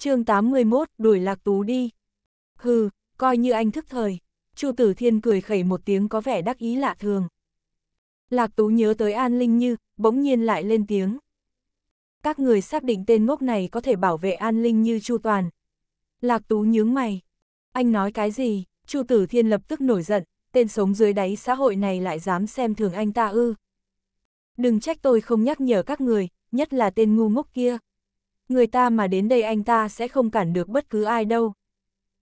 chương 81, đuổi lạc tú đi. Hừ, coi như anh thức thời. Chu Tử Thiên cười khẩy một tiếng có vẻ đắc ý lạ thường. Lạc Tú nhớ tới An Linh Như, bỗng nhiên lại lên tiếng. Các người xác định tên ngốc này có thể bảo vệ An Linh Như Chu Toàn. Lạc Tú nhướng mày. Anh nói cái gì? Chu Tử Thiên lập tức nổi giận, tên sống dưới đáy xã hội này lại dám xem thường anh ta ư. Đừng trách tôi không nhắc nhở các người, nhất là tên ngu ngốc kia người ta mà đến đây anh ta sẽ không cản được bất cứ ai đâu.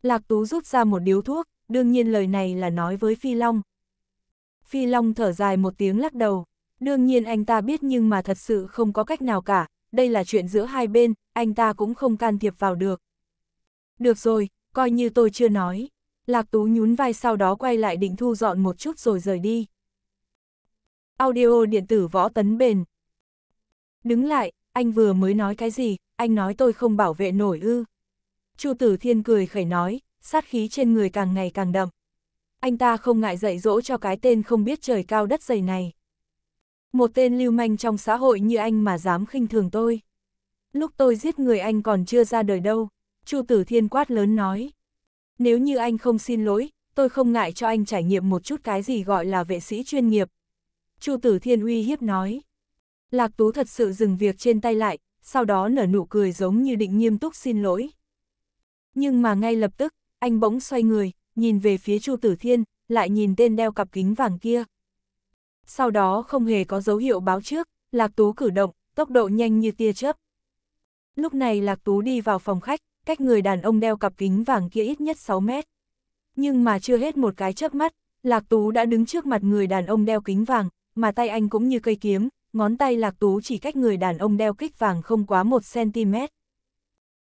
Lạc Tú rút ra một điếu thuốc, đương nhiên lời này là nói với Phi Long. Phi Long thở dài một tiếng lắc đầu, đương nhiên anh ta biết nhưng mà thật sự không có cách nào cả, đây là chuyện giữa hai bên, anh ta cũng không can thiệp vào được. Được rồi, coi như tôi chưa nói. Lạc Tú nhún vai sau đó quay lại định thu dọn một chút rồi rời đi. Audio điện tử võ tấn bền. Đứng lại, anh vừa mới nói cái gì, anh nói tôi không bảo vệ nổi ư. Chu Tử Thiên cười khẩy nói, sát khí trên người càng ngày càng đậm. Anh ta không ngại dạy dỗ cho cái tên không biết trời cao đất dày này. Một tên lưu manh trong xã hội như anh mà dám khinh thường tôi. Lúc tôi giết người anh còn chưa ra đời đâu, Chu Tử Thiên quát lớn nói. Nếu như anh không xin lỗi, tôi không ngại cho anh trải nghiệm một chút cái gì gọi là vệ sĩ chuyên nghiệp. Chu Tử Thiên uy hiếp nói. Lạc Tú thật sự dừng việc trên tay lại, sau đó nở nụ cười giống như định nghiêm túc xin lỗi. Nhưng mà ngay lập tức, anh bỗng xoay người, nhìn về phía Chu Tử Thiên, lại nhìn tên đeo cặp kính vàng kia. Sau đó không hề có dấu hiệu báo trước, Lạc Tú cử động, tốc độ nhanh như tia chớp. Lúc này Lạc Tú đi vào phòng khách, cách người đàn ông đeo cặp kính vàng kia ít nhất 6 mét. Nhưng mà chưa hết một cái chớp mắt, Lạc Tú đã đứng trước mặt người đàn ông đeo kính vàng, mà tay anh cũng như cây kiếm, ngón tay lạc tú chỉ cách người đàn ông đeo kích vàng không quá 1cm.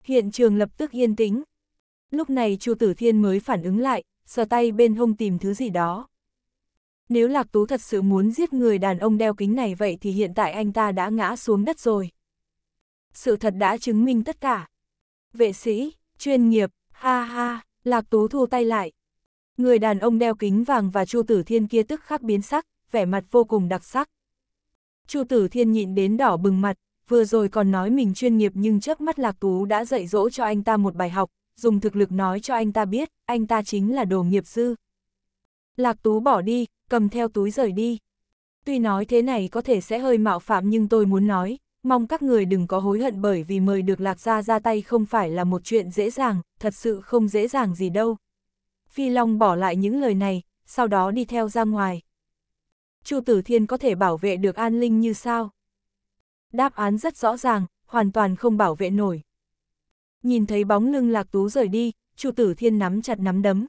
Hiện trường lập tức yên tĩnh. Lúc này Chu Tử Thiên mới phản ứng lại, sờ tay bên hông tìm thứ gì đó. Nếu Lạc Tú thật sự muốn giết người đàn ông đeo kính này vậy thì hiện tại anh ta đã ngã xuống đất rồi. Sự thật đã chứng minh tất cả. Vệ sĩ, chuyên nghiệp, ha ha, Lạc Tú thu tay lại. Người đàn ông đeo kính vàng và Chu Tử Thiên kia tức khắc biến sắc, vẻ mặt vô cùng đặc sắc. Chu Tử Thiên nhịn đến đỏ bừng mặt, vừa rồi còn nói mình chuyên nghiệp nhưng trước mắt Lạc Tú đã dạy dỗ cho anh ta một bài học, dùng thực lực nói cho anh ta biết, anh ta chính là đồ nghiệp sư. Lạc Tú bỏ đi, cầm theo túi rời đi. Tuy nói thế này có thể sẽ hơi mạo phạm nhưng tôi muốn nói, mong các người đừng có hối hận bởi vì mời được Lạc Gia ra tay không phải là một chuyện dễ dàng, thật sự không dễ dàng gì đâu. Phi Long bỏ lại những lời này, sau đó đi theo ra ngoài. Chu Tử Thiên có thể bảo vệ được an linh như sao? Đáp án rất rõ ràng, hoàn toàn không bảo vệ nổi. Nhìn thấy bóng lưng Lạc Tú rời đi, Chu Tử Thiên nắm chặt nắm đấm.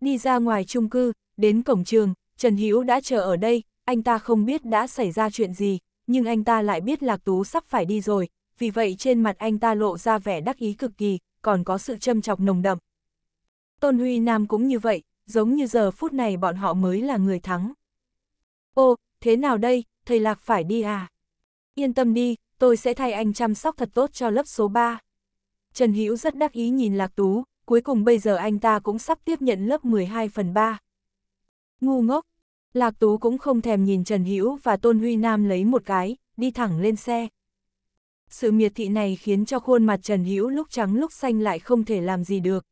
Đi ra ngoài chung cư, đến cổng trường, Trần Hữu đã chờ ở đây, anh ta không biết đã xảy ra chuyện gì, nhưng anh ta lại biết Lạc Tú sắp phải đi rồi, vì vậy trên mặt anh ta lộ ra vẻ đắc ý cực kỳ, còn có sự châm chọc nồng đậm. Tôn Huy Nam cũng như vậy, giống như giờ phút này bọn họ mới là người thắng. Ô, thế nào đây, thầy Lạc phải đi à? Yên tâm đi, tôi sẽ thay anh chăm sóc thật tốt cho lớp số 3. Trần Hữu rất đắc ý nhìn Lạc Tú, cuối cùng bây giờ anh ta cũng sắp tiếp nhận lớp 12 phần 3. Ngu ngốc, Lạc Tú cũng không thèm nhìn Trần Hữu và Tôn Huy Nam lấy một cái, đi thẳng lên xe. Sự miệt thị này khiến cho khuôn mặt Trần Hữu lúc trắng lúc xanh lại không thể làm gì được.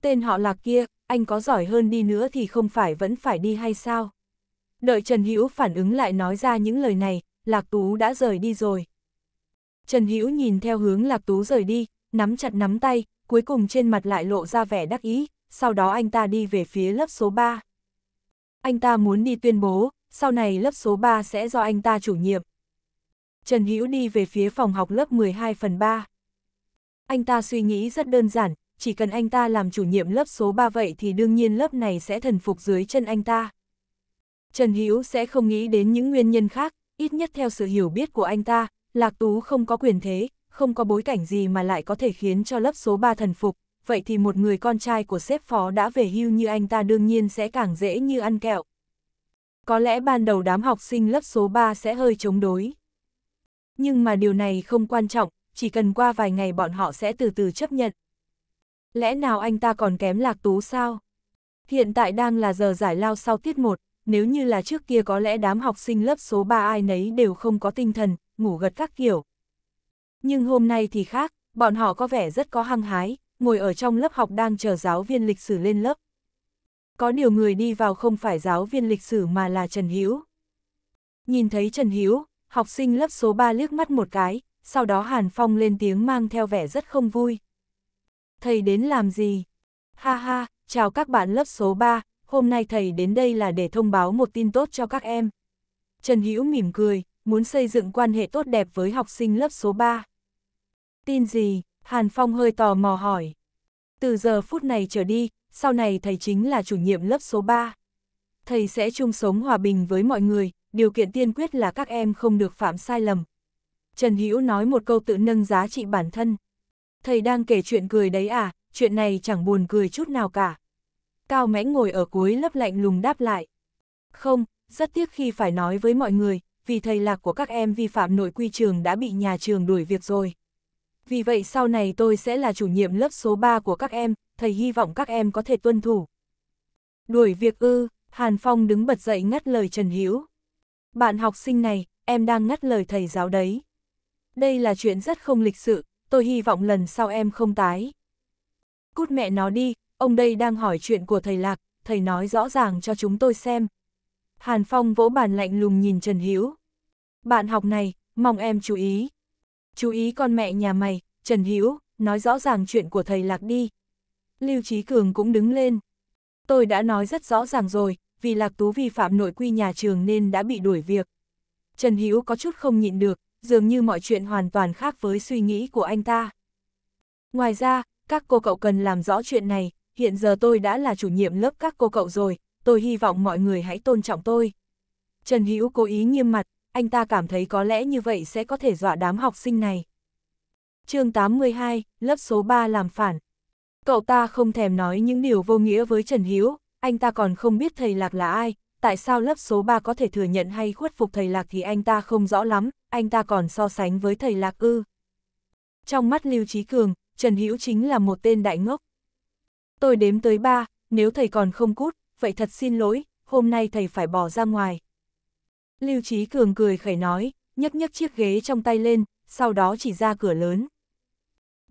Tên họ Lạc kia, anh có giỏi hơn đi nữa thì không phải vẫn phải đi hay sao? Đợi Trần Hữu phản ứng lại nói ra những lời này, Lạc Tú đã rời đi rồi. Trần Hữu nhìn theo hướng Lạc Tú rời đi, nắm chặt nắm tay, cuối cùng trên mặt lại lộ ra vẻ đắc ý, sau đó anh ta đi về phía lớp số 3. Anh ta muốn đi tuyên bố, sau này lớp số 3 sẽ do anh ta chủ nhiệm. Trần Hữu đi về phía phòng học lớp 12 phần 3. Anh ta suy nghĩ rất đơn giản, chỉ cần anh ta làm chủ nhiệm lớp số 3 vậy thì đương nhiên lớp này sẽ thần phục dưới chân anh ta. Trần Hữu sẽ không nghĩ đến những nguyên nhân khác, ít nhất theo sự hiểu biết của anh ta, Lạc Tú không có quyền thế, không có bối cảnh gì mà lại có thể khiến cho lớp số 3 thần phục, vậy thì một người con trai của xếp phó đã về hưu như anh ta đương nhiên sẽ càng dễ như ăn kẹo. Có lẽ ban đầu đám học sinh lớp số 3 sẽ hơi chống đối. Nhưng mà điều này không quan trọng, chỉ cần qua vài ngày bọn họ sẽ từ từ chấp nhận. Lẽ nào anh ta còn kém lạc tú sao? Hiện tại đang là giờ giải lao sau tiết 1, nếu như là trước kia có lẽ đám học sinh lớp số 3 ai nấy đều không có tinh thần, ngủ gật các kiểu. Nhưng hôm nay thì khác, bọn họ có vẻ rất có hăng hái, ngồi ở trong lớp học đang chờ giáo viên lịch sử lên lớp. Có điều người đi vào không phải giáo viên lịch sử mà là Trần hiếu Nhìn thấy Trần hiếu học sinh lớp số 3 liếc mắt một cái, sau đó Hàn Phong lên tiếng mang theo vẻ rất không vui. Thầy đến làm gì? Ha ha, chào các bạn lớp số 3, hôm nay thầy đến đây là để thông báo một tin tốt cho các em. Trần Hữu mỉm cười, muốn xây dựng quan hệ tốt đẹp với học sinh lớp số 3. Tin gì? Hàn Phong hơi tò mò hỏi. Từ giờ phút này trở đi, sau này thầy chính là chủ nhiệm lớp số 3. Thầy sẽ chung sống hòa bình với mọi người, điều kiện tiên quyết là các em không được phạm sai lầm. Trần Hữu nói một câu tự nâng giá trị bản thân. Thầy đang kể chuyện cười đấy à, chuyện này chẳng buồn cười chút nào cả. Cao mẽ ngồi ở cuối lớp lạnh lùng đáp lại. Không, rất tiếc khi phải nói với mọi người, vì thầy lạc của các em vi phạm nội quy trường đã bị nhà trường đuổi việc rồi. Vì vậy sau này tôi sẽ là chủ nhiệm lớp số 3 của các em, thầy hy vọng các em có thể tuân thủ. Đuổi việc ư, Hàn Phong đứng bật dậy ngắt lời Trần Hữu. Bạn học sinh này, em đang ngắt lời thầy giáo đấy. Đây là chuyện rất không lịch sự, tôi hy vọng lần sau em không tái. Cút mẹ nó đi, ông đây đang hỏi chuyện của thầy Lạc, thầy nói rõ ràng cho chúng tôi xem. Hàn Phong vỗ bàn lạnh lùng nhìn Trần Hiếu. Bạn học này, mong em chú ý. Chú ý con mẹ nhà mày, Trần Hiếu, nói rõ ràng chuyện của thầy Lạc đi. Lưu Trí Cường cũng đứng lên. Tôi đã nói rất rõ ràng rồi, vì Lạc Tú vi phạm nội quy nhà trường nên đã bị đuổi việc. Trần Hiếu có chút không nhịn được, dường như mọi chuyện hoàn toàn khác với suy nghĩ của anh ta. Ngoài ra, các cô cậu cần làm rõ chuyện này, hiện giờ tôi đã là chủ nhiệm lớp các cô cậu rồi, tôi hy vọng mọi người hãy tôn trọng tôi. Trần Hữu cố ý nghiêm mặt, anh ta cảm thấy có lẽ như vậy sẽ có thể dọa đám học sinh này. chương 82, lớp số 3 làm phản. Cậu ta không thèm nói những điều vô nghĩa với Trần Hữu, anh ta còn không biết thầy Lạc là ai, tại sao lớp số 3 có thể thừa nhận hay khuất phục thầy Lạc thì anh ta không rõ lắm, anh ta còn so sánh với thầy Lạc ư. Trong mắt Lưu Trí Cường, Trần Hữu chính là một tên đại ngốc. Tôi đếm tới ba, nếu thầy còn không cút, vậy thật xin lỗi, hôm nay thầy phải bỏ ra ngoài. Lưu Trí Cường cười khẩy nói, nhấc nhấc chiếc ghế trong tay lên, sau đó chỉ ra cửa lớn.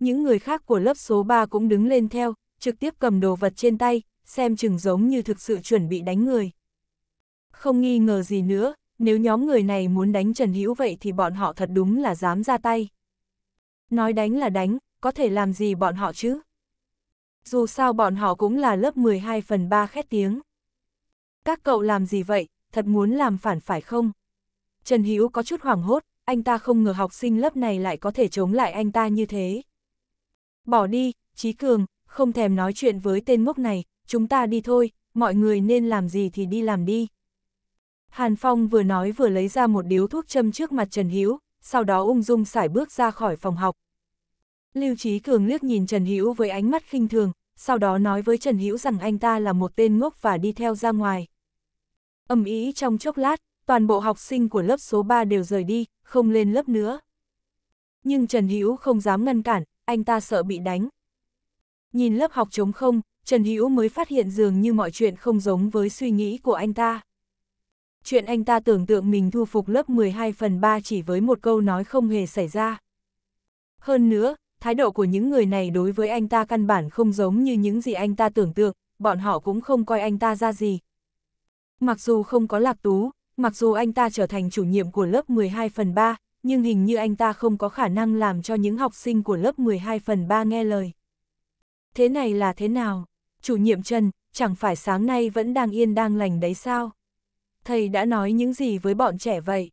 Những người khác của lớp số 3 cũng đứng lên theo, trực tiếp cầm đồ vật trên tay, xem chừng giống như thực sự chuẩn bị đánh người. Không nghi ngờ gì nữa, nếu nhóm người này muốn đánh Trần Hữu vậy thì bọn họ thật đúng là dám ra tay. Nói đánh là đánh, có thể làm gì bọn họ chứ? Dù sao bọn họ cũng là lớp 12 phần 3 khét tiếng. Các cậu làm gì vậy, thật muốn làm phản phải không? Trần Hữu có chút hoảng hốt, anh ta không ngờ học sinh lớp này lại có thể chống lại anh ta như thế. Bỏ đi, Trí Cường, không thèm nói chuyện với tên ngốc này, chúng ta đi thôi, mọi người nên làm gì thì đi làm đi. Hàn Phong vừa nói vừa lấy ra một điếu thuốc châm trước mặt Trần Hữu, sau đó ung dung xải bước ra khỏi phòng học, Lưu Chí Cường liếc nhìn Trần Hữu với ánh mắt khinh thường, sau đó nói với Trần Hữu rằng anh ta là một tên ngốc và đi theo ra ngoài. Âm ý trong chốc lát, toàn bộ học sinh của lớp số 3 đều rời đi, không lên lớp nữa. Nhưng Trần Hữu không dám ngăn cản, anh ta sợ bị đánh. Nhìn lớp học trống không, Trần Hữu mới phát hiện dường như mọi chuyện không giống với suy nghĩ của anh ta. Chuyện anh ta tưởng tượng mình thu phục lớp 12 phần 3 chỉ với một câu nói không hề xảy ra. Hơn nữa, thái độ của những người này đối với anh ta căn bản không giống như những gì anh ta tưởng tượng, bọn họ cũng không coi anh ta ra gì. Mặc dù không có lạc tú, mặc dù anh ta trở thành chủ nhiệm của lớp 12 phần 3, nhưng hình như anh ta không có khả năng làm cho những học sinh của lớp 12 phần 3 nghe lời. Thế này là thế nào? Chủ nhiệm Trần, chẳng phải sáng nay vẫn đang yên đang lành đấy sao? Thầy đã nói những gì với bọn trẻ vậy?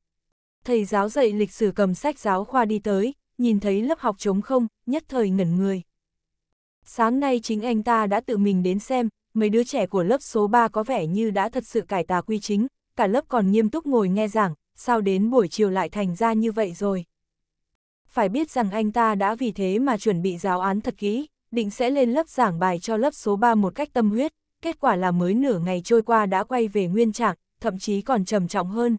Thầy giáo dạy lịch sử cầm sách giáo khoa đi tới, nhìn thấy lớp học trống không, nhất thời ngẩn người. Sáng nay chính anh ta đã tự mình đến xem, mấy đứa trẻ của lớp số 3 có vẻ như đã thật sự cải tà quy chính, cả lớp còn nghiêm túc ngồi nghe giảng, sao đến buổi chiều lại thành ra như vậy rồi. Phải biết rằng anh ta đã vì thế mà chuẩn bị giáo án thật kỹ, định sẽ lên lớp giảng bài cho lớp số 3 một cách tâm huyết, kết quả là mới nửa ngày trôi qua đã quay về nguyên trạng, thậm chí còn trầm trọng hơn.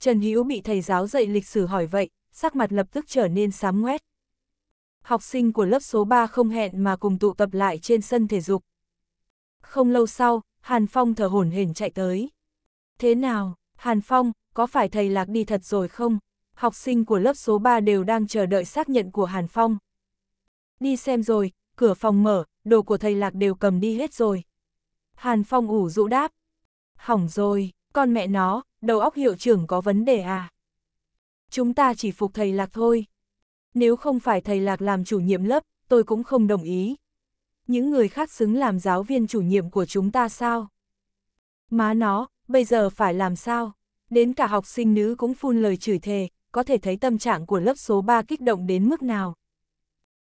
Trần Hữu bị thầy giáo dạy lịch sử hỏi vậy, sắc mặt lập tức trở nên xám ngoét. Học sinh của lớp số 3 không hẹn mà cùng tụ tập lại trên sân thể dục. Không lâu sau, Hàn Phong thở hổn hển chạy tới. Thế nào, Hàn Phong, có phải thầy lạc đi thật rồi không? Học sinh của lớp số 3 đều đang chờ đợi xác nhận của Hàn Phong. Đi xem rồi, cửa phòng mở, đồ của thầy lạc đều cầm đi hết rồi. Hàn Phong ủ rũ đáp. Hỏng rồi, con mẹ nó, đầu óc hiệu trưởng có vấn đề à? Chúng ta chỉ phục thầy Lạc thôi. Nếu không phải thầy Lạc làm chủ nhiệm lớp, tôi cũng không đồng ý. Những người khác xứng làm giáo viên chủ nhiệm của chúng ta sao? Má nó, bây giờ phải làm sao? Đến cả học sinh nữ cũng phun lời chửi thề, có thể thấy tâm trạng của lớp số 3 kích động đến mức nào.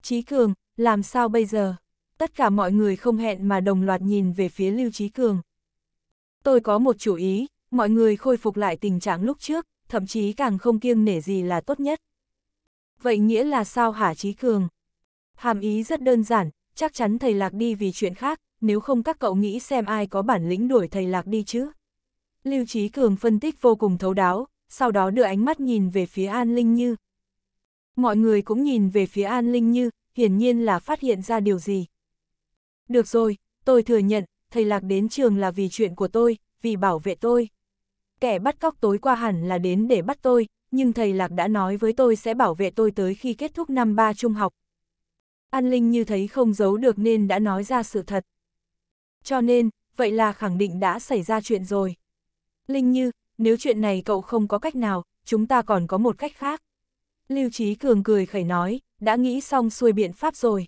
trí Cường, làm sao bây giờ? Tất cả mọi người không hẹn mà đồng loạt nhìn về phía Lưu trí Cường. Tôi có một chủ ý, mọi người khôi phục lại tình trạng lúc trước thậm chí càng không kiêng nể gì là tốt nhất. Vậy nghĩa là sao hả Trí Cường? Hàm ý rất đơn giản, chắc chắn thầy Lạc đi vì chuyện khác, nếu không các cậu nghĩ xem ai có bản lĩnh đuổi thầy Lạc đi chứ. Lưu Trí Cường phân tích vô cùng thấu đáo, sau đó đưa ánh mắt nhìn về phía An Linh Như. Mọi người cũng nhìn về phía An Linh Như, hiển nhiên là phát hiện ra điều gì. Được rồi, tôi thừa nhận, thầy Lạc đến trường là vì chuyện của tôi, vì bảo vệ tôi kẻ bắt cóc tối qua hẳn là đến để bắt tôi, nhưng thầy Lạc đã nói với tôi sẽ bảo vệ tôi tới khi kết thúc năm ba trung học. An Linh như thấy không giấu được nên đã nói ra sự thật. Cho nên, vậy là khẳng định đã xảy ra chuyện rồi. Linh Như, nếu chuyện này cậu không có cách nào, chúng ta còn có một cách khác. Lưu Trí Cường cười khẩy nói, đã nghĩ xong xuôi biện pháp rồi.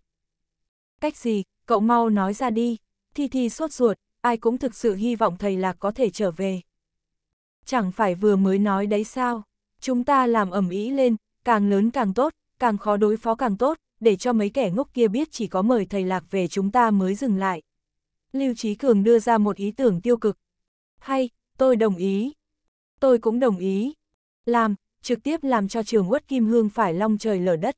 Cách gì, cậu mau nói ra đi. Thi Thi sốt ruột, ai cũng thực sự hy vọng thầy Lạc có thể trở về chẳng phải vừa mới nói đấy sao, chúng ta làm ẩm ý lên, càng lớn càng tốt, càng khó đối phó càng tốt, để cho mấy kẻ ngốc kia biết chỉ có mời thầy lạc về chúng ta mới dừng lại. Lưu Trí Cường đưa ra một ý tưởng tiêu cực. Hay, tôi đồng ý. Tôi cũng đồng ý. Làm, trực tiếp làm cho trường uất kim hương phải long trời lở đất.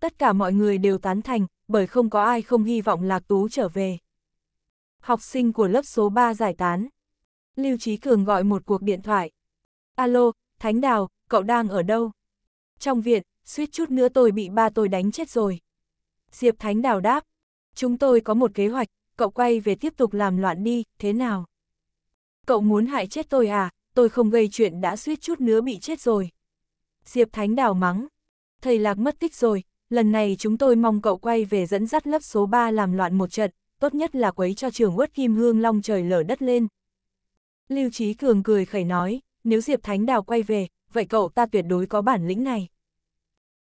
Tất cả mọi người đều tán thành, bởi không có ai không hy vọng Lạc Tú trở về. Học sinh của lớp số 3 giải tán. Lưu Trí Cường gọi một cuộc điện thoại. Alo, Thánh Đào, cậu đang ở đâu? Trong viện, suýt chút nữa tôi bị ba tôi đánh chết rồi. Diệp Thánh Đào đáp. Chúng tôi có một kế hoạch, cậu quay về tiếp tục làm loạn đi, thế nào? Cậu muốn hại chết tôi à? Tôi không gây chuyện đã suýt chút nữa bị chết rồi. Diệp Thánh Đào mắng. Thầy Lạc mất tích rồi, lần này chúng tôi mong cậu quay về dẫn dắt lớp số 3 làm loạn một trận, tốt nhất là quấy cho trường quất kim hương long trời lở đất lên, Lưu Trí Cường cười khẩy nói, nếu Diệp Thánh Đào quay về, vậy cậu ta tuyệt đối có bản lĩnh này.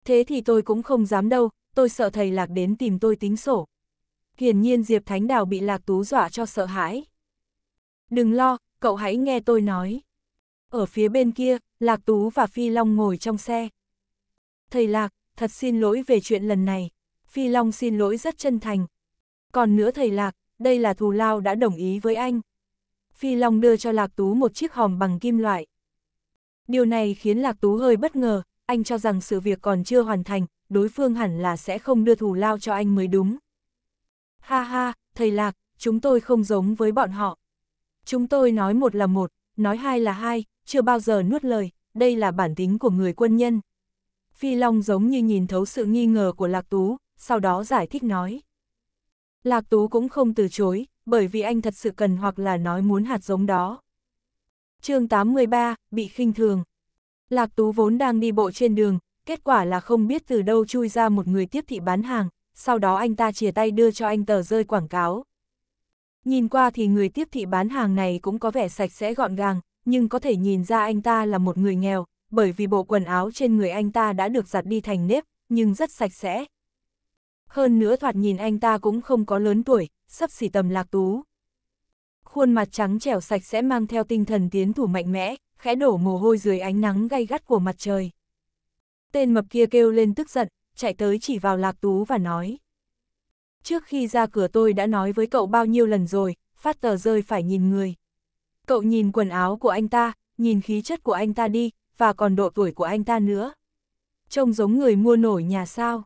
Thế thì tôi cũng không dám đâu, tôi sợ thầy Lạc đến tìm tôi tính sổ. Hiển nhiên Diệp Thánh Đào bị Lạc Tú dọa cho sợ hãi. Đừng lo, cậu hãy nghe tôi nói. Ở phía bên kia, Lạc Tú và Phi Long ngồi trong xe. Thầy Lạc, thật xin lỗi về chuyện lần này. Phi Long xin lỗi rất chân thành. Còn nữa thầy Lạc, đây là thù lao đã đồng ý với anh. Phi Long đưa cho Lạc Tú một chiếc hòm bằng kim loại. Điều này khiến Lạc Tú hơi bất ngờ, anh cho rằng sự việc còn chưa hoàn thành, đối phương hẳn là sẽ không đưa thù lao cho anh mới đúng. Ha ha, thầy Lạc, chúng tôi không giống với bọn họ. Chúng tôi nói một là một, nói hai là hai, chưa bao giờ nuốt lời, đây là bản tính của người quân nhân. Phi Long giống như nhìn thấu sự nghi ngờ của Lạc Tú, sau đó giải thích nói. Lạc Tú cũng không từ chối, bởi vì anh thật sự cần hoặc là nói muốn hạt giống đó. chương 83, bị khinh thường. Lạc Tú vốn đang đi bộ trên đường, kết quả là không biết từ đâu chui ra một người tiếp thị bán hàng, sau đó anh ta chìa tay đưa cho anh tờ rơi quảng cáo. Nhìn qua thì người tiếp thị bán hàng này cũng có vẻ sạch sẽ gọn gàng, nhưng có thể nhìn ra anh ta là một người nghèo, bởi vì bộ quần áo trên người anh ta đã được giặt đi thành nếp, nhưng rất sạch sẽ, hơn nữa thoạt nhìn anh ta cũng không có lớn tuổi, sắp xỉ tầm lạc tú. Khuôn mặt trắng trẻo sạch sẽ mang theo tinh thần tiến thủ mạnh mẽ, khẽ đổ mồ hôi dưới ánh nắng gay gắt của mặt trời. Tên mập kia kêu lên tức giận, chạy tới chỉ vào lạc tú và nói. Trước khi ra cửa tôi đã nói với cậu bao nhiêu lần rồi, phát tờ rơi phải nhìn người. Cậu nhìn quần áo của anh ta, nhìn khí chất của anh ta đi, và còn độ tuổi của anh ta nữa. Trông giống người mua nổi nhà sao.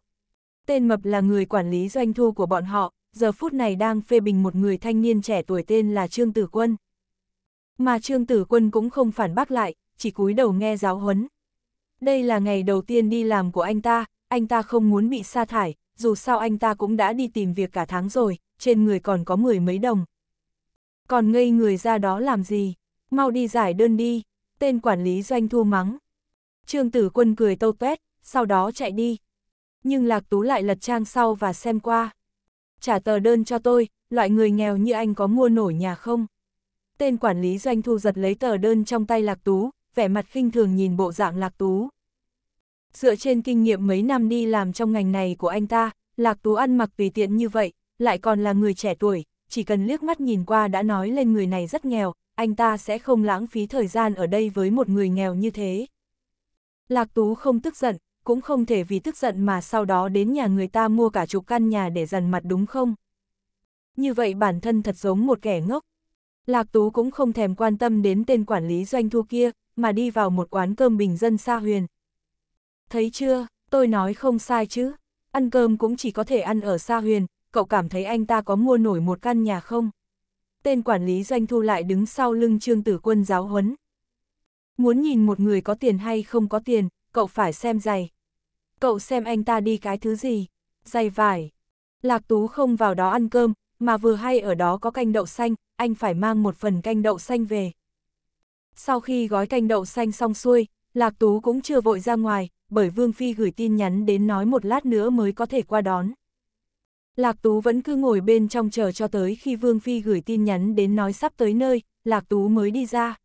Tên Mập là người quản lý doanh thu của bọn họ, giờ phút này đang phê bình một người thanh niên trẻ tuổi tên là Trương Tử Quân. Mà Trương Tử Quân cũng không phản bác lại, chỉ cúi đầu nghe giáo huấn. Đây là ngày đầu tiên đi làm của anh ta, anh ta không muốn bị sa thải, dù sao anh ta cũng đã đi tìm việc cả tháng rồi, trên người còn có mười mấy đồng. Còn ngây người ra đó làm gì? Mau đi giải đơn đi, tên quản lý doanh thu mắng. Trương Tử Quân cười tâu tuét, sau đó chạy đi, nhưng Lạc Tú lại lật trang sau và xem qua. Trả tờ đơn cho tôi, loại người nghèo như anh có mua nổi nhà không? Tên quản lý doanh thu giật lấy tờ đơn trong tay Lạc Tú, vẻ mặt khinh thường nhìn bộ dạng Lạc Tú. Dựa trên kinh nghiệm mấy năm đi làm trong ngành này của anh ta, Lạc Tú ăn mặc tùy tiện như vậy, lại còn là người trẻ tuổi, chỉ cần liếc mắt nhìn qua đã nói lên người này rất nghèo, anh ta sẽ không lãng phí thời gian ở đây với một người nghèo như thế. Lạc Tú không tức giận, cũng không thể vì tức giận mà sau đó đến nhà người ta mua cả chục căn nhà để dằn mặt đúng không? Như vậy bản thân thật giống một kẻ ngốc. Lạc Tú cũng không thèm quan tâm đến tên quản lý doanh thu kia, mà đi vào một quán cơm bình dân xa huyền. Thấy chưa, tôi nói không sai chứ, ăn cơm cũng chỉ có thể ăn ở xa huyền, cậu cảm thấy anh ta có mua nổi một căn nhà không? Tên quản lý doanh thu lại đứng sau lưng trương tử quân giáo huấn. Muốn nhìn một người có tiền hay không có tiền, cậu phải xem giày. Cậu xem anh ta đi cái thứ gì? Giày vải. Lạc Tú không vào đó ăn cơm, mà vừa hay ở đó có canh đậu xanh, anh phải mang một phần canh đậu xanh về. Sau khi gói canh đậu xanh xong xuôi, Lạc Tú cũng chưa vội ra ngoài, bởi Vương Phi gửi tin nhắn đến nói một lát nữa mới có thể qua đón. Lạc Tú vẫn cứ ngồi bên trong chờ cho tới khi Vương Phi gửi tin nhắn đến nói sắp tới nơi, Lạc Tú mới đi ra.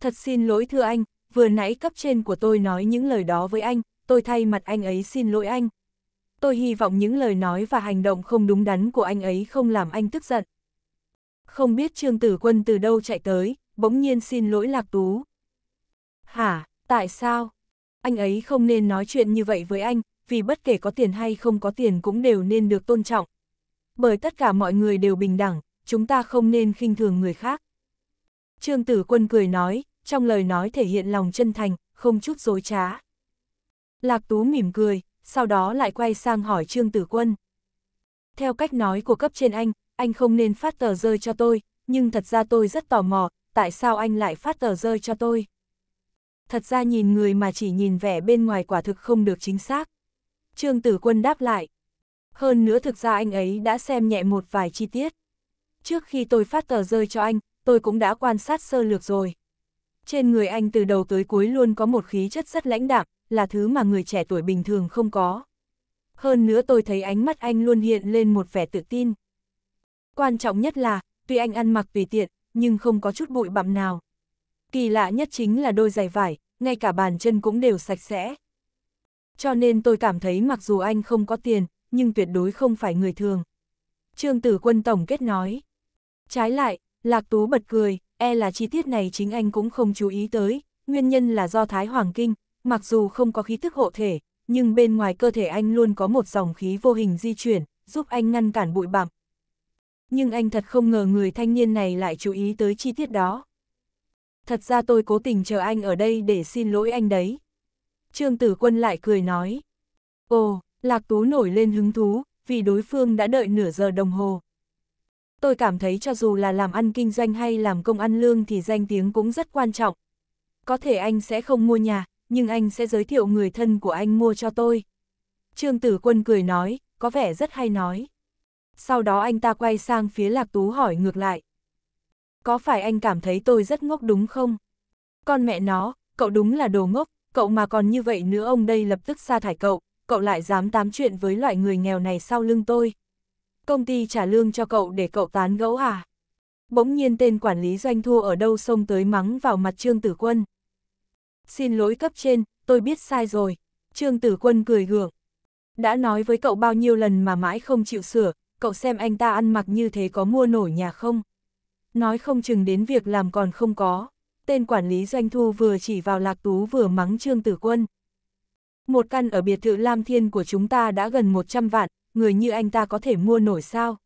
Thật xin lỗi thưa anh, vừa nãy cấp trên của tôi nói những lời đó với anh, tôi thay mặt anh ấy xin lỗi anh. Tôi hy vọng những lời nói và hành động không đúng đắn của anh ấy không làm anh tức giận. Không biết Trương Tử Quân từ đâu chạy tới, bỗng nhiên xin lỗi Lạc Tú. Hả, tại sao? Anh ấy không nên nói chuyện như vậy với anh, vì bất kể có tiền hay không có tiền cũng đều nên được tôn trọng. Bởi tất cả mọi người đều bình đẳng, chúng ta không nên khinh thường người khác. Trương Tử Quân cười nói, trong lời nói thể hiện lòng chân thành, không chút dối trá. Lạc Tú mỉm cười, sau đó lại quay sang hỏi Trương Tử Quân. Theo cách nói của cấp trên anh, anh không nên phát tờ rơi cho tôi, nhưng thật ra tôi rất tò mò, tại sao anh lại phát tờ rơi cho tôi? Thật ra nhìn người mà chỉ nhìn vẻ bên ngoài quả thực không được chính xác. Trương Tử Quân đáp lại. Hơn nữa thực ra anh ấy đã xem nhẹ một vài chi tiết. Trước khi tôi phát tờ rơi cho anh, tôi cũng đã quan sát sơ lược rồi. Trên người anh từ đầu tới cuối luôn có một khí chất rất lãnh đạm, là thứ mà người trẻ tuổi bình thường không có. Hơn nữa tôi thấy ánh mắt anh luôn hiện lên một vẻ tự tin. Quan trọng nhất là, tuy anh ăn mặc tùy tiện, nhưng không có chút bụi bặm nào. Kỳ lạ nhất chính là đôi giày vải, ngay cả bàn chân cũng đều sạch sẽ. Cho nên tôi cảm thấy mặc dù anh không có tiền, nhưng tuyệt đối không phải người thường. Trương Tử Quân Tổng kết nói. Trái lại, Lạc Tú bật cười e là chi tiết này chính anh cũng không chú ý tới, nguyên nhân là do Thái Hoàng Kinh, mặc dù không có khí thức hộ thể, nhưng bên ngoài cơ thể anh luôn có một dòng khí vô hình di chuyển, giúp anh ngăn cản bụi bặm. Nhưng anh thật không ngờ người thanh niên này lại chú ý tới chi tiết đó. Thật ra tôi cố tình chờ anh ở đây để xin lỗi anh đấy. Trương Tử Quân lại cười nói. Ồ, Lạc Tú nổi lên hứng thú, vì đối phương đã đợi nửa giờ đồng hồ tôi cảm thấy cho dù là làm ăn kinh doanh hay làm công ăn lương thì danh tiếng cũng rất quan trọng. Có thể anh sẽ không mua nhà, nhưng anh sẽ giới thiệu người thân của anh mua cho tôi. Trương Tử Quân cười nói, có vẻ rất hay nói. Sau đó anh ta quay sang phía Lạc Tú hỏi ngược lại. Có phải anh cảm thấy tôi rất ngốc đúng không? Con mẹ nó, cậu đúng là đồ ngốc, cậu mà còn như vậy nữa ông đây lập tức sa thải cậu, cậu lại dám tám chuyện với loại người nghèo này sau lưng tôi công ty trả lương cho cậu để cậu tán gẫu à? Bỗng nhiên tên quản lý doanh thu ở đâu xông tới mắng vào mặt Trương Tử Quân. Xin lỗi cấp trên, tôi biết sai rồi. Trương Tử Quân cười gượng. Đã nói với cậu bao nhiêu lần mà mãi không chịu sửa, cậu xem anh ta ăn mặc như thế có mua nổi nhà không? Nói không chừng đến việc làm còn không có. Tên quản lý doanh thu vừa chỉ vào Lạc Tú vừa mắng Trương Tử Quân. Một căn ở biệt thự Lam Thiên của chúng ta đã gần 100 vạn, người như anh ta có thể mua nổi sao?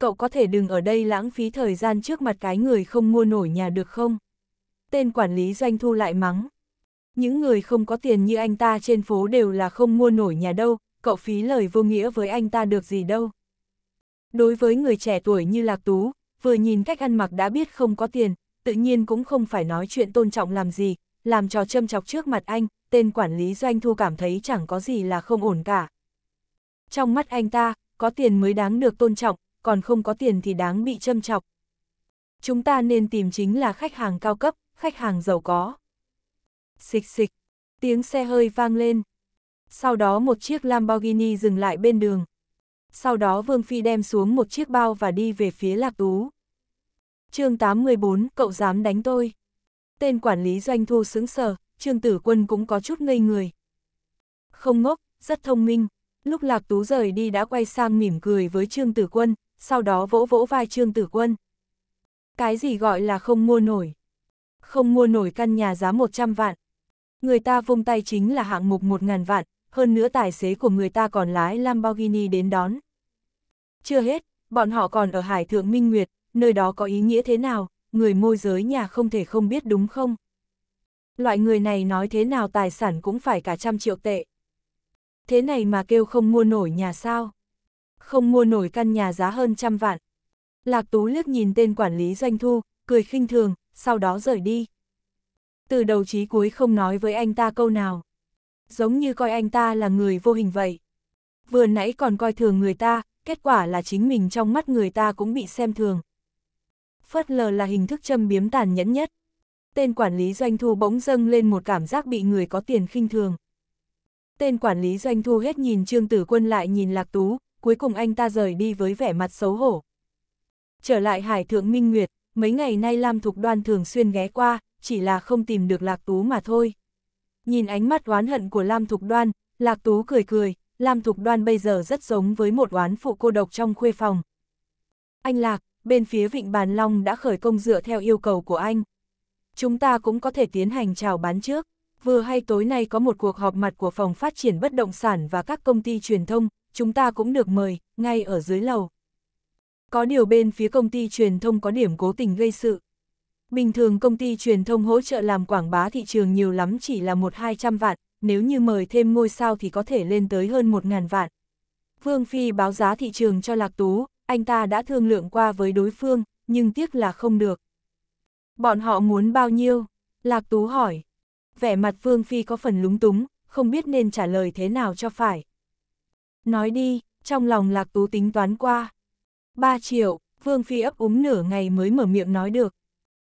Cậu có thể đừng ở đây lãng phí thời gian trước mặt cái người không mua nổi nhà được không? Tên quản lý doanh thu lại mắng. Những người không có tiền như anh ta trên phố đều là không mua nổi nhà đâu, cậu phí lời vô nghĩa với anh ta được gì đâu. Đối với người trẻ tuổi như Lạc Tú, vừa nhìn cách ăn mặc đã biết không có tiền, tự nhiên cũng không phải nói chuyện tôn trọng làm gì, làm trò châm chọc trước mặt anh, tên quản lý doanh thu cảm thấy chẳng có gì là không ổn cả. Trong mắt anh ta, có tiền mới đáng được tôn trọng, còn không có tiền thì đáng bị châm chọc. Chúng ta nên tìm chính là khách hàng cao cấp, khách hàng giàu có. Xịch xịch, tiếng xe hơi vang lên. Sau đó một chiếc Lamborghini dừng lại bên đường. Sau đó Vương Phi đem xuống một chiếc bao và đi về phía Lạc Tú. chương 814, cậu dám đánh tôi. Tên quản lý doanh thu sững sờ, Trương Tử Quân cũng có chút ngây người. Không ngốc, rất thông minh. Lúc Lạc Tú rời đi đã quay sang mỉm cười với Trương Tử Quân, sau đó vỗ vỗ vai Trương Tử Quân. Cái gì gọi là không mua nổi? Không mua nổi căn nhà giá 100 vạn. Người ta vung tay chính là hạng mục 1.000 vạn, hơn nữa tài xế của người ta còn lái Lamborghini đến đón. Chưa hết, bọn họ còn ở Hải Thượng Minh Nguyệt, nơi đó có ý nghĩa thế nào, người môi giới nhà không thể không biết đúng không? Loại người này nói thế nào tài sản cũng phải cả trăm triệu tệ thế này mà kêu không mua nổi nhà sao? Không mua nổi căn nhà giá hơn trăm vạn. Lạc Tú liếc nhìn tên quản lý doanh thu, cười khinh thường, sau đó rời đi. Từ đầu chí cuối không nói với anh ta câu nào. Giống như coi anh ta là người vô hình vậy. Vừa nãy còn coi thường người ta, kết quả là chính mình trong mắt người ta cũng bị xem thường. Phớt lờ là hình thức châm biếm tàn nhẫn nhất. Tên quản lý doanh thu bỗng dâng lên một cảm giác bị người có tiền khinh thường. Tên quản lý doanh thu hết nhìn Trương Tử Quân lại nhìn Lạc Tú, cuối cùng anh ta rời đi với vẻ mặt xấu hổ. Trở lại Hải Thượng Minh Nguyệt, mấy ngày nay Lam Thục Đoan thường xuyên ghé qua, chỉ là không tìm được Lạc Tú mà thôi. Nhìn ánh mắt oán hận của Lam Thục Đoan, Lạc Tú cười cười, Lam Thục Đoan bây giờ rất giống với một oán phụ cô độc trong khuê phòng. Anh Lạc, bên phía Vịnh Bàn Long đã khởi công dựa theo yêu cầu của anh. Chúng ta cũng có thể tiến hành chào bán trước vừa hay tối nay có một cuộc họp mặt của phòng phát triển bất động sản và các công ty truyền thông, chúng ta cũng được mời, ngay ở dưới lầu. Có điều bên phía công ty truyền thông có điểm cố tình gây sự. Bình thường công ty truyền thông hỗ trợ làm quảng bá thị trường nhiều lắm chỉ là một hai trăm vạn, nếu như mời thêm ngôi sao thì có thể lên tới hơn một ngàn vạn. Vương Phi báo giá thị trường cho Lạc Tú, anh ta đã thương lượng qua với đối phương, nhưng tiếc là không được. Bọn họ muốn bao nhiêu? Lạc Tú hỏi vẻ mặt Vương Phi có phần lúng túng, không biết nên trả lời thế nào cho phải. Nói đi, trong lòng Lạc Tú tính toán qua. ba triệu, Vương Phi ấp úng nửa ngày mới mở miệng nói được.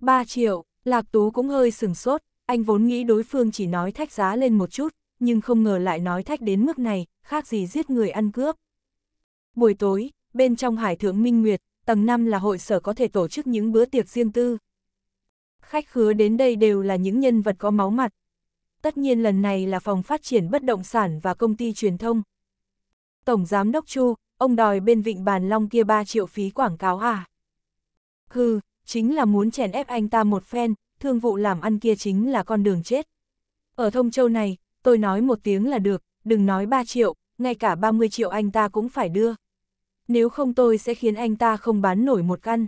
ba triệu, Lạc Tú cũng hơi sừng sốt, anh vốn nghĩ đối phương chỉ nói thách giá lên một chút, nhưng không ngờ lại nói thách đến mức này, khác gì giết người ăn cướp. Buổi tối, bên trong Hải Thượng Minh Nguyệt, tầng 5 là hội sở có thể tổ chức những bữa tiệc riêng tư, khách khứa đến đây đều là những nhân vật có máu mặt. Tất nhiên lần này là phòng phát triển bất động sản và công ty truyền thông. Tổng Giám Đốc Chu, ông đòi bên vịnh Bàn Long kia 3 triệu phí quảng cáo à? Hừ, chính là muốn chèn ép anh ta một phen, thương vụ làm ăn kia chính là con đường chết. Ở thông châu này, tôi nói một tiếng là được, đừng nói 3 triệu, ngay cả 30 triệu anh ta cũng phải đưa. Nếu không tôi sẽ khiến anh ta không bán nổi một căn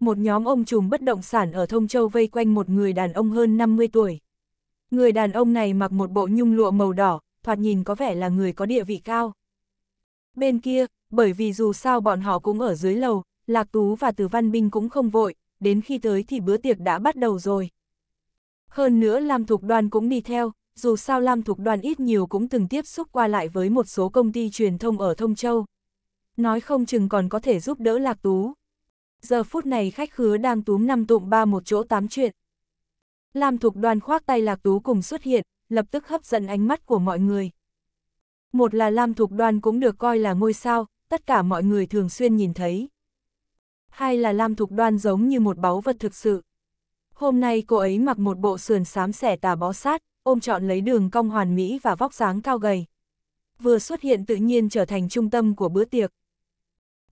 một nhóm ông trùm bất động sản ở Thông Châu vây quanh một người đàn ông hơn 50 tuổi. Người đàn ông này mặc một bộ nhung lụa màu đỏ, thoạt nhìn có vẻ là người có địa vị cao. Bên kia, bởi vì dù sao bọn họ cũng ở dưới lầu, Lạc Tú và Từ Văn Binh cũng không vội, đến khi tới thì bữa tiệc đã bắt đầu rồi. Hơn nữa Lam Thục đoàn cũng đi theo, dù sao Lam Thục đoàn ít nhiều cũng từng tiếp xúc qua lại với một số công ty truyền thông ở Thông Châu. Nói không chừng còn có thể giúp đỡ Lạc Tú giờ phút này khách khứa đang túm năm tụm ba một chỗ tám chuyện. Lam Thục Đoan khoác tay Lạc Tú cùng xuất hiện, lập tức hấp dẫn ánh mắt của mọi người. Một là Lam Thục Đoan cũng được coi là ngôi sao, tất cả mọi người thường xuyên nhìn thấy. Hai là Lam Thục Đoan giống như một báu vật thực sự. Hôm nay cô ấy mặc một bộ sườn xám xẻ tà bó sát, ôm trọn lấy đường cong hoàn mỹ và vóc dáng cao gầy. Vừa xuất hiện tự nhiên trở thành trung tâm của bữa tiệc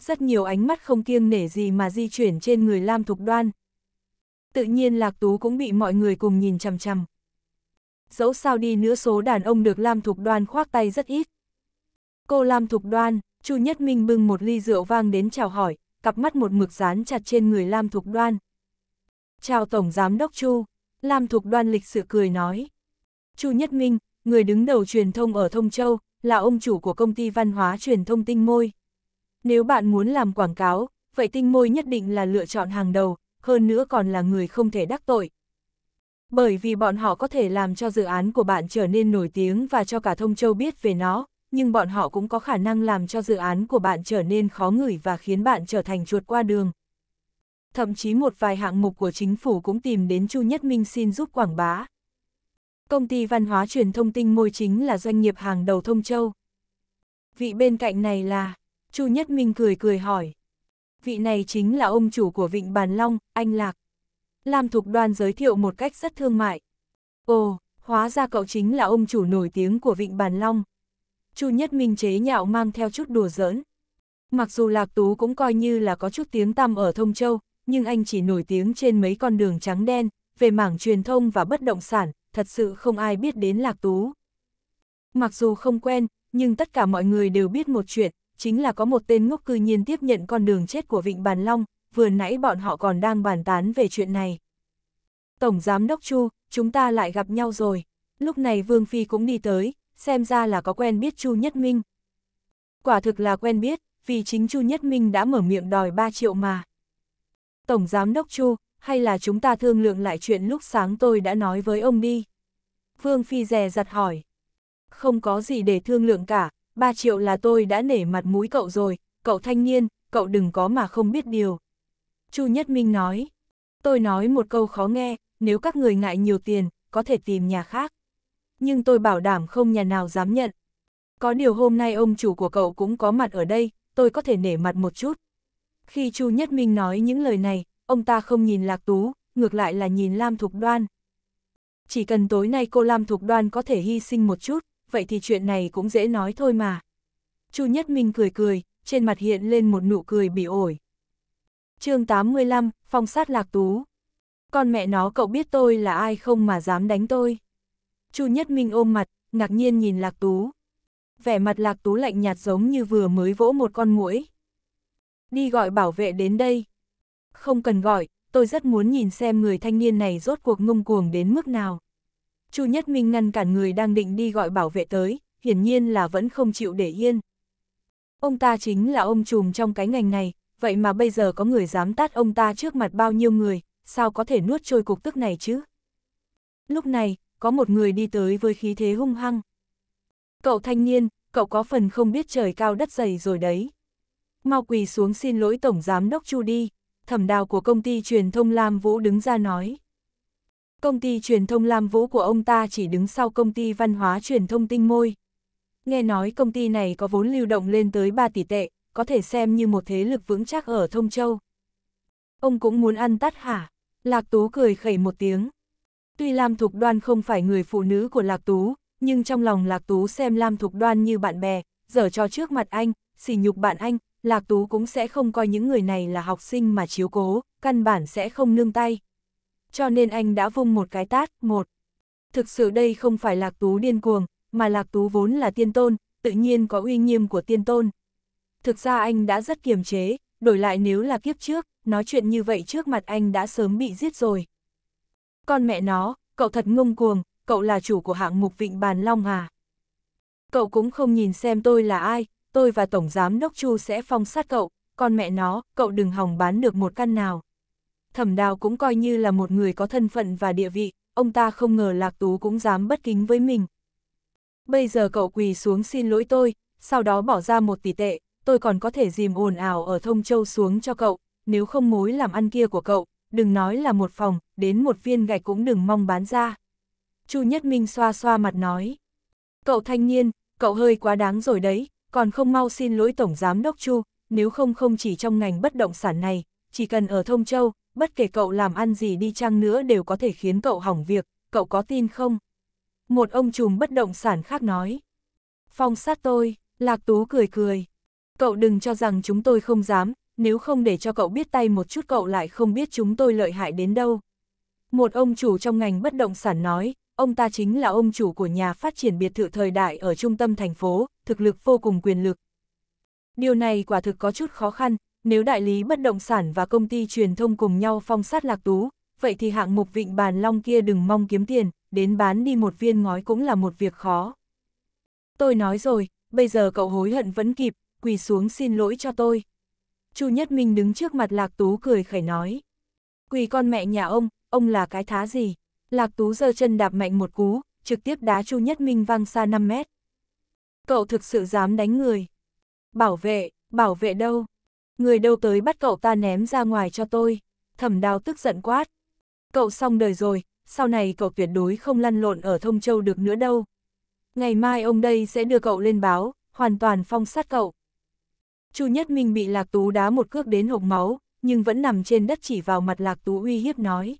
rất nhiều ánh mắt không kiêng nể gì mà di chuyển trên người Lam Thục Đoan. Tự nhiên Lạc Tú cũng bị mọi người cùng nhìn chằm chằm. Dẫu sao đi nữa số đàn ông được Lam Thục Đoan khoác tay rất ít. Cô Lam Thục Đoan, Chu Nhất Minh bưng một ly rượu vang đến chào hỏi, cặp mắt một mực dán chặt trên người Lam Thục Đoan. Chào Tổng Giám Đốc Chu, Lam Thục Đoan lịch sự cười nói. Chu Nhất Minh, người đứng đầu truyền thông ở Thông Châu, là ông chủ của công ty văn hóa truyền thông Tinh Môi. Nếu bạn muốn làm quảng cáo, vậy tinh môi nhất định là lựa chọn hàng đầu, hơn nữa còn là người không thể đắc tội. Bởi vì bọn họ có thể làm cho dự án của bạn trở nên nổi tiếng và cho cả thông châu biết về nó, nhưng bọn họ cũng có khả năng làm cho dự án của bạn trở nên khó ngửi và khiến bạn trở thành chuột qua đường. Thậm chí một vài hạng mục của chính phủ cũng tìm đến Chu Nhất Minh xin giúp quảng bá. Công ty văn hóa truyền thông tinh môi chính là doanh nghiệp hàng đầu thông châu. Vị bên cạnh này là Chu Nhất Minh cười cười hỏi. Vị này chính là ông chủ của Vịnh Bàn Long, anh Lạc. Lam Thục Đoan giới thiệu một cách rất thương mại. Ồ, hóa ra cậu chính là ông chủ nổi tiếng của Vịnh Bàn Long. Chu Nhất Minh chế nhạo mang theo chút đùa giỡn. Mặc dù Lạc Tú cũng coi như là có chút tiếng tăm ở Thông Châu, nhưng anh chỉ nổi tiếng trên mấy con đường trắng đen, về mảng truyền thông và bất động sản, thật sự không ai biết đến Lạc Tú. Mặc dù không quen, nhưng tất cả mọi người đều biết một chuyện, chính là có một tên ngốc cư nhiên tiếp nhận con đường chết của Vịnh Bàn Long, vừa nãy bọn họ còn đang bàn tán về chuyện này. Tổng Giám Đốc Chu, chúng ta lại gặp nhau rồi. Lúc này Vương Phi cũng đi tới, xem ra là có quen biết Chu Nhất Minh. Quả thực là quen biết, vì chính Chu Nhất Minh đã mở miệng đòi 3 triệu mà. Tổng Giám Đốc Chu, hay là chúng ta thương lượng lại chuyện lúc sáng tôi đã nói với ông đi? Vương Phi rè dặt hỏi. Không có gì để thương lượng cả, Ba triệu là tôi đã nể mặt mũi cậu rồi, cậu thanh niên, cậu đừng có mà không biết điều. Chu Nhất Minh nói, tôi nói một câu khó nghe, nếu các người ngại nhiều tiền, có thể tìm nhà khác. Nhưng tôi bảo đảm không nhà nào dám nhận. Có điều hôm nay ông chủ của cậu cũng có mặt ở đây, tôi có thể nể mặt một chút. Khi Chu Nhất Minh nói những lời này, ông ta không nhìn Lạc Tú, ngược lại là nhìn Lam Thục Đoan. Chỉ cần tối nay cô Lam Thục Đoan có thể hy sinh một chút, vậy thì chuyện này cũng dễ nói thôi mà. Chu Nhất Minh cười cười, trên mặt hiện lên một nụ cười bị ổi. chương 85, phong sát lạc tú. Con mẹ nó cậu biết tôi là ai không mà dám đánh tôi. Chu Nhất Minh ôm mặt, ngạc nhiên nhìn lạc tú. Vẻ mặt lạc tú lạnh nhạt giống như vừa mới vỗ một con muỗi. Đi gọi bảo vệ đến đây. Không cần gọi, tôi rất muốn nhìn xem người thanh niên này rốt cuộc ngông cuồng đến mức nào. Chu Nhất Minh ngăn cản người đang định đi gọi bảo vệ tới, hiển nhiên là vẫn không chịu để yên. Ông ta chính là ông trùm trong cái ngành này, vậy mà bây giờ có người dám tát ông ta trước mặt bao nhiêu người, sao có thể nuốt trôi cục tức này chứ? Lúc này, có một người đi tới với khí thế hung hăng. Cậu thanh niên, cậu có phần không biết trời cao đất dày rồi đấy. Mau quỳ xuống xin lỗi Tổng Giám Đốc Chu đi, thẩm đào của công ty truyền thông Lam Vũ đứng ra nói. Công ty truyền thông Lam Vũ của ông ta chỉ đứng sau công ty văn hóa truyền thông Tinh Môi. Nghe nói công ty này có vốn lưu động lên tới 3 tỷ tệ, có thể xem như một thế lực vững chắc ở Thông Châu. Ông cũng muốn ăn tắt hả? Lạc Tú cười khẩy một tiếng. Tuy Lam Thục Đoan không phải người phụ nữ của Lạc Tú, nhưng trong lòng Lạc Tú xem Lam Thục Đoan như bạn bè, dở cho trước mặt anh, sỉ nhục bạn anh, Lạc Tú cũng sẽ không coi những người này là học sinh mà chiếu cố, căn bản sẽ không nương tay cho nên anh đã vung một cái tát, một. Thực sự đây không phải lạc tú điên cuồng, mà lạc tú vốn là tiên tôn, tự nhiên có uy nghiêm của tiên tôn. Thực ra anh đã rất kiềm chế, đổi lại nếu là kiếp trước, nói chuyện như vậy trước mặt anh đã sớm bị giết rồi. Con mẹ nó, cậu thật ngông cuồng, cậu là chủ của hạng mục Vịnh Bàn Long à? Cậu cũng không nhìn xem tôi là ai, tôi và Tổng Giám Đốc Chu sẽ phong sát cậu, con mẹ nó, cậu đừng hòng bán được một căn nào thẩm đào cũng coi như là một người có thân phận và địa vị, ông ta không ngờ lạc tú cũng dám bất kính với mình. Bây giờ cậu quỳ xuống xin lỗi tôi, sau đó bỏ ra một tỷ tệ, tôi còn có thể dìm ồn ào ở thông châu xuống cho cậu, nếu không mối làm ăn kia của cậu, đừng nói là một phòng, đến một viên gạch cũng đừng mong bán ra. Chu Nhất Minh xoa xoa mặt nói. Cậu thanh niên, cậu hơi quá đáng rồi đấy, còn không mau xin lỗi Tổng Giám Đốc Chu, nếu không không chỉ trong ngành bất động sản này, chỉ cần ở Thông Châu, bất kể cậu làm ăn gì đi chăng nữa đều có thể khiến cậu hỏng việc, cậu có tin không? Một ông trùm bất động sản khác nói. Phong sát tôi, Lạc Tú cười cười. Cậu đừng cho rằng chúng tôi không dám, nếu không để cho cậu biết tay một chút cậu lại không biết chúng tôi lợi hại đến đâu. Một ông chủ trong ngành bất động sản nói, ông ta chính là ông chủ của nhà phát triển biệt thự thời đại ở trung tâm thành phố, thực lực vô cùng quyền lực. Điều này quả thực có chút khó khăn, nếu đại lý bất động sản và công ty truyền thông cùng nhau phong sát lạc tú, vậy thì hạng mục vịnh bàn long kia đừng mong kiếm tiền, đến bán đi một viên ngói cũng là một việc khó. Tôi nói rồi, bây giờ cậu hối hận vẫn kịp, quỳ xuống xin lỗi cho tôi. Chu Nhất Minh đứng trước mặt Lạc Tú cười khẩy nói. Quỳ con mẹ nhà ông, ông là cái thá gì? Lạc Tú giơ chân đạp mạnh một cú, trực tiếp đá Chu Nhất Minh văng xa 5 mét. Cậu thực sự dám đánh người. Bảo vệ, bảo vệ đâu? Người đâu tới bắt cậu ta ném ra ngoài cho tôi. Thẩm đào tức giận quát. Cậu xong đời rồi, sau này cậu tuyệt đối không lăn lộn ở thông châu được nữa đâu. Ngày mai ông đây sẽ đưa cậu lên báo, hoàn toàn phong sát cậu. Chu Nhất Minh bị Lạc Tú đá một cước đến hộc máu, nhưng vẫn nằm trên đất chỉ vào mặt Lạc Tú uy hiếp nói.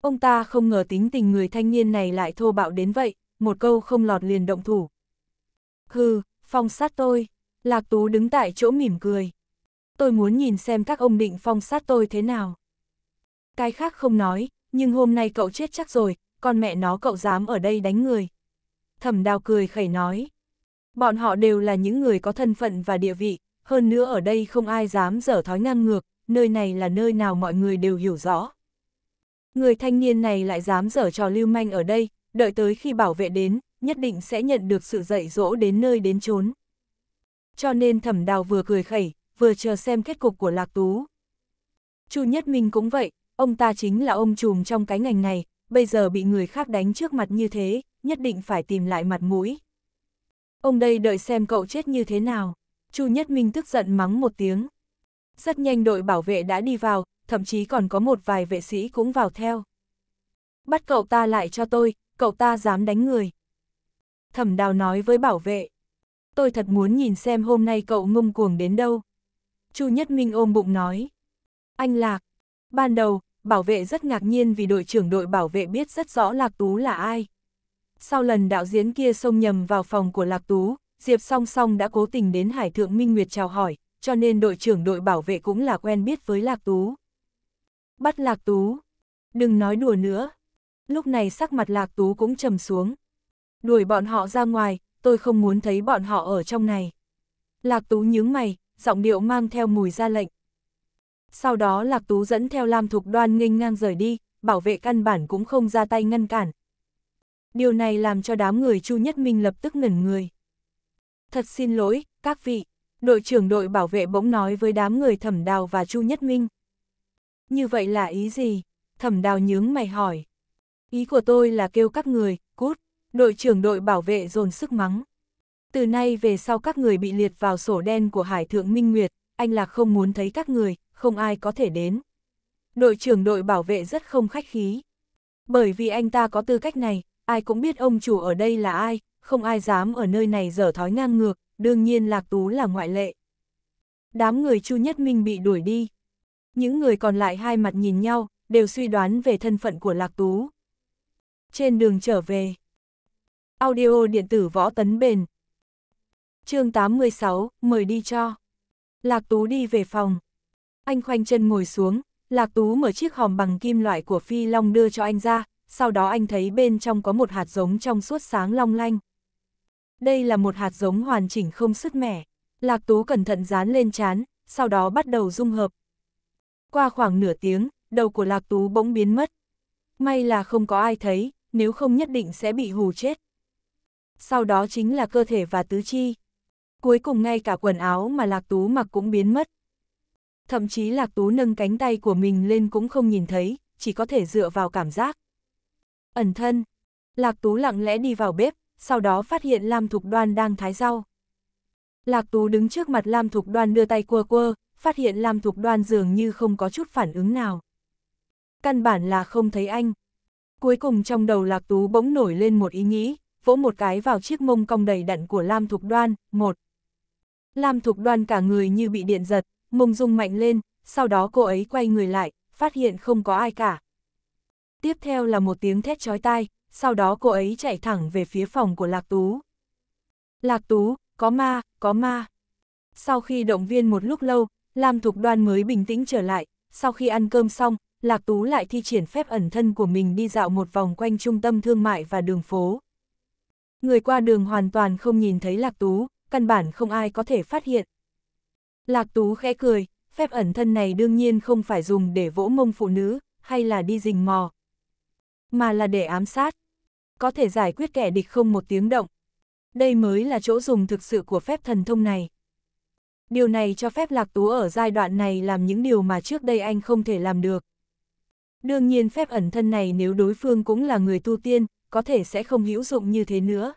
Ông ta không ngờ tính tình người thanh niên này lại thô bạo đến vậy, một câu không lọt liền động thủ. Hừ, phong sát tôi. Lạc Tú đứng tại chỗ mỉm cười tôi muốn nhìn xem các ông định phong sát tôi thế nào. Cái khác không nói, nhưng hôm nay cậu chết chắc rồi, con mẹ nó cậu dám ở đây đánh người. Thẩm đào cười khẩy nói. Bọn họ đều là những người có thân phận và địa vị, hơn nữa ở đây không ai dám dở thói ngang ngược, nơi này là nơi nào mọi người đều hiểu rõ. Người thanh niên này lại dám dở trò lưu manh ở đây, đợi tới khi bảo vệ đến, nhất định sẽ nhận được sự dạy dỗ đến nơi đến chốn. Cho nên thẩm đào vừa cười khẩy, vừa chờ xem kết cục của Lạc Tú. Chu Nhất Minh cũng vậy, ông ta chính là ông trùm trong cái ngành này, bây giờ bị người khác đánh trước mặt như thế, nhất định phải tìm lại mặt mũi. Ông đây đợi xem cậu chết như thế nào. Chu Nhất Minh tức giận mắng một tiếng. Rất nhanh đội bảo vệ đã đi vào, thậm chí còn có một vài vệ sĩ cũng vào theo. Bắt cậu ta lại cho tôi, cậu ta dám đánh người. Thẩm đào nói với bảo vệ. Tôi thật muốn nhìn xem hôm nay cậu ngông cuồng đến đâu. Chu Nhất Minh ôm bụng nói. Anh Lạc, ban đầu, bảo vệ rất ngạc nhiên vì đội trưởng đội bảo vệ biết rất rõ Lạc Tú là ai. Sau lần đạo diễn kia xông nhầm vào phòng của Lạc Tú, Diệp song song đã cố tình đến Hải Thượng Minh Nguyệt chào hỏi, cho nên đội trưởng đội bảo vệ cũng là quen biết với Lạc Tú. Bắt Lạc Tú. Đừng nói đùa nữa. Lúc này sắc mặt Lạc Tú cũng trầm xuống. Đuổi bọn họ ra ngoài, tôi không muốn thấy bọn họ ở trong này. Lạc Tú nhướng mày, giọng điệu mang theo mùi ra lệnh. Sau đó Lạc Tú dẫn theo Lam Thục Đoan nghênh ngang rời đi, bảo vệ căn bản cũng không ra tay ngăn cản. Điều này làm cho đám người Chu Nhất Minh lập tức ngẩn người. Thật xin lỗi, các vị, đội trưởng đội bảo vệ bỗng nói với đám người Thẩm Đào và Chu Nhất Minh. Như vậy là ý gì? Thẩm Đào nhướng mày hỏi. Ý của tôi là kêu các người, cút, đội trưởng đội bảo vệ dồn sức mắng. Từ nay về sau các người bị liệt vào sổ đen của Hải Thượng Minh Nguyệt, anh lạc không muốn thấy các người, không ai có thể đến. Đội trưởng đội bảo vệ rất không khách khí. Bởi vì anh ta có tư cách này, ai cũng biết ông chủ ở đây là ai, không ai dám ở nơi này dở thói ngang ngược, đương nhiên Lạc Tú là ngoại lệ. Đám người Chu Nhất Minh bị đuổi đi. Những người còn lại hai mặt nhìn nhau, đều suy đoán về thân phận của Lạc Tú. Trên đường trở về, audio điện tử võ tấn bền, chương 86, mời đi cho. Lạc Tú đi về phòng. Anh khoanh chân ngồi xuống, Lạc Tú mở chiếc hòm bằng kim loại của Phi Long đưa cho anh ra, sau đó anh thấy bên trong có một hạt giống trong suốt sáng long lanh. Đây là một hạt giống hoàn chỉnh không sứt mẻ. Lạc Tú cẩn thận dán lên chán, sau đó bắt đầu dung hợp. Qua khoảng nửa tiếng, đầu của Lạc Tú bỗng biến mất. May là không có ai thấy, nếu không nhất định sẽ bị hù chết. Sau đó chính là cơ thể và tứ chi cuối cùng ngay cả quần áo mà Lạc Tú mặc cũng biến mất. Thậm chí Lạc Tú nâng cánh tay của mình lên cũng không nhìn thấy, chỉ có thể dựa vào cảm giác. Ẩn thân, Lạc Tú lặng lẽ đi vào bếp, sau đó phát hiện Lam Thục Đoan đang thái rau. Lạc Tú đứng trước mặt Lam Thục Đoan đưa tay quơ quơ, phát hiện Lam Thục Đoan dường như không có chút phản ứng nào. Căn bản là không thấy anh. Cuối cùng trong đầu Lạc Tú bỗng nổi lên một ý nghĩ, vỗ một cái vào chiếc mông cong đầy đặn của Lam Thục Đoan, một. Lam Thục Đoan cả người như bị điện giật, mông rung mạnh lên, sau đó cô ấy quay người lại, phát hiện không có ai cả. Tiếp theo là một tiếng thét chói tai, sau đó cô ấy chạy thẳng về phía phòng của Lạc Tú. Lạc Tú, có ma, có ma. Sau khi động viên một lúc lâu, Lam Thục Đoan mới bình tĩnh trở lại, sau khi ăn cơm xong, Lạc Tú lại thi triển phép ẩn thân của mình đi dạo một vòng quanh trung tâm thương mại và đường phố. Người qua đường hoàn toàn không nhìn thấy Lạc Tú, căn bản không ai có thể phát hiện. Lạc Tú khẽ cười, phép ẩn thân này đương nhiên không phải dùng để vỗ mông phụ nữ, hay là đi rình mò, mà là để ám sát. Có thể giải quyết kẻ địch không một tiếng động. Đây mới là chỗ dùng thực sự của phép thần thông này. Điều này cho phép Lạc Tú ở giai đoạn này làm những điều mà trước đây anh không thể làm được. Đương nhiên phép ẩn thân này nếu đối phương cũng là người tu tiên, có thể sẽ không hữu dụng như thế nữa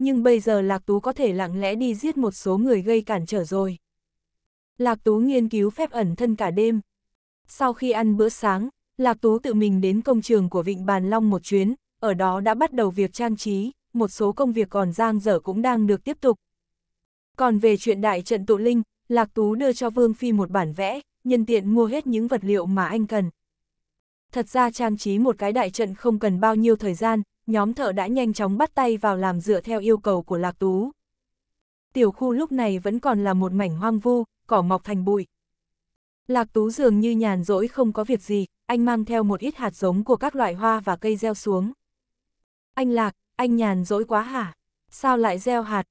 nhưng bây giờ Lạc Tú có thể lặng lẽ đi giết một số người gây cản trở rồi. Lạc Tú nghiên cứu phép ẩn thân cả đêm. Sau khi ăn bữa sáng, Lạc Tú tự mình đến công trường của Vịnh Bàn Long một chuyến, ở đó đã bắt đầu việc trang trí, một số công việc còn giang dở cũng đang được tiếp tục. Còn về chuyện đại trận tụ linh, Lạc Tú đưa cho Vương Phi một bản vẽ, nhân tiện mua hết những vật liệu mà anh cần. Thật ra trang trí một cái đại trận không cần bao nhiêu thời gian, nhóm thợ đã nhanh chóng bắt tay vào làm dựa theo yêu cầu của Lạc Tú. Tiểu khu lúc này vẫn còn là một mảnh hoang vu, cỏ mọc thành bụi. Lạc Tú dường như nhàn rỗi không có việc gì, anh mang theo một ít hạt giống của các loại hoa và cây gieo xuống. Anh Lạc, anh nhàn rỗi quá hả? Sao lại gieo hạt?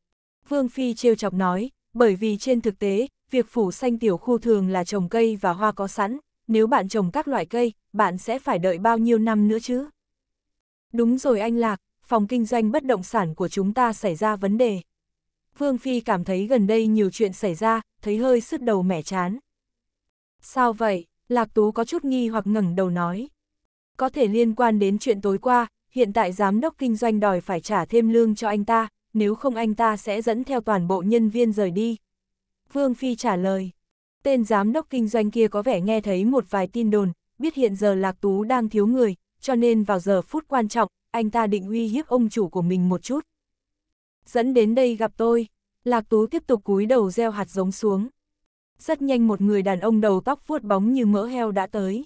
Vương Phi trêu chọc nói, bởi vì trên thực tế, việc phủ xanh tiểu khu thường là trồng cây và hoa có sẵn, nếu bạn trồng các loại cây, bạn sẽ phải đợi bao nhiêu năm nữa chứ? Đúng rồi anh Lạc, phòng kinh doanh bất động sản của chúng ta xảy ra vấn đề. Vương Phi cảm thấy gần đây nhiều chuyện xảy ra, thấy hơi sứt đầu mẻ chán. Sao vậy? Lạc Tú có chút nghi hoặc ngẩng đầu nói. Có thể liên quan đến chuyện tối qua, hiện tại giám đốc kinh doanh đòi phải trả thêm lương cho anh ta, nếu không anh ta sẽ dẫn theo toàn bộ nhân viên rời đi. Vương Phi trả lời. Tên giám đốc kinh doanh kia có vẻ nghe thấy một vài tin đồn, biết hiện giờ Lạc Tú đang thiếu người, cho nên vào giờ phút quan trọng, anh ta định uy hiếp ông chủ của mình một chút. Dẫn đến đây gặp tôi, Lạc Tú tiếp tục cúi đầu gieo hạt giống xuống. Rất nhanh một người đàn ông đầu tóc vuốt bóng như mỡ heo đã tới.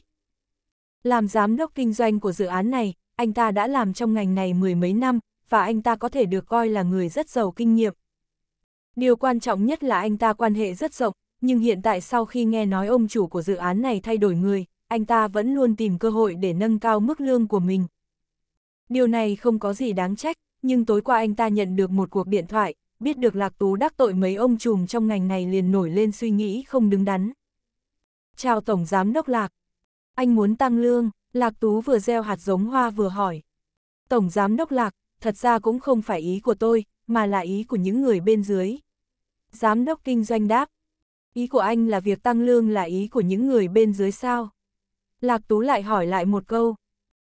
Làm giám đốc kinh doanh của dự án này, anh ta đã làm trong ngành này mười mấy năm, và anh ta có thể được coi là người rất giàu kinh nghiệm. Điều quan trọng nhất là anh ta quan hệ rất rộng, nhưng hiện tại sau khi nghe nói ông chủ của dự án này thay đổi người, anh ta vẫn luôn tìm cơ hội để nâng cao mức lương của mình. Điều này không có gì đáng trách, nhưng tối qua anh ta nhận được một cuộc điện thoại, biết được Lạc Tú đắc tội mấy ông trùm trong ngành này liền nổi lên suy nghĩ không đứng đắn. Chào Tổng Giám Đốc Lạc. Anh muốn tăng lương, Lạc Tú vừa gieo hạt giống hoa vừa hỏi. Tổng Giám Đốc Lạc, thật ra cũng không phải ý của tôi, mà là ý của những người bên dưới. Giám đốc kinh doanh đáp. Ý của anh là việc tăng lương là ý của những người bên dưới sao? Lạc Tú lại hỏi lại một câu.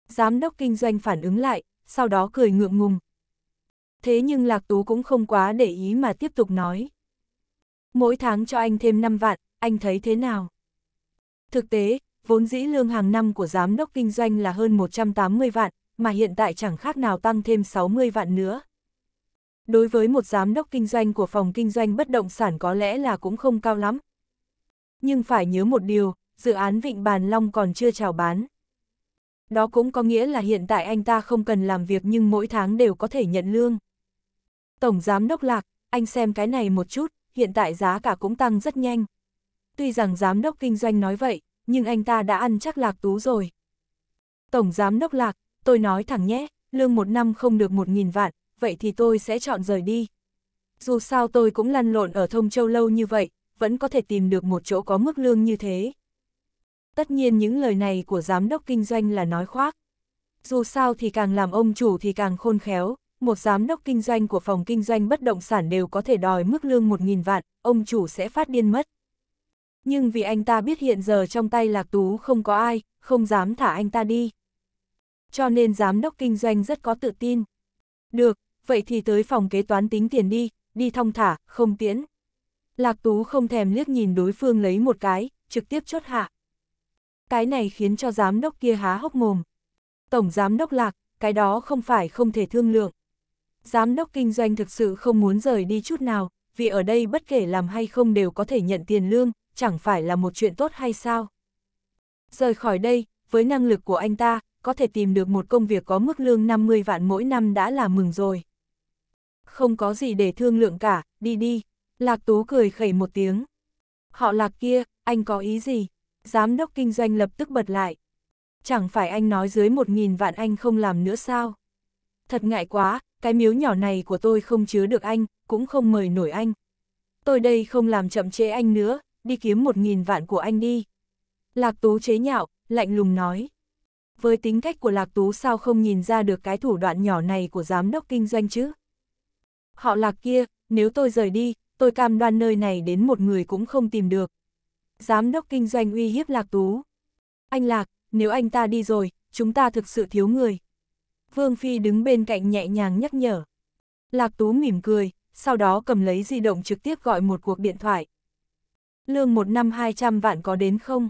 Giám đốc kinh doanh phản ứng lại, sau đó cười ngượng ngùng. Thế nhưng Lạc Tú cũng không quá để ý mà tiếp tục nói. Mỗi tháng cho anh thêm 5 vạn, anh thấy thế nào? Thực tế, vốn dĩ lương hàng năm của giám đốc kinh doanh là hơn 180 vạn, mà hiện tại chẳng khác nào tăng thêm 60 vạn nữa. Đối với một giám đốc kinh doanh của phòng kinh doanh bất động sản có lẽ là cũng không cao lắm. Nhưng phải nhớ một điều, dự án Vịnh Bàn Long còn chưa chào bán. Đó cũng có nghĩa là hiện tại anh ta không cần làm việc nhưng mỗi tháng đều có thể nhận lương. Tổng Giám Đốc Lạc, anh xem cái này một chút, hiện tại giá cả cũng tăng rất nhanh. Tuy rằng Giám Đốc Kinh doanh nói vậy, nhưng anh ta đã ăn chắc Lạc Tú rồi. Tổng Giám Đốc Lạc, tôi nói thẳng nhé, lương một năm không được một nghìn vạn, vậy thì tôi sẽ chọn rời đi. Dù sao tôi cũng lăn lộn ở Thông Châu lâu như vậy, vẫn có thể tìm được một chỗ có mức lương như thế. Tất nhiên những lời này của giám đốc kinh doanh là nói khoác. Dù sao thì càng làm ông chủ thì càng khôn khéo, một giám đốc kinh doanh của phòng kinh doanh bất động sản đều có thể đòi mức lương 1.000 vạn, ông chủ sẽ phát điên mất. Nhưng vì anh ta biết hiện giờ trong tay Lạc Tú không có ai, không dám thả anh ta đi. Cho nên giám đốc kinh doanh rất có tự tin. Được, vậy thì tới phòng kế toán tính tiền đi, đi thong thả, không tiễn. Lạc Tú không thèm liếc nhìn đối phương lấy một cái, trực tiếp chốt hạ cái này khiến cho giám đốc kia há hốc mồm. Tổng giám đốc lạc, cái đó không phải không thể thương lượng. Giám đốc kinh doanh thực sự không muốn rời đi chút nào, vì ở đây bất kể làm hay không đều có thể nhận tiền lương, chẳng phải là một chuyện tốt hay sao. Rời khỏi đây, với năng lực của anh ta, có thể tìm được một công việc có mức lương 50 vạn mỗi năm đã là mừng rồi. Không có gì để thương lượng cả, đi đi. Lạc Tú cười khẩy một tiếng. Họ lạc kia, anh có ý gì? giám đốc kinh doanh lập tức bật lại. Chẳng phải anh nói dưới một nghìn vạn anh không làm nữa sao? Thật ngại quá, cái miếu nhỏ này của tôi không chứa được anh, cũng không mời nổi anh. Tôi đây không làm chậm chế anh nữa, đi kiếm một nghìn vạn của anh đi. Lạc Tú chế nhạo, lạnh lùng nói. Với tính cách của Lạc Tú sao không nhìn ra được cái thủ đoạn nhỏ này của giám đốc kinh doanh chứ? Họ Lạc kia, nếu tôi rời đi, tôi cam đoan nơi này đến một người cũng không tìm được, giám đốc kinh doanh uy hiếp Lạc Tú. Anh Lạc, nếu anh ta đi rồi, chúng ta thực sự thiếu người. Vương Phi đứng bên cạnh nhẹ nhàng nhắc nhở. Lạc Tú mỉm cười, sau đó cầm lấy di động trực tiếp gọi một cuộc điện thoại. Lương một năm 200 vạn có đến không?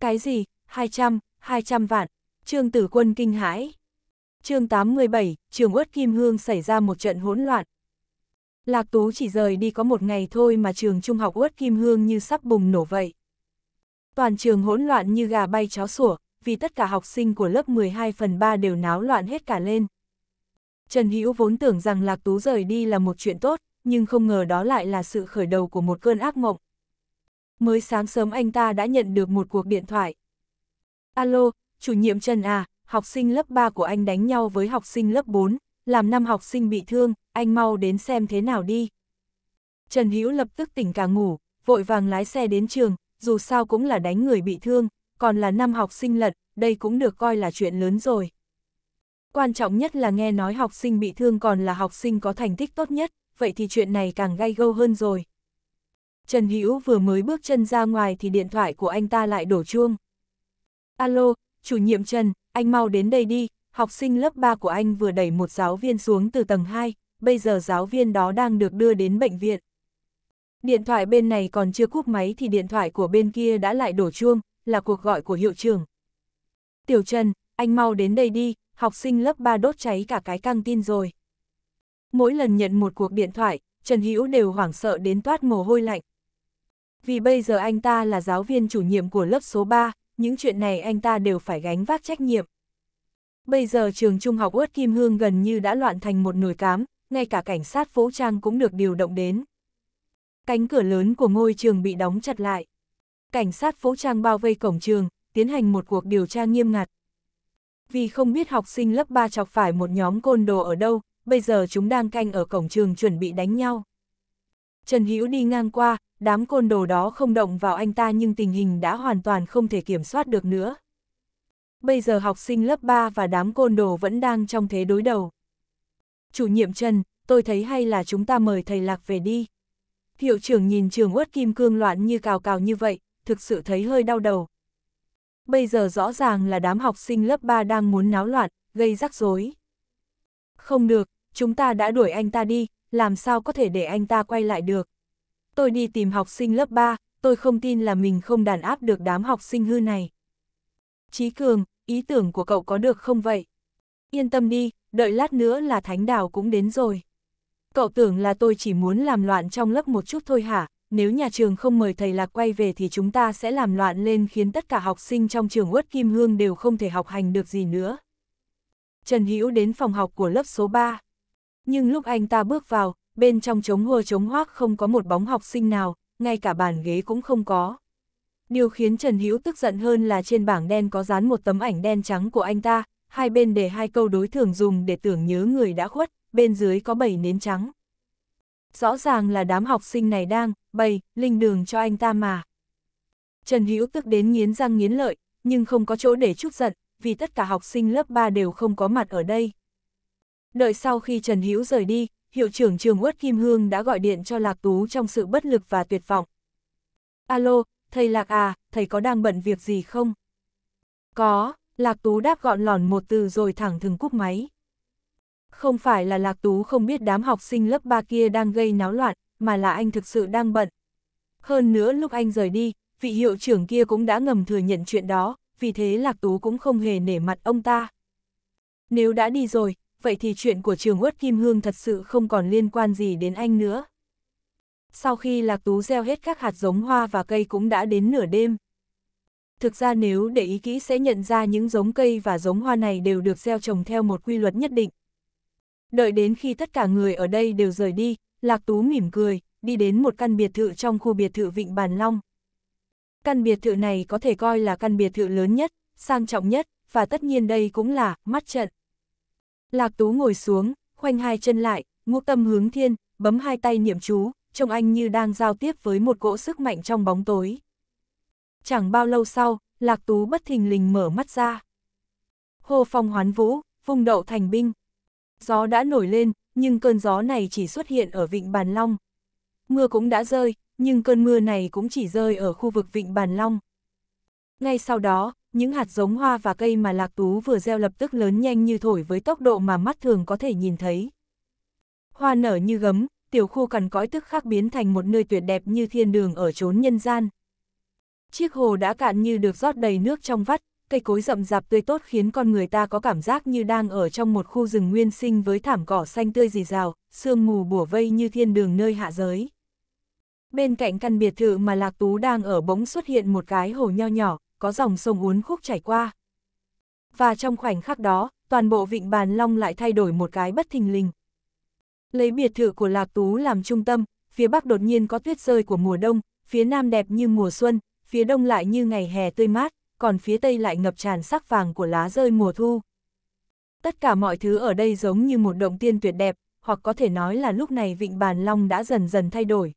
Cái gì? 200, 200 vạn. Trương Tử Quân kinh hãi. chương 87, trường Uất Kim Hương xảy ra một trận hỗn loạn, Lạc Tú chỉ rời đi có một ngày thôi mà trường trung học uất kim hương như sắp bùng nổ vậy. Toàn trường hỗn loạn như gà bay chó sủa, vì tất cả học sinh của lớp 12 phần 3 đều náo loạn hết cả lên. Trần Hữu vốn tưởng rằng Lạc Tú rời đi là một chuyện tốt, nhưng không ngờ đó lại là sự khởi đầu của một cơn ác mộng. Mới sáng sớm anh ta đã nhận được một cuộc điện thoại. Alo, chủ nhiệm Trần à, học sinh lớp 3 của anh đánh nhau với học sinh lớp 4, làm năm học sinh bị thương, anh mau đến xem thế nào đi. Trần Hữu lập tức tỉnh cả ngủ, vội vàng lái xe đến trường, dù sao cũng là đánh người bị thương, còn là năm học sinh lật, đây cũng được coi là chuyện lớn rồi. Quan trọng nhất là nghe nói học sinh bị thương còn là học sinh có thành tích tốt nhất, vậy thì chuyện này càng gay gâu hơn rồi. Trần Hữu vừa mới bước chân ra ngoài thì điện thoại của anh ta lại đổ chuông. Alo, chủ nhiệm Trần, anh mau đến đây đi, học sinh lớp 3 của anh vừa đẩy một giáo viên xuống từ tầng 2, bây giờ giáo viên đó đang được đưa đến bệnh viện. Điện thoại bên này còn chưa cúp máy thì điện thoại của bên kia đã lại đổ chuông, là cuộc gọi của hiệu trưởng. Tiểu Trần, anh mau đến đây đi, học sinh lớp 3 đốt cháy cả cái căng tin rồi. Mỗi lần nhận một cuộc điện thoại, Trần Hữu đều hoảng sợ đến toát mồ hôi lạnh. Vì bây giờ anh ta là giáo viên chủ nhiệm của lớp số 3, những chuyện này anh ta đều phải gánh vác trách nhiệm. Bây giờ trường trung học ướt kim hương gần như đã loạn thành một nồi cám, ngay cả cảnh sát vũ trang cũng được điều động đến. Cánh cửa lớn của ngôi trường bị đóng chặt lại. Cảnh sát vũ trang bao vây cổng trường, tiến hành một cuộc điều tra nghiêm ngặt. Vì không biết học sinh lớp 3 chọc phải một nhóm côn đồ ở đâu, bây giờ chúng đang canh ở cổng trường chuẩn bị đánh nhau. Trần Hữu đi ngang qua, đám côn đồ đó không động vào anh ta nhưng tình hình đã hoàn toàn không thể kiểm soát được nữa bây giờ học sinh lớp 3 và đám côn đồ vẫn đang trong thế đối đầu. Chủ nhiệm Trần, tôi thấy hay là chúng ta mời thầy Lạc về đi. Hiệu trưởng nhìn trường uất kim cương loạn như cào cào như vậy, thực sự thấy hơi đau đầu. Bây giờ rõ ràng là đám học sinh lớp 3 đang muốn náo loạn, gây rắc rối. Không được, chúng ta đã đuổi anh ta đi, làm sao có thể để anh ta quay lại được. Tôi đi tìm học sinh lớp 3, tôi không tin là mình không đàn áp được đám học sinh hư này. Chí Cường, ý tưởng của cậu có được không vậy? Yên tâm đi, đợi lát nữa là thánh đào cũng đến rồi. Cậu tưởng là tôi chỉ muốn làm loạn trong lớp một chút thôi hả? Nếu nhà trường không mời thầy Lạc quay về thì chúng ta sẽ làm loạn lên khiến tất cả học sinh trong trường Uất Kim Hương đều không thể học hành được gì nữa. Trần Hữu đến phòng học của lớp số 3. Nhưng lúc anh ta bước vào, bên trong trống hua trống hoác không có một bóng học sinh nào, ngay cả bàn ghế cũng không có. Điều khiến Trần Hữu tức giận hơn là trên bảng đen có dán một tấm ảnh đen trắng của anh ta, hai bên để hai câu đối thường dùng để tưởng nhớ người đã khuất, bên dưới có bảy nến trắng. Rõ ràng là đám học sinh này đang bày linh đường cho anh ta mà. Trần Hữu tức đến nghiến răng nghiến lợi, nhưng không có chỗ để chút giận, vì tất cả học sinh lớp 3 đều không có mặt ở đây. Đợi sau khi Trần Hữu rời đi, hiệu trưởng trường Uất Kim Hương đã gọi điện cho Lạc Tú trong sự bất lực và tuyệt vọng. Alo, thầy Lạc à, thầy có đang bận việc gì không? Có, Lạc Tú đáp gọn lỏn một từ rồi thẳng thừng cúp máy. Không phải là Lạc Tú không biết đám học sinh lớp 3 kia đang gây náo loạn, mà là anh thực sự đang bận. Hơn nữa lúc anh rời đi, vị hiệu trưởng kia cũng đã ngầm thừa nhận chuyện đó, vì thế Lạc Tú cũng không hề nể mặt ông ta. Nếu đã đi rồi, vậy thì chuyện của trường uất Kim Hương thật sự không còn liên quan gì đến anh nữa sau khi Lạc Tú gieo hết các hạt giống hoa và cây cũng đã đến nửa đêm. Thực ra nếu để ý kỹ sẽ nhận ra những giống cây và giống hoa này đều được gieo trồng theo một quy luật nhất định. Đợi đến khi tất cả người ở đây đều rời đi, Lạc Tú mỉm cười, đi đến một căn biệt thự trong khu biệt thự Vịnh Bàn Long. Căn biệt thự này có thể coi là căn biệt thự lớn nhất, sang trọng nhất, và tất nhiên đây cũng là mắt trận. Lạc Tú ngồi xuống, khoanh hai chân lại, ngũ tâm hướng thiên, bấm hai tay niệm chú, trông anh như đang giao tiếp với một cỗ sức mạnh trong bóng tối. Chẳng bao lâu sau, Lạc Tú bất thình lình mở mắt ra. Hồ phong hoán vũ, vung đậu thành binh. Gió đã nổi lên, nhưng cơn gió này chỉ xuất hiện ở vịnh Bàn Long. Mưa cũng đã rơi, nhưng cơn mưa này cũng chỉ rơi ở khu vực vịnh Bàn Long. Ngay sau đó, những hạt giống hoa và cây mà Lạc Tú vừa gieo lập tức lớn nhanh như thổi với tốc độ mà mắt thường có thể nhìn thấy. Hoa nở như gấm, tiểu khu cằn cõi tức khắc biến thành một nơi tuyệt đẹp như thiên đường ở chốn nhân gian. Chiếc hồ đã cạn như được rót đầy nước trong vắt, cây cối rậm rạp tươi tốt khiến con người ta có cảm giác như đang ở trong một khu rừng nguyên sinh với thảm cỏ xanh tươi rì rào, sương mù bủa vây như thiên đường nơi hạ giới. Bên cạnh căn biệt thự mà Lạc Tú đang ở bỗng xuất hiện một cái hồ nho nhỏ, có dòng sông uốn khúc chảy qua. Và trong khoảnh khắc đó, toàn bộ vịnh bàn long lại thay đổi một cái bất thình lình. Lấy biệt thự của Lạc Tú làm trung tâm, phía bắc đột nhiên có tuyết rơi của mùa đông, phía nam đẹp như mùa xuân, phía đông lại như ngày hè tươi mát, còn phía tây lại ngập tràn sắc vàng của lá rơi mùa thu. Tất cả mọi thứ ở đây giống như một động tiên tuyệt đẹp, hoặc có thể nói là lúc này vịnh Bàn Long đã dần dần thay đổi.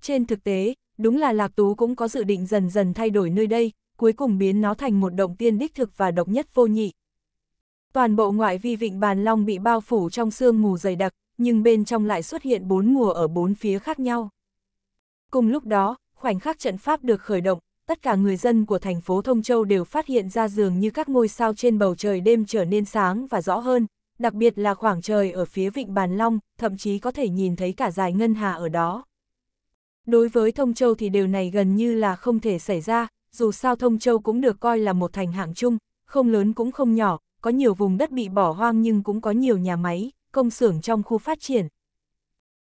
Trên thực tế, đúng là Lạc Tú cũng có dự định dần dần thay đổi nơi đây, cuối cùng biến nó thành một động tiên đích thực và độc nhất vô nhị. Toàn bộ ngoại vi vịnh Bàn Long bị bao phủ trong sương mù dày đặc, nhưng bên trong lại xuất hiện bốn mùa ở bốn phía khác nhau. Cùng lúc đó, khoảnh khắc trận pháp được khởi động, tất cả người dân của thành phố Thông Châu đều phát hiện ra dường như các ngôi sao trên bầu trời đêm trở nên sáng và rõ hơn, đặc biệt là khoảng trời ở phía vịnh Bàn Long, thậm chí có thể nhìn thấy cả dài ngân hà ở đó. Đối với Thông Châu thì điều này gần như là không thể xảy ra, dù sao Thông Châu cũng được coi là một thành hạng chung, không lớn cũng không nhỏ, có nhiều vùng đất bị bỏ hoang nhưng cũng có nhiều nhà máy, công xưởng trong khu phát triển.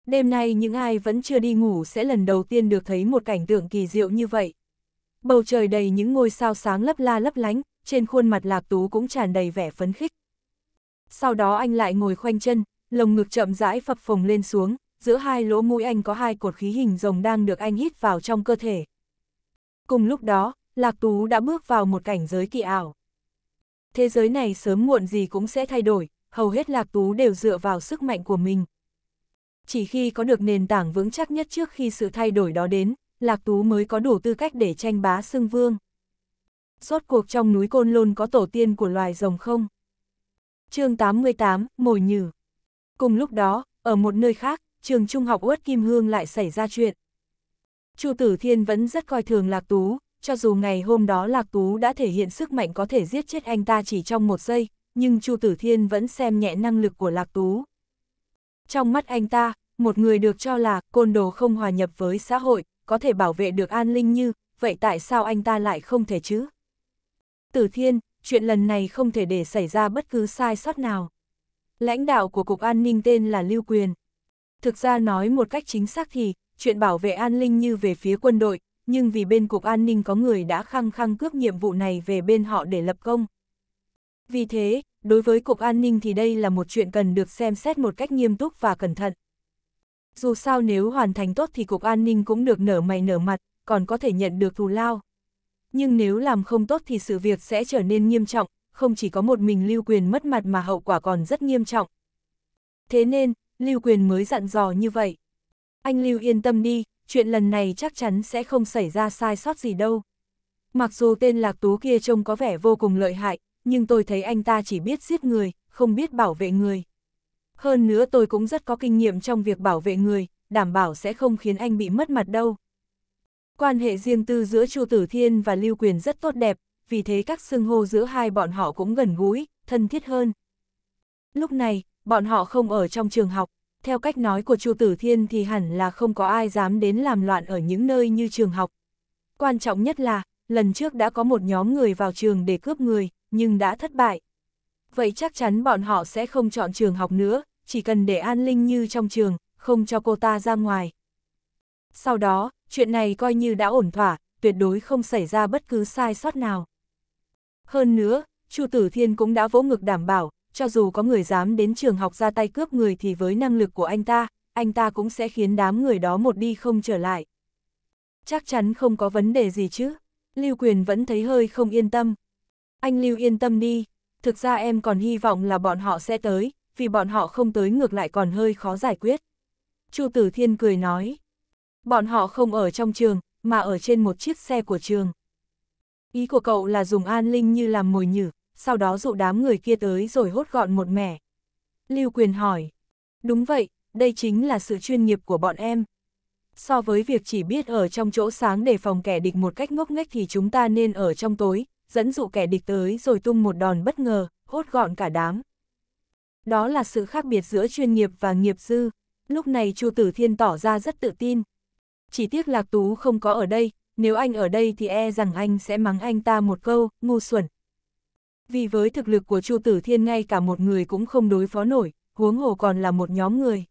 Đêm nay những ai vẫn chưa đi ngủ sẽ lần đầu tiên được thấy một cảnh tượng kỳ diệu như vậy. Bầu trời đầy những ngôi sao sáng lấp la lấp lánh, trên khuôn mặt Lạc Tú cũng tràn đầy vẻ phấn khích. Sau đó anh lại ngồi khoanh chân, lồng ngực chậm rãi phập phồng lên xuống, giữa hai lỗ mũi anh có hai cột khí hình rồng đang được anh hít vào trong cơ thể. Cùng lúc đó, Lạc Tú đã bước vào một cảnh giới kỳ ảo. Thế giới này sớm muộn gì cũng sẽ thay đổi, hầu hết lạc tú đều dựa vào sức mạnh của mình. Chỉ khi có được nền tảng vững chắc nhất trước khi sự thay đổi đó đến, lạc tú mới có đủ tư cách để tranh bá xưng vương. Rốt cuộc trong núi Côn Lôn có tổ tiên của loài rồng không? chương 88, Mồi Nhử Cùng lúc đó, ở một nơi khác, trường trung học Uất Kim Hương lại xảy ra chuyện. Chu Tử Thiên vẫn rất coi thường Lạc Tú, cho dù ngày hôm đó Lạc Tú đã thể hiện sức mạnh có thể giết chết anh ta chỉ trong một giây, nhưng Chu Tử Thiên vẫn xem nhẹ năng lực của Lạc Tú. Trong mắt anh ta, một người được cho là côn đồ không hòa nhập với xã hội, có thể bảo vệ được an linh như, vậy tại sao anh ta lại không thể chứ? Tử Thiên, chuyện lần này không thể để xảy ra bất cứ sai sót nào. Lãnh đạo của Cục An ninh tên là Lưu Quyền. Thực ra nói một cách chính xác thì, chuyện bảo vệ an Linh như về phía quân đội, nhưng vì bên Cục An ninh có người đã khăng khăng cướp nhiệm vụ này về bên họ để lập công. Vì thế, đối với Cục An ninh thì đây là một chuyện cần được xem xét một cách nghiêm túc và cẩn thận. Dù sao nếu hoàn thành tốt thì Cục An ninh cũng được nở mày nở mặt, còn có thể nhận được thù lao. Nhưng nếu làm không tốt thì sự việc sẽ trở nên nghiêm trọng, không chỉ có một mình Lưu Quyền mất mặt mà hậu quả còn rất nghiêm trọng. Thế nên, Lưu Quyền mới dặn dò như vậy. Anh Lưu yên tâm đi, chuyện lần này chắc chắn sẽ không xảy ra sai sót gì đâu. Mặc dù tên Lạc Tú kia trông có vẻ vô cùng lợi hại, nhưng tôi thấy anh ta chỉ biết giết người, không biết bảo vệ người. Hơn nữa tôi cũng rất có kinh nghiệm trong việc bảo vệ người, đảm bảo sẽ không khiến anh bị mất mặt đâu. Quan hệ riêng tư giữa Chu Tử Thiên và Lưu Quyền rất tốt đẹp, vì thế các xưng hô giữa hai bọn họ cũng gần gũi, thân thiết hơn. Lúc này, bọn họ không ở trong trường học, theo cách nói của Chu Tử Thiên thì hẳn là không có ai dám đến làm loạn ở những nơi như trường học. Quan trọng nhất là, lần trước đã có một nhóm người vào trường để cướp người, nhưng đã thất bại. Vậy chắc chắn bọn họ sẽ không chọn trường học nữa, chỉ cần để An Linh như trong trường, không cho cô ta ra ngoài. Sau đó, chuyện này coi như đã ổn thỏa, tuyệt đối không xảy ra bất cứ sai sót nào. Hơn nữa, Chu Tử Thiên cũng đã vỗ ngực đảm bảo, cho dù có người dám đến trường học ra tay cướp người thì với năng lực của anh ta, anh ta cũng sẽ khiến đám người đó một đi không trở lại. Chắc chắn không có vấn đề gì chứ. Lưu Quyền vẫn thấy hơi không yên tâm, anh Lưu yên tâm đi, thực ra em còn hy vọng là bọn họ sẽ tới, vì bọn họ không tới ngược lại còn hơi khó giải quyết. Chu Tử Thiên cười nói, bọn họ không ở trong trường, mà ở trên một chiếc xe của trường. Ý của cậu là dùng An Linh như làm mồi nhử, sau đó dụ đám người kia tới rồi hốt gọn một mẻ. Lưu Quyền hỏi, đúng vậy, đây chính là sự chuyên nghiệp của bọn em. So với việc chỉ biết ở trong chỗ sáng để phòng kẻ địch một cách ngốc nghếch thì chúng ta nên ở trong tối, dẫn dụ kẻ địch tới rồi tung một đòn bất ngờ, hốt gọn cả đám. Đó là sự khác biệt giữa chuyên nghiệp và nghiệp dư. Lúc này Chu Tử Thiên tỏ ra rất tự tin. Chỉ tiếc Lạc Tú không có ở đây, nếu anh ở đây thì e rằng anh sẽ mắng anh ta một câu, ngu xuẩn. Vì với thực lực của Chu Tử Thiên ngay cả một người cũng không đối phó nổi, huống hồ còn là một nhóm người.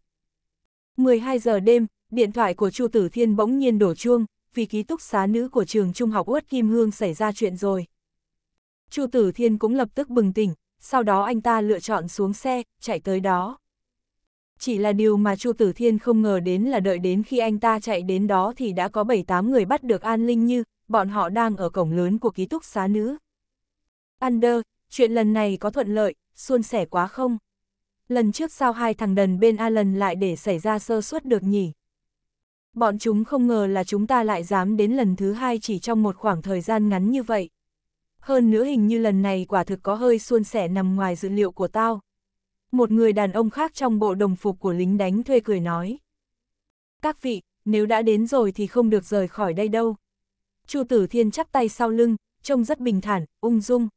12 giờ đêm, điện thoại của Chu Tử Thiên bỗng nhiên đổ chuông, vì ký túc xá nữ của trường trung học Uất Kim Hương xảy ra chuyện rồi. Chu Tử Thiên cũng lập tức bừng tỉnh, sau đó anh ta lựa chọn xuống xe, chạy tới đó. Chỉ là điều mà Chu Tử Thiên không ngờ đến là đợi đến khi anh ta chạy đến đó thì đã có 7-8 người bắt được An Linh Như, bọn họ đang ở cổng lớn của ký túc xá nữ. Under, chuyện lần này có thuận lợi, suôn sẻ quá không? Lần trước sao hai thằng đần bên Alan lại để xảy ra sơ suất được nhỉ? Bọn chúng không ngờ là chúng ta lại dám đến lần thứ hai chỉ trong một khoảng thời gian ngắn như vậy hơn nữa hình như lần này quả thực có hơi suôn sẻ nằm ngoài dự liệu của tao. Một người đàn ông khác trong bộ đồng phục của lính đánh thuê cười nói. Các vị, nếu đã đến rồi thì không được rời khỏi đây đâu. Chu Tử Thiên chắp tay sau lưng, trông rất bình thản, ung dung.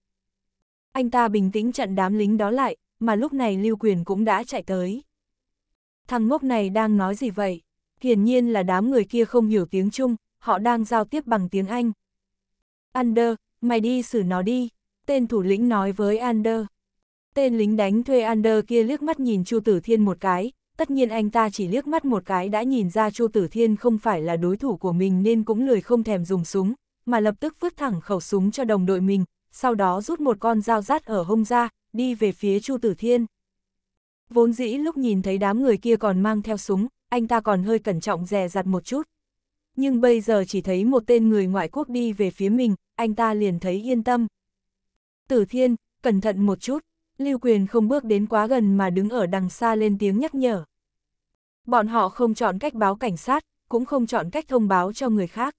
Anh ta bình tĩnh chặn đám lính đó lại, mà lúc này Lưu Quyền cũng đã chạy tới. Thằng ngốc này đang nói gì vậy? Hiển nhiên là đám người kia không hiểu tiếng Trung, họ đang giao tiếp bằng tiếng Anh. Under, mày đi xử nó đi, tên thủ lĩnh nói với Ander. Tên lính đánh thuê Ander kia liếc mắt nhìn Chu Tử Thiên một cái, tất nhiên anh ta chỉ liếc mắt một cái đã nhìn ra Chu Tử Thiên không phải là đối thủ của mình nên cũng lười không thèm dùng súng, mà lập tức vứt thẳng khẩu súng cho đồng đội mình, sau đó rút một con dao rát ở hông ra, đi về phía Chu Tử Thiên. Vốn dĩ lúc nhìn thấy đám người kia còn mang theo súng, anh ta còn hơi cẩn trọng dè dặt một chút, nhưng bây giờ chỉ thấy một tên người ngoại quốc đi về phía mình, anh ta liền thấy yên tâm. Tử Thiên, cẩn thận một chút, Lưu Quyền không bước đến quá gần mà đứng ở đằng xa lên tiếng nhắc nhở. Bọn họ không chọn cách báo cảnh sát, cũng không chọn cách thông báo cho người khác.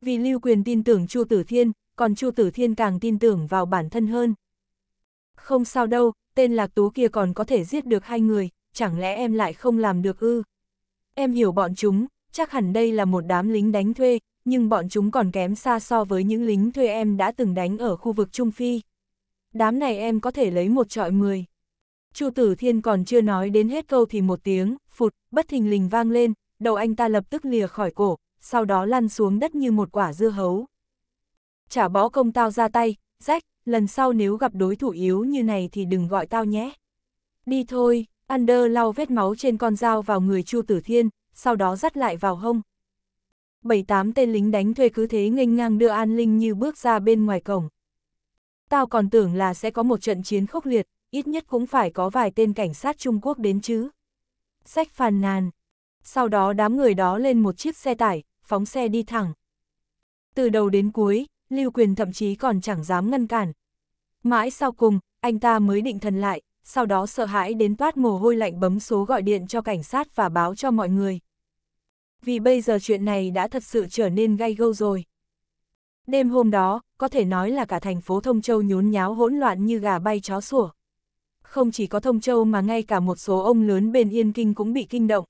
Vì Lưu Quyền tin tưởng Chu Tử Thiên, còn Chu Tử Thiên càng tin tưởng vào bản thân hơn. Không sao đâu, tên lạc tú kia còn có thể giết được hai người, chẳng lẽ em lại không làm được ư? Em hiểu bọn chúng, chắc hẳn đây là một đám lính đánh thuê, nhưng bọn chúng còn kém xa so với những lính thuê em đã từng đánh ở khu vực Trung Phi. Đám này em có thể lấy một trọi mười. Chu Tử Thiên còn chưa nói đến hết câu thì một tiếng, phụt, bất thình lình vang lên, đầu anh ta lập tức lìa khỏi cổ, sau đó lăn xuống đất như một quả dưa hấu. trả bó công tao ra tay, rách, lần sau nếu gặp đối thủ yếu như này thì đừng gọi tao nhé. Đi thôi, Under lau vết máu trên con dao vào người Chu Tử Thiên, sau đó dắt lại vào hông. Bảy tám tên lính đánh thuê cứ thế nghênh ngang đưa An Linh như bước ra bên ngoài cổng. Tao còn tưởng là sẽ có một trận chiến khốc liệt, ít nhất cũng phải có vài tên cảnh sát Trung Quốc đến chứ. Sách phàn nàn. Sau đó đám người đó lên một chiếc xe tải, phóng xe đi thẳng. Từ đầu đến cuối, Lưu Quyền thậm chí còn chẳng dám ngăn cản. Mãi sau cùng, anh ta mới định thần lại, sau đó sợ hãi đến toát mồ hôi lạnh bấm số gọi điện cho cảnh sát và báo cho mọi người. Vì bây giờ chuyện này đã thật sự trở nên gay gâu rồi. Đêm hôm đó, có thể nói là cả thành phố Thông Châu nhốn nháo hỗn loạn như gà bay chó sủa. Không chỉ có Thông Châu mà ngay cả một số ông lớn bên Yên Kinh cũng bị kinh động.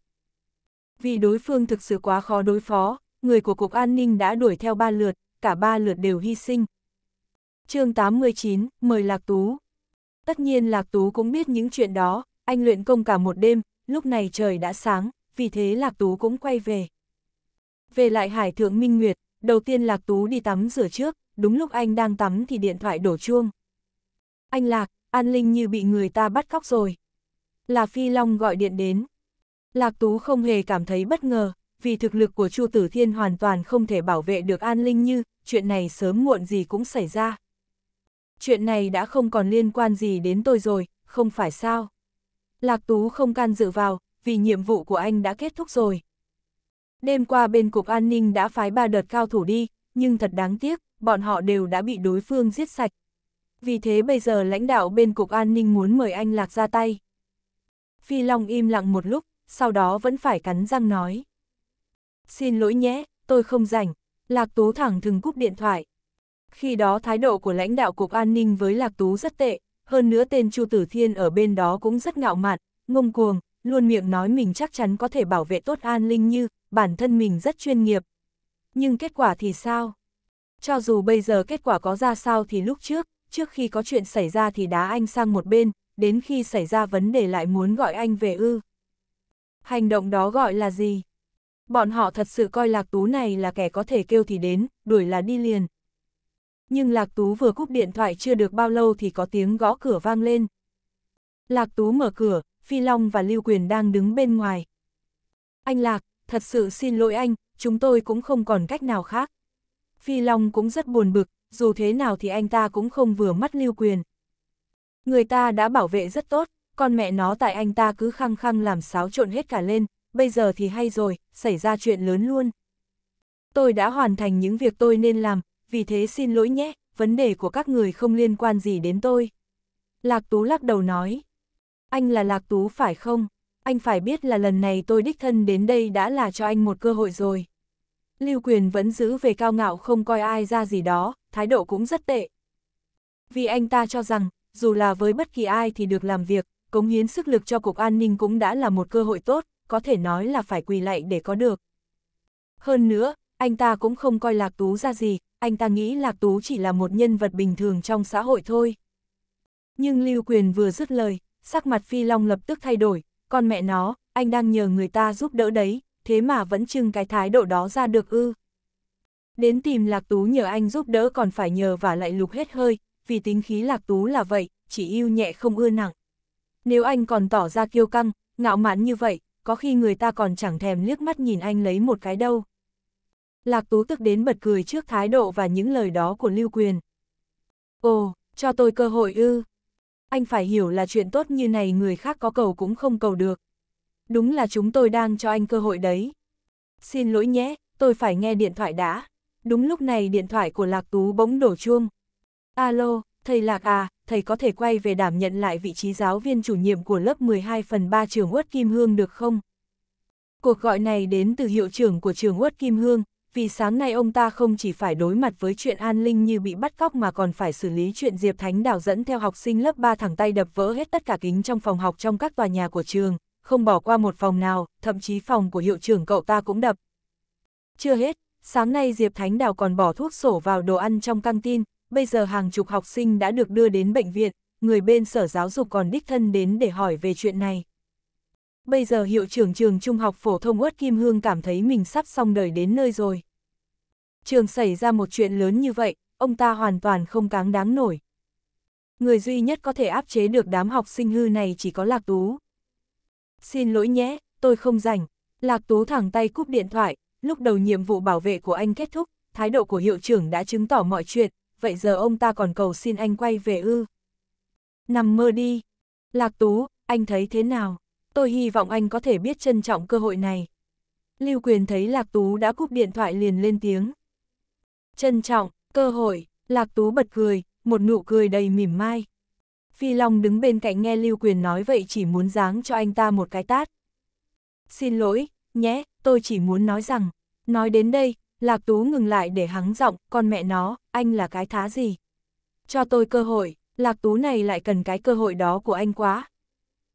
Vì đối phương thực sự quá khó đối phó, người của Cục An ninh đã đuổi theo ba lượt, cả ba lượt đều hy sinh. chương 89, mời Lạc Tú. Tất nhiên Lạc Tú cũng biết những chuyện đó, anh luyện công cả một đêm, lúc này trời đã sáng, vì thế Lạc Tú cũng quay về. Về lại Hải Thượng Minh Nguyệt, đầu tiên Lạc Tú đi tắm rửa trước, đúng lúc anh đang tắm thì điện thoại đổ chuông. Anh Lạc, An Linh như bị người ta bắt cóc rồi. Là Phi Long gọi điện đến. Lạc Tú không hề cảm thấy bất ngờ, vì thực lực của Chu Tử Thiên hoàn toàn không thể bảo vệ được An Linh như, chuyện này sớm muộn gì cũng xảy ra chuyện này đã không còn liên quan gì đến tôi rồi, không phải sao? Lạc Tú không can dự vào, vì nhiệm vụ của anh đã kết thúc rồi. Đêm qua bên Cục An ninh đã phái ba đợt cao thủ đi, nhưng thật đáng tiếc, bọn họ đều đã bị đối phương giết sạch. Vì thế bây giờ lãnh đạo bên Cục An ninh muốn mời anh Lạc ra tay. Phi Long im lặng một lúc, sau đó vẫn phải cắn răng nói. Xin lỗi nhé, tôi không rảnh. Lạc Tú thẳng thừng cúp điện thoại. Khi đó thái độ của lãnh đạo Cục An ninh với Lạc Tú rất tệ, hơn nữa tên Chu Tử Thiên ở bên đó cũng rất ngạo mạn, ngông cuồng, luôn miệng nói mình chắc chắn có thể bảo vệ tốt An Linh Như, bản thân mình rất chuyên nghiệp. Nhưng kết quả thì sao? Cho dù bây giờ kết quả có ra sao thì lúc trước, trước khi có chuyện xảy ra thì đá anh sang một bên, đến khi xảy ra vấn đề lại muốn gọi anh về ư. Hành động đó gọi là gì? Bọn họ thật sự coi Lạc Tú này là kẻ có thể kêu thì đến, đuổi là đi liền, nhưng Lạc Tú vừa cúp điện thoại chưa được bao lâu thì có tiếng gõ cửa vang lên. Lạc Tú mở cửa, Phi Long và Lưu Quyền đang đứng bên ngoài. Anh Lạc, thật sự xin lỗi anh, chúng tôi cũng không còn cách nào khác. Phi Long cũng rất buồn bực, dù thế nào thì anh ta cũng không vừa mắt Lưu Quyền. Người ta đã bảo vệ rất tốt, con mẹ nó tại anh ta cứ khăng khăng làm xáo trộn hết cả lên, bây giờ thì hay rồi, xảy ra chuyện lớn luôn. Tôi đã hoàn thành những việc tôi nên làm, vì thế xin lỗi nhé, vấn đề của các người không liên quan gì đến tôi. Lạc Tú lắc đầu nói, anh là Lạc Tú phải không? Anh phải biết là lần này tôi đích thân đến đây đã là cho anh một cơ hội rồi. Lưu Quyền vẫn giữ về cao ngạo không coi ai ra gì đó, thái độ cũng rất tệ. Vì anh ta cho rằng, dù là với bất kỳ ai thì được làm việc, cống hiến sức lực cho Cục An ninh cũng đã là một cơ hội tốt, có thể nói là phải quỳ lạy để có được. Hơn nữa, anh ta cũng không coi Lạc Tú ra gì, anh ta nghĩ Lạc Tú chỉ là một nhân vật bình thường trong xã hội thôi. Nhưng Lưu Quyền vừa dứt lời, sắc mặt Phi Long lập tức thay đổi, con mẹ nó, anh đang nhờ người ta giúp đỡ đấy, thế mà vẫn trưng cái thái độ đó ra được ư. Đến tìm Lạc Tú nhờ anh giúp đỡ còn phải nhờ và lại lục hết hơi, vì tính khí Lạc Tú là vậy, chỉ yêu nhẹ không ưa nặng. Nếu anh còn tỏ ra kiêu căng, ngạo mạn như vậy, có khi người ta còn chẳng thèm liếc mắt nhìn anh lấy một cái đâu. Lạc Tú tức đến bật cười trước thái độ và những lời đó của Lưu Quyền. Ồ, cho tôi cơ hội ư. Anh phải hiểu là chuyện tốt như này người khác có cầu cũng không cầu được. Đúng là chúng tôi đang cho anh cơ hội đấy. Xin lỗi nhé, tôi phải nghe điện thoại đã. Đúng lúc này điện thoại của Lạc Tú bỗng đổ chuông. Alo, thầy Lạc à, thầy có thể quay về đảm nhận lại vị trí giáo viên chủ nhiệm của lớp 12 phần 3 trường Uất Kim Hương được không? Cuộc gọi này đến từ hiệu trưởng của trường Uất Kim Hương, vì sáng nay ông ta không chỉ phải đối mặt với chuyện An Linh như bị bắt cóc mà còn phải xử lý chuyện Diệp Thánh Đảo dẫn theo học sinh lớp 3 thẳng tay đập vỡ hết tất cả kính trong phòng học trong các tòa nhà của trường, không bỏ qua một phòng nào, thậm chí phòng của hiệu trưởng cậu ta cũng đập. Chưa hết, sáng nay Diệp Thánh Đảo còn bỏ thuốc sổ vào đồ ăn trong căng tin, bây giờ hàng chục học sinh đã được đưa đến bệnh viện, người bên sở giáo dục còn đích thân đến để hỏi về chuyện này. Bây giờ hiệu trưởng trường trung học phổ thông Uất Kim Hương cảm thấy mình sắp xong đời đến nơi rồi. Trường xảy ra một chuyện lớn như vậy, ông ta hoàn toàn không cáng đáng nổi. Người duy nhất có thể áp chế được đám học sinh hư này chỉ có Lạc Tú. Xin lỗi nhé, tôi không rảnh. Lạc Tú thẳng tay cúp điện thoại, lúc đầu nhiệm vụ bảo vệ của anh kết thúc, thái độ của hiệu trưởng đã chứng tỏ mọi chuyện, vậy giờ ông ta còn cầu xin anh quay về ư. Nằm mơ đi. Lạc Tú, anh thấy thế nào? tôi hy vọng anh có thể biết trân trọng cơ hội này. Lưu Quyền thấy Lạc Tú đã cúp điện thoại liền lên tiếng. Trân trọng, cơ hội, Lạc Tú bật cười, một nụ cười đầy mỉm mai. Phi Long đứng bên cạnh nghe Lưu Quyền nói vậy chỉ muốn giáng cho anh ta một cái tát. Xin lỗi, nhé, tôi chỉ muốn nói rằng, nói đến đây, Lạc Tú ngừng lại để hắng giọng, con mẹ nó, anh là cái thá gì? Cho tôi cơ hội, Lạc Tú này lại cần cái cơ hội đó của anh quá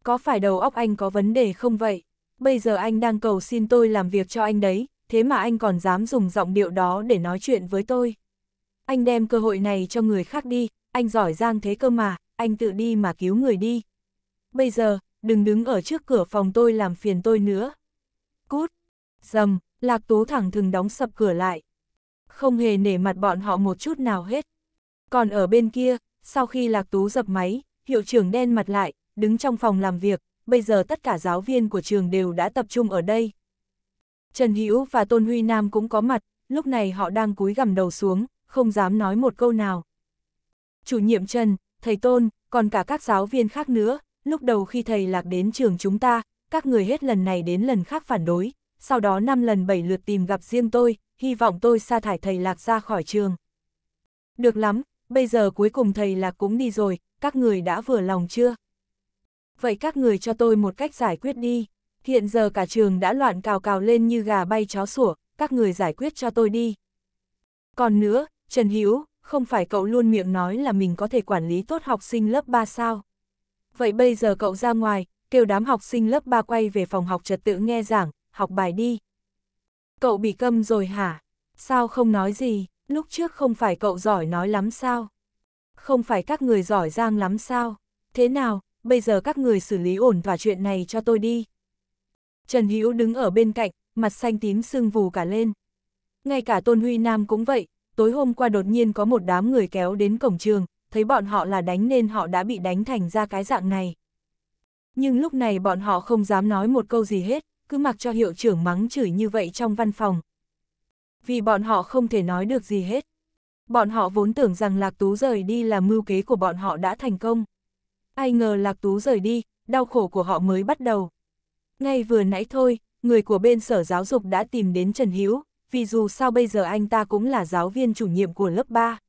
có phải đầu óc anh có vấn đề không vậy? Bây giờ anh đang cầu xin tôi làm việc cho anh đấy, thế mà anh còn dám dùng giọng điệu đó để nói chuyện với tôi. Anh đem cơ hội này cho người khác đi, anh giỏi giang thế cơ mà, anh tự đi mà cứu người đi. Bây giờ, đừng đứng ở trước cửa phòng tôi làm phiền tôi nữa. Cút, dầm, lạc tú thẳng thừng đóng sập cửa lại. Không hề nể mặt bọn họ một chút nào hết. Còn ở bên kia, sau khi lạc tú dập máy, hiệu trưởng đen mặt lại, đứng trong phòng làm việc, bây giờ tất cả giáo viên của trường đều đã tập trung ở đây. Trần Hữu và Tôn Huy Nam cũng có mặt, lúc này họ đang cúi gằm đầu xuống, không dám nói một câu nào. Chủ nhiệm Trần, thầy Tôn, còn cả các giáo viên khác nữa, lúc đầu khi thầy lạc đến trường chúng ta, các người hết lần này đến lần khác phản đối, sau đó năm lần bảy lượt tìm gặp riêng tôi, hy vọng tôi sa thải thầy lạc ra khỏi trường. Được lắm, bây giờ cuối cùng thầy lạc cũng đi rồi, các người đã vừa lòng chưa? vậy các người cho tôi một cách giải quyết đi. Hiện giờ cả trường đã loạn cào cào lên như gà bay chó sủa, các người giải quyết cho tôi đi. Còn nữa, Trần Hữu không phải cậu luôn miệng nói là mình có thể quản lý tốt học sinh lớp 3 sao? Vậy bây giờ cậu ra ngoài, kêu đám học sinh lớp 3 quay về phòng học trật tự nghe giảng, học bài đi. Cậu bị câm rồi hả? Sao không nói gì, lúc trước không phải cậu giỏi nói lắm sao? Không phải các người giỏi giang lắm sao? Thế nào, bây giờ các người xử lý ổn thỏa chuyện này cho tôi đi. Trần Hữu đứng ở bên cạnh, mặt xanh tím sưng vù cả lên. Ngay cả Tôn Huy Nam cũng vậy, tối hôm qua đột nhiên có một đám người kéo đến cổng trường, thấy bọn họ là đánh nên họ đã bị đánh thành ra cái dạng này. Nhưng lúc này bọn họ không dám nói một câu gì hết, cứ mặc cho hiệu trưởng mắng chửi như vậy trong văn phòng. Vì bọn họ không thể nói được gì hết. Bọn họ vốn tưởng rằng Lạc Tú rời đi là mưu kế của bọn họ đã thành công. Ai ngờ Lạc Tú rời đi, đau khổ của họ mới bắt đầu. Ngay vừa nãy thôi, người của bên sở giáo dục đã tìm đến Trần Hữu vì dù sao bây giờ anh ta cũng là giáo viên chủ nhiệm của lớp 3.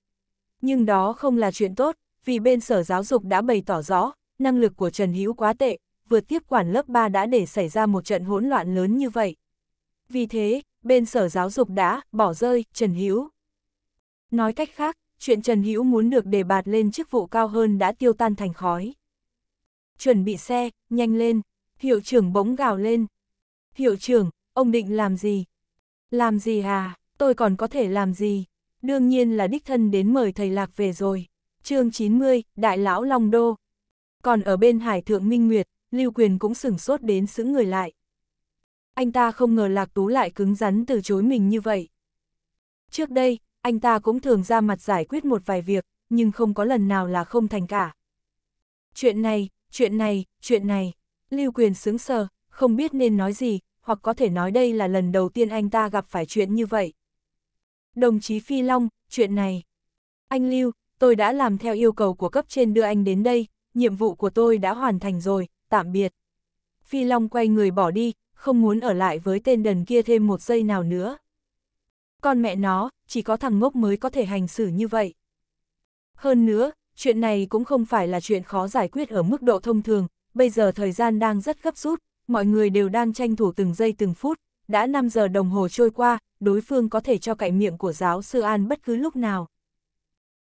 Nhưng đó không là chuyện tốt, vì bên sở giáo dục đã bày tỏ rõ, năng lực của Trần Hữu quá tệ, vượt tiếp quản lớp 3 đã để xảy ra một trận hỗn loạn lớn như vậy. Vì thế, bên sở giáo dục đã bỏ rơi Trần Hữu. Nói cách khác, chuyện Trần Hữu muốn được đề bạt lên chức vụ cao hơn đã tiêu tan thành khói chuẩn bị xe, nhanh lên, hiệu trưởng bỗng gào lên. Hiệu trưởng, ông định làm gì? Làm gì à, tôi còn có thể làm gì? Đương nhiên là đích thân đến mời thầy Lạc về rồi. chương 90, Đại Lão Long Đô. Còn ở bên Hải Thượng Minh Nguyệt, Lưu Quyền cũng sửng sốt đến sững người lại. Anh ta không ngờ Lạc Tú lại cứng rắn từ chối mình như vậy. Trước đây, anh ta cũng thường ra mặt giải quyết một vài việc, nhưng không có lần nào là không thành cả. Chuyện này, chuyện này, chuyện này, Lưu Quyền sướng sờ, không biết nên nói gì, hoặc có thể nói đây là lần đầu tiên anh ta gặp phải chuyện như vậy. Đồng chí Phi Long, chuyện này. Anh Lưu, tôi đã làm theo yêu cầu của cấp trên đưa anh đến đây, nhiệm vụ của tôi đã hoàn thành rồi, tạm biệt. Phi Long quay người bỏ đi, không muốn ở lại với tên đần kia thêm một giây nào nữa. Con mẹ nó, chỉ có thằng ngốc mới có thể hành xử như vậy. Hơn nữa, chuyện này cũng không phải là chuyện khó giải quyết ở mức độ thông thường, bây giờ thời gian đang rất gấp rút, mọi người đều đang tranh thủ từng giây từng phút, đã 5 giờ đồng hồ trôi qua, đối phương có thể cho cậy miệng của giáo sư An bất cứ lúc nào.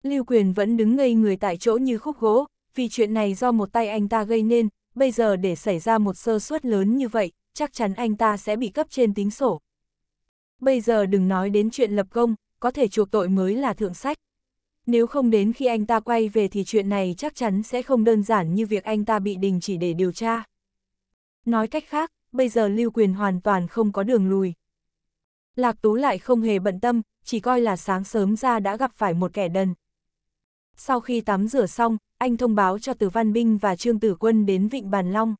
Lưu Quyền vẫn đứng ngây người tại chỗ như khúc gỗ, vì chuyện này do một tay anh ta gây nên, bây giờ để xảy ra một sơ suất lớn như vậy, chắc chắn anh ta sẽ bị cấp trên tính sổ. Bây giờ đừng nói đến chuyện lập công, có thể chuộc tội mới là thượng sách. Nếu không đến khi anh ta quay về thì chuyện này chắc chắn sẽ không đơn giản như việc anh ta bị đình chỉ để điều tra. Nói cách khác, bây giờ Lưu Quyền hoàn toàn không có đường lùi. Lạc Tú lại không hề bận tâm, chỉ coi là sáng sớm ra đã gặp phải một kẻ đần. Sau khi tắm rửa xong, anh thông báo cho Từ Văn Binh và Trương Tử Quân đến Vịnh Bàn Long.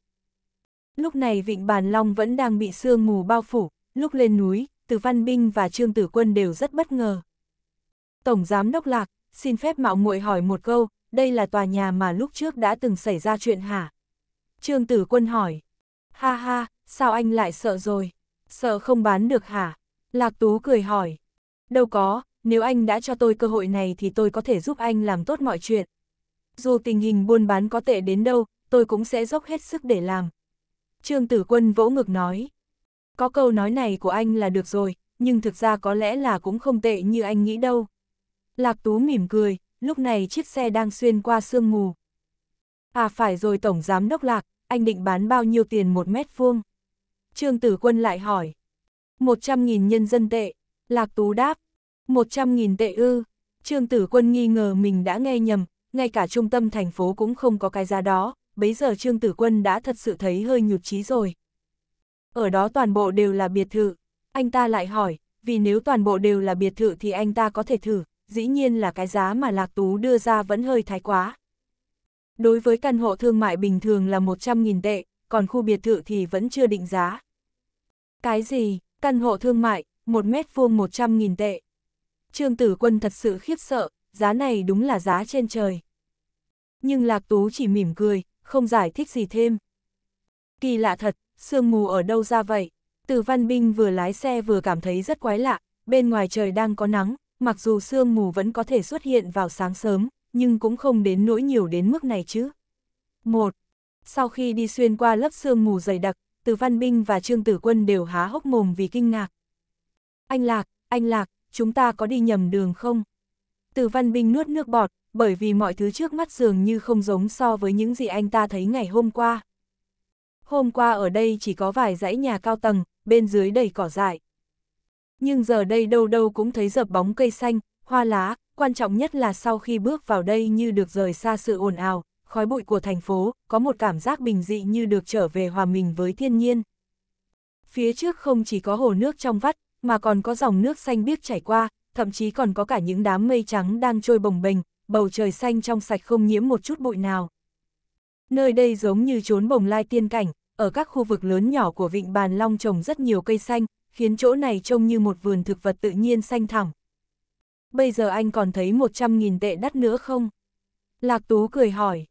Lúc này Vịnh Bàn Long vẫn đang bị sương mù bao phủ, lúc lên núi, Từ Văn Binh và Trương Tử Quân đều rất bất ngờ. Tổng Giám Đốc Lạc, xin phép mạo muội hỏi một câu, đây là tòa nhà mà lúc trước đã từng xảy ra chuyện hả? Trương Tử Quân hỏi. Ha ha, sao anh lại sợ rồi? Sợ không bán được hả? Lạc Tú cười hỏi. Đâu có, nếu anh đã cho tôi cơ hội này thì tôi có thể giúp anh làm tốt mọi chuyện. Dù tình hình buôn bán có tệ đến đâu, tôi cũng sẽ dốc hết sức để làm. Trương Tử Quân vỗ ngực nói. Có câu nói này của anh là được rồi, nhưng thực ra có lẽ là cũng không tệ như anh nghĩ đâu. Lạc Tú mỉm cười, lúc này chiếc xe đang xuyên qua sương mù. À phải rồi Tổng Giám Đốc Lạc, anh định bán bao nhiêu tiền một mét vuông? Trương Tử Quân lại hỏi. 100.000 nhân dân tệ. Lạc Tú đáp. 100.000 tệ ư. Trương Tử Quân nghi ngờ mình đã nghe nhầm, ngay cả trung tâm thành phố cũng không có cái giá đó, bấy giờ Trương Tử Quân đã thật sự thấy hơi nhụt chí rồi. Ở đó toàn bộ đều là biệt thự. Anh ta lại hỏi, vì nếu toàn bộ đều là biệt thự thì anh ta có thể thử, dĩ nhiên là cái giá mà Lạc Tú đưa ra vẫn hơi thái quá. Đối với căn hộ thương mại bình thường là 100.000 tệ, còn khu biệt thự thì vẫn chưa định giá. Cái gì, căn hộ thương mại, một mét vuông 100.000 tệ. Trương Tử Quân thật sự khiếp sợ, giá này đúng là giá trên trời. Nhưng Lạc Tú chỉ mỉm cười, không giải thích gì thêm. Kỳ lạ thật, sương mù ở đâu ra vậy? Từ Văn Binh vừa lái xe vừa cảm thấy rất quái lạ, bên ngoài trời đang có nắng, mặc dù sương mù vẫn có thể xuất hiện vào sáng sớm, nhưng cũng không đến nỗi nhiều đến mức này chứ. Một, Sau khi đi xuyên qua lớp sương mù dày đặc, từ Văn Binh và Trương Tử Quân đều há hốc mồm vì kinh ngạc. Anh Lạc, anh Lạc, chúng ta có đi nhầm đường không? Từ Văn Binh nuốt nước bọt, bởi vì mọi thứ trước mắt dường như không giống so với những gì anh ta thấy ngày hôm qua. Hôm qua ở đây chỉ có vài dãy nhà cao tầng, bên dưới đầy cỏ dại nhưng giờ đây đâu đâu cũng thấy dập bóng cây xanh, hoa lá, quan trọng nhất là sau khi bước vào đây như được rời xa sự ồn ào, khói bụi của thành phố, có một cảm giác bình dị như được trở về hòa mình với thiên nhiên. Phía trước không chỉ có hồ nước trong vắt, mà còn có dòng nước xanh biếc chảy qua, thậm chí còn có cả những đám mây trắng đang trôi bồng bềnh, bầu trời xanh trong sạch không nhiễm một chút bụi nào. Nơi đây giống như trốn bồng lai tiên cảnh, ở các khu vực lớn nhỏ của vịnh Bàn Long trồng rất nhiều cây xanh, khiến chỗ này trông như một vườn thực vật tự nhiên xanh thẳm. Bây giờ anh còn thấy 100.000 tệ đắt nữa không? Lạc Tú cười hỏi.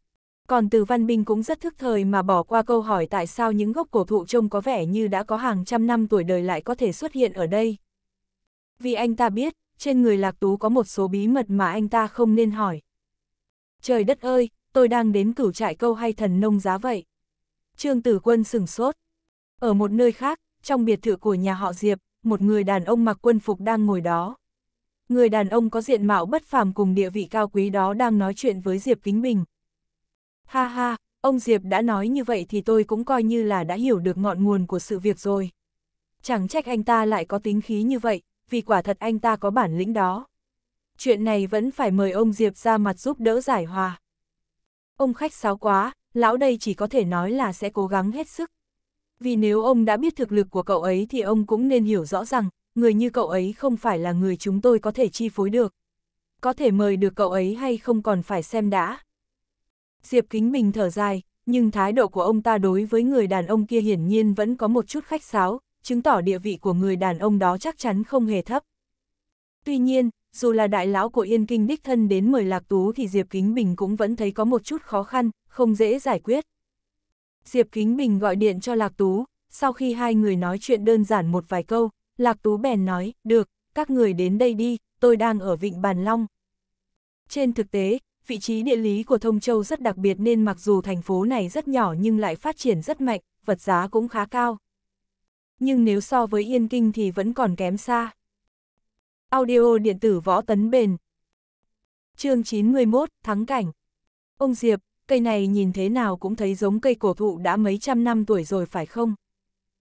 Còn từ văn binh cũng rất thức thời mà bỏ qua câu hỏi tại sao những gốc cổ thụ trông có vẻ như đã có hàng trăm năm tuổi đời lại có thể xuất hiện ở đây. Vì anh ta biết, trên người Lạc Tú có một số bí mật mà anh ta không nên hỏi. Trời đất ơi, tôi đang đến cửu trại câu hay thần nông giá vậy? Trương Tử Quân sửng sốt. Ở một nơi khác, trong biệt thự của nhà họ Diệp, một người đàn ông mặc quân phục đang ngồi đó. Người đàn ông có diện mạo bất phàm cùng địa vị cao quý đó đang nói chuyện với Diệp Kính Bình. Ha ha, ông Diệp đã nói như vậy thì tôi cũng coi như là đã hiểu được ngọn nguồn của sự việc rồi. Chẳng trách anh ta lại có tính khí như vậy, vì quả thật anh ta có bản lĩnh đó. Chuyện này vẫn phải mời ông Diệp ra mặt giúp đỡ giải hòa. Ông khách sáo quá, lão đây chỉ có thể nói là sẽ cố gắng hết sức vì nếu ông đã biết thực lực của cậu ấy thì ông cũng nên hiểu rõ rằng, người như cậu ấy không phải là người chúng tôi có thể chi phối được. Có thể mời được cậu ấy hay không còn phải xem đã. Diệp Kính Bình thở dài, nhưng thái độ của ông ta đối với người đàn ông kia hiển nhiên vẫn có một chút khách sáo, chứng tỏ địa vị của người đàn ông đó chắc chắn không hề thấp. Tuy nhiên, dù là đại lão của Yên Kinh đích thân đến mời Lạc Tú thì Diệp Kính Bình cũng vẫn thấy có một chút khó khăn, không dễ giải quyết. Diệp Kính Bình gọi điện cho Lạc Tú, sau khi hai người nói chuyện đơn giản một vài câu, Lạc Tú bèn nói, được, các người đến đây đi, tôi đang ở Vịnh Bàn Long. Trên thực tế, vị trí địa lý của Thông Châu rất đặc biệt nên mặc dù thành phố này rất nhỏ nhưng lại phát triển rất mạnh, vật giá cũng khá cao. Nhưng nếu so với Yên Kinh thì vẫn còn kém xa. Audio điện tử võ tấn bền. Chương 91, thắng cảnh. Ông Diệp, cây này nhìn thế nào cũng thấy giống cây cổ thụ đã mấy trăm năm tuổi rồi phải không?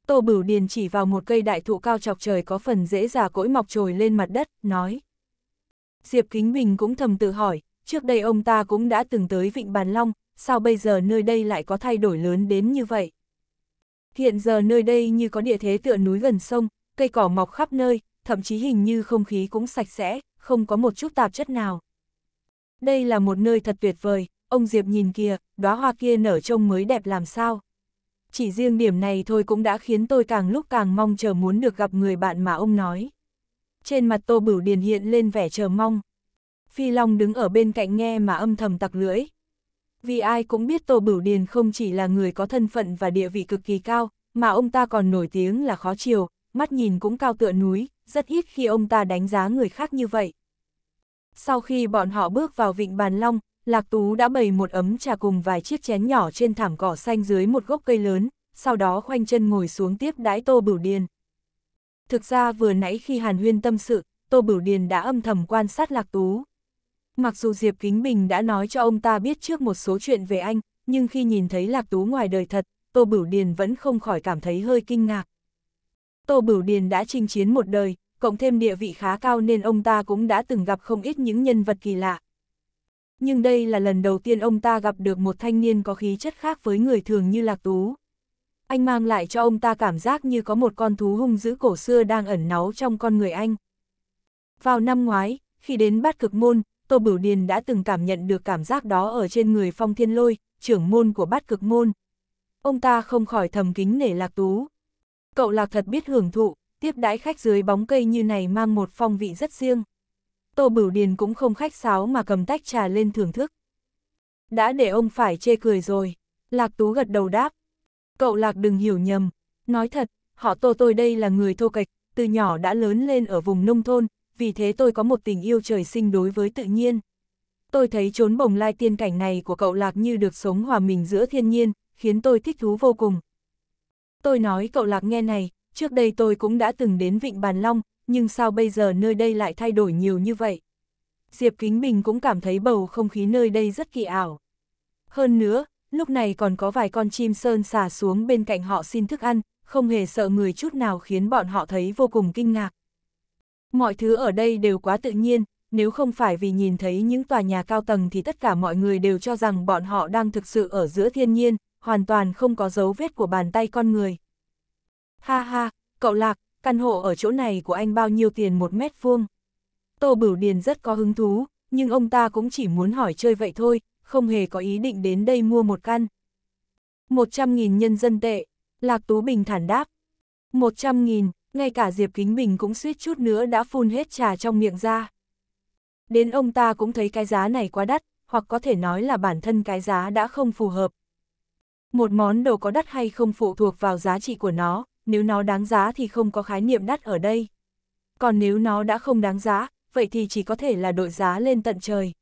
Tô Bửu Điền chỉ vào một cây đại thụ cao chọc trời có phần dễ già cỗi mọc trồi lên mặt đất, nói. Diệp Kính Bình cũng thầm tự hỏi, trước đây ông ta cũng đã từng tới Vịnh Bàn Long, sao bây giờ nơi đây lại có thay đổi lớn đến như vậy? Hiện giờ nơi đây như có địa thế tựa núi gần sông, cây cỏ mọc khắp nơi, thậm chí hình như không khí cũng sạch sẽ, không có một chút tạp chất nào. Đây là một nơi thật tuyệt vời, ông Diệp nhìn kìa, đóa hoa kia nở trông mới đẹp làm sao. Chỉ riêng điểm này thôi cũng đã khiến tôi càng lúc càng mong chờ muốn được gặp người bạn mà ông nói. Trên mặt Tô Bửu Điền hiện lên vẻ chờ mong. Phi Long đứng ở bên cạnh nghe mà âm thầm tặc lưỡi. Vì ai cũng biết Tô Bửu Điền không chỉ là người có thân phận và địa vị cực kỳ cao, mà ông ta còn nổi tiếng là khó chiều, mắt nhìn cũng cao tựa núi, rất ít khi ông ta đánh giá người khác như vậy. Sau khi bọn họ bước vào vịnh Bàn Long, Lạc Tú đã bày một ấm trà cùng vài chiếc chén nhỏ trên thảm cỏ xanh dưới một gốc cây lớn, sau đó khoanh chân ngồi xuống tiếp đãi Tô Bửu Điền. Thực ra vừa nãy khi Hàn Huyên tâm sự, Tô Bửu Điền đã âm thầm quan sát Lạc Tú. Mặc dù Diệp Kính Bình đã nói cho ông ta biết trước một số chuyện về anh, nhưng khi nhìn thấy Lạc Tú ngoài đời thật, Tô Bửu Điền vẫn không khỏi cảm thấy hơi kinh ngạc. Tô Bửu Điền đã chinh chiến một đời, cộng thêm địa vị khá cao nên ông ta cũng đã từng gặp không ít những nhân vật kỳ lạ, nhưng đây là lần đầu tiên ông ta gặp được một thanh niên có khí chất khác với người thường như Lạc Tú. Anh mang lại cho ông ta cảm giác như có một con thú hung dữ cổ xưa đang ẩn náu trong con người anh. Vào năm ngoái, khi đến bát cực môn, Tô Bửu Điền đã từng cảm nhận được cảm giác đó ở trên người Phong Thiên Lôi, trưởng môn của bát cực môn. Ông ta không khỏi thầm kính nể Lạc Tú. Cậu Lạc thật biết hưởng thụ, tiếp đãi khách dưới bóng cây như này mang một phong vị rất riêng. Tô Bửu Điền cũng không khách sáo mà cầm tách trà lên thưởng thức. Đã để ông phải chê cười rồi, Lạc Tú gật đầu đáp. Cậu Lạc đừng hiểu nhầm, nói thật, họ Tô tôi đây là người thô kịch, từ nhỏ đã lớn lên ở vùng nông thôn, vì thế tôi có một tình yêu trời sinh đối với tự nhiên. Tôi thấy trốn bồng lai tiên cảnh này của cậu Lạc như được sống hòa mình giữa thiên nhiên, khiến tôi thích thú vô cùng. Tôi nói cậu Lạc nghe này, trước đây tôi cũng đã từng đến Vịnh Bàn Long, nhưng sao bây giờ nơi đây lại thay đổi nhiều như vậy? Diệp Kính Bình cũng cảm thấy bầu không khí nơi đây rất kỳ ảo. Hơn nữa, lúc này còn có vài con chim sơn xà xuống bên cạnh họ xin thức ăn, không hề sợ người chút nào khiến bọn họ thấy vô cùng kinh ngạc. Mọi thứ ở đây đều quá tự nhiên, nếu không phải vì nhìn thấy những tòa nhà cao tầng thì tất cả mọi người đều cho rằng bọn họ đang thực sự ở giữa thiên nhiên, hoàn toàn không có dấu vết của bàn tay con người. Ha ha, cậu Lạc, căn hộ ở chỗ này của anh bao nhiêu tiền một mét vuông. Tô Bửu Điền rất có hứng thú, nhưng ông ta cũng chỉ muốn hỏi chơi vậy thôi, không hề có ý định đến đây mua một căn. 100.000 nhân dân tệ, Lạc Tú Bình thản đáp. 100.000, ngay cả Diệp Kính Bình cũng suýt chút nữa đã phun hết trà trong miệng ra. Đến ông ta cũng thấy cái giá này quá đắt, hoặc có thể nói là bản thân cái giá đã không phù hợp. Một món đồ có đắt hay không phụ thuộc vào giá trị của nó, nếu nó đáng giá thì không có khái niệm đắt ở đây. Còn nếu nó đã không đáng giá, vậy thì chỉ có thể là đội giá lên tận trời.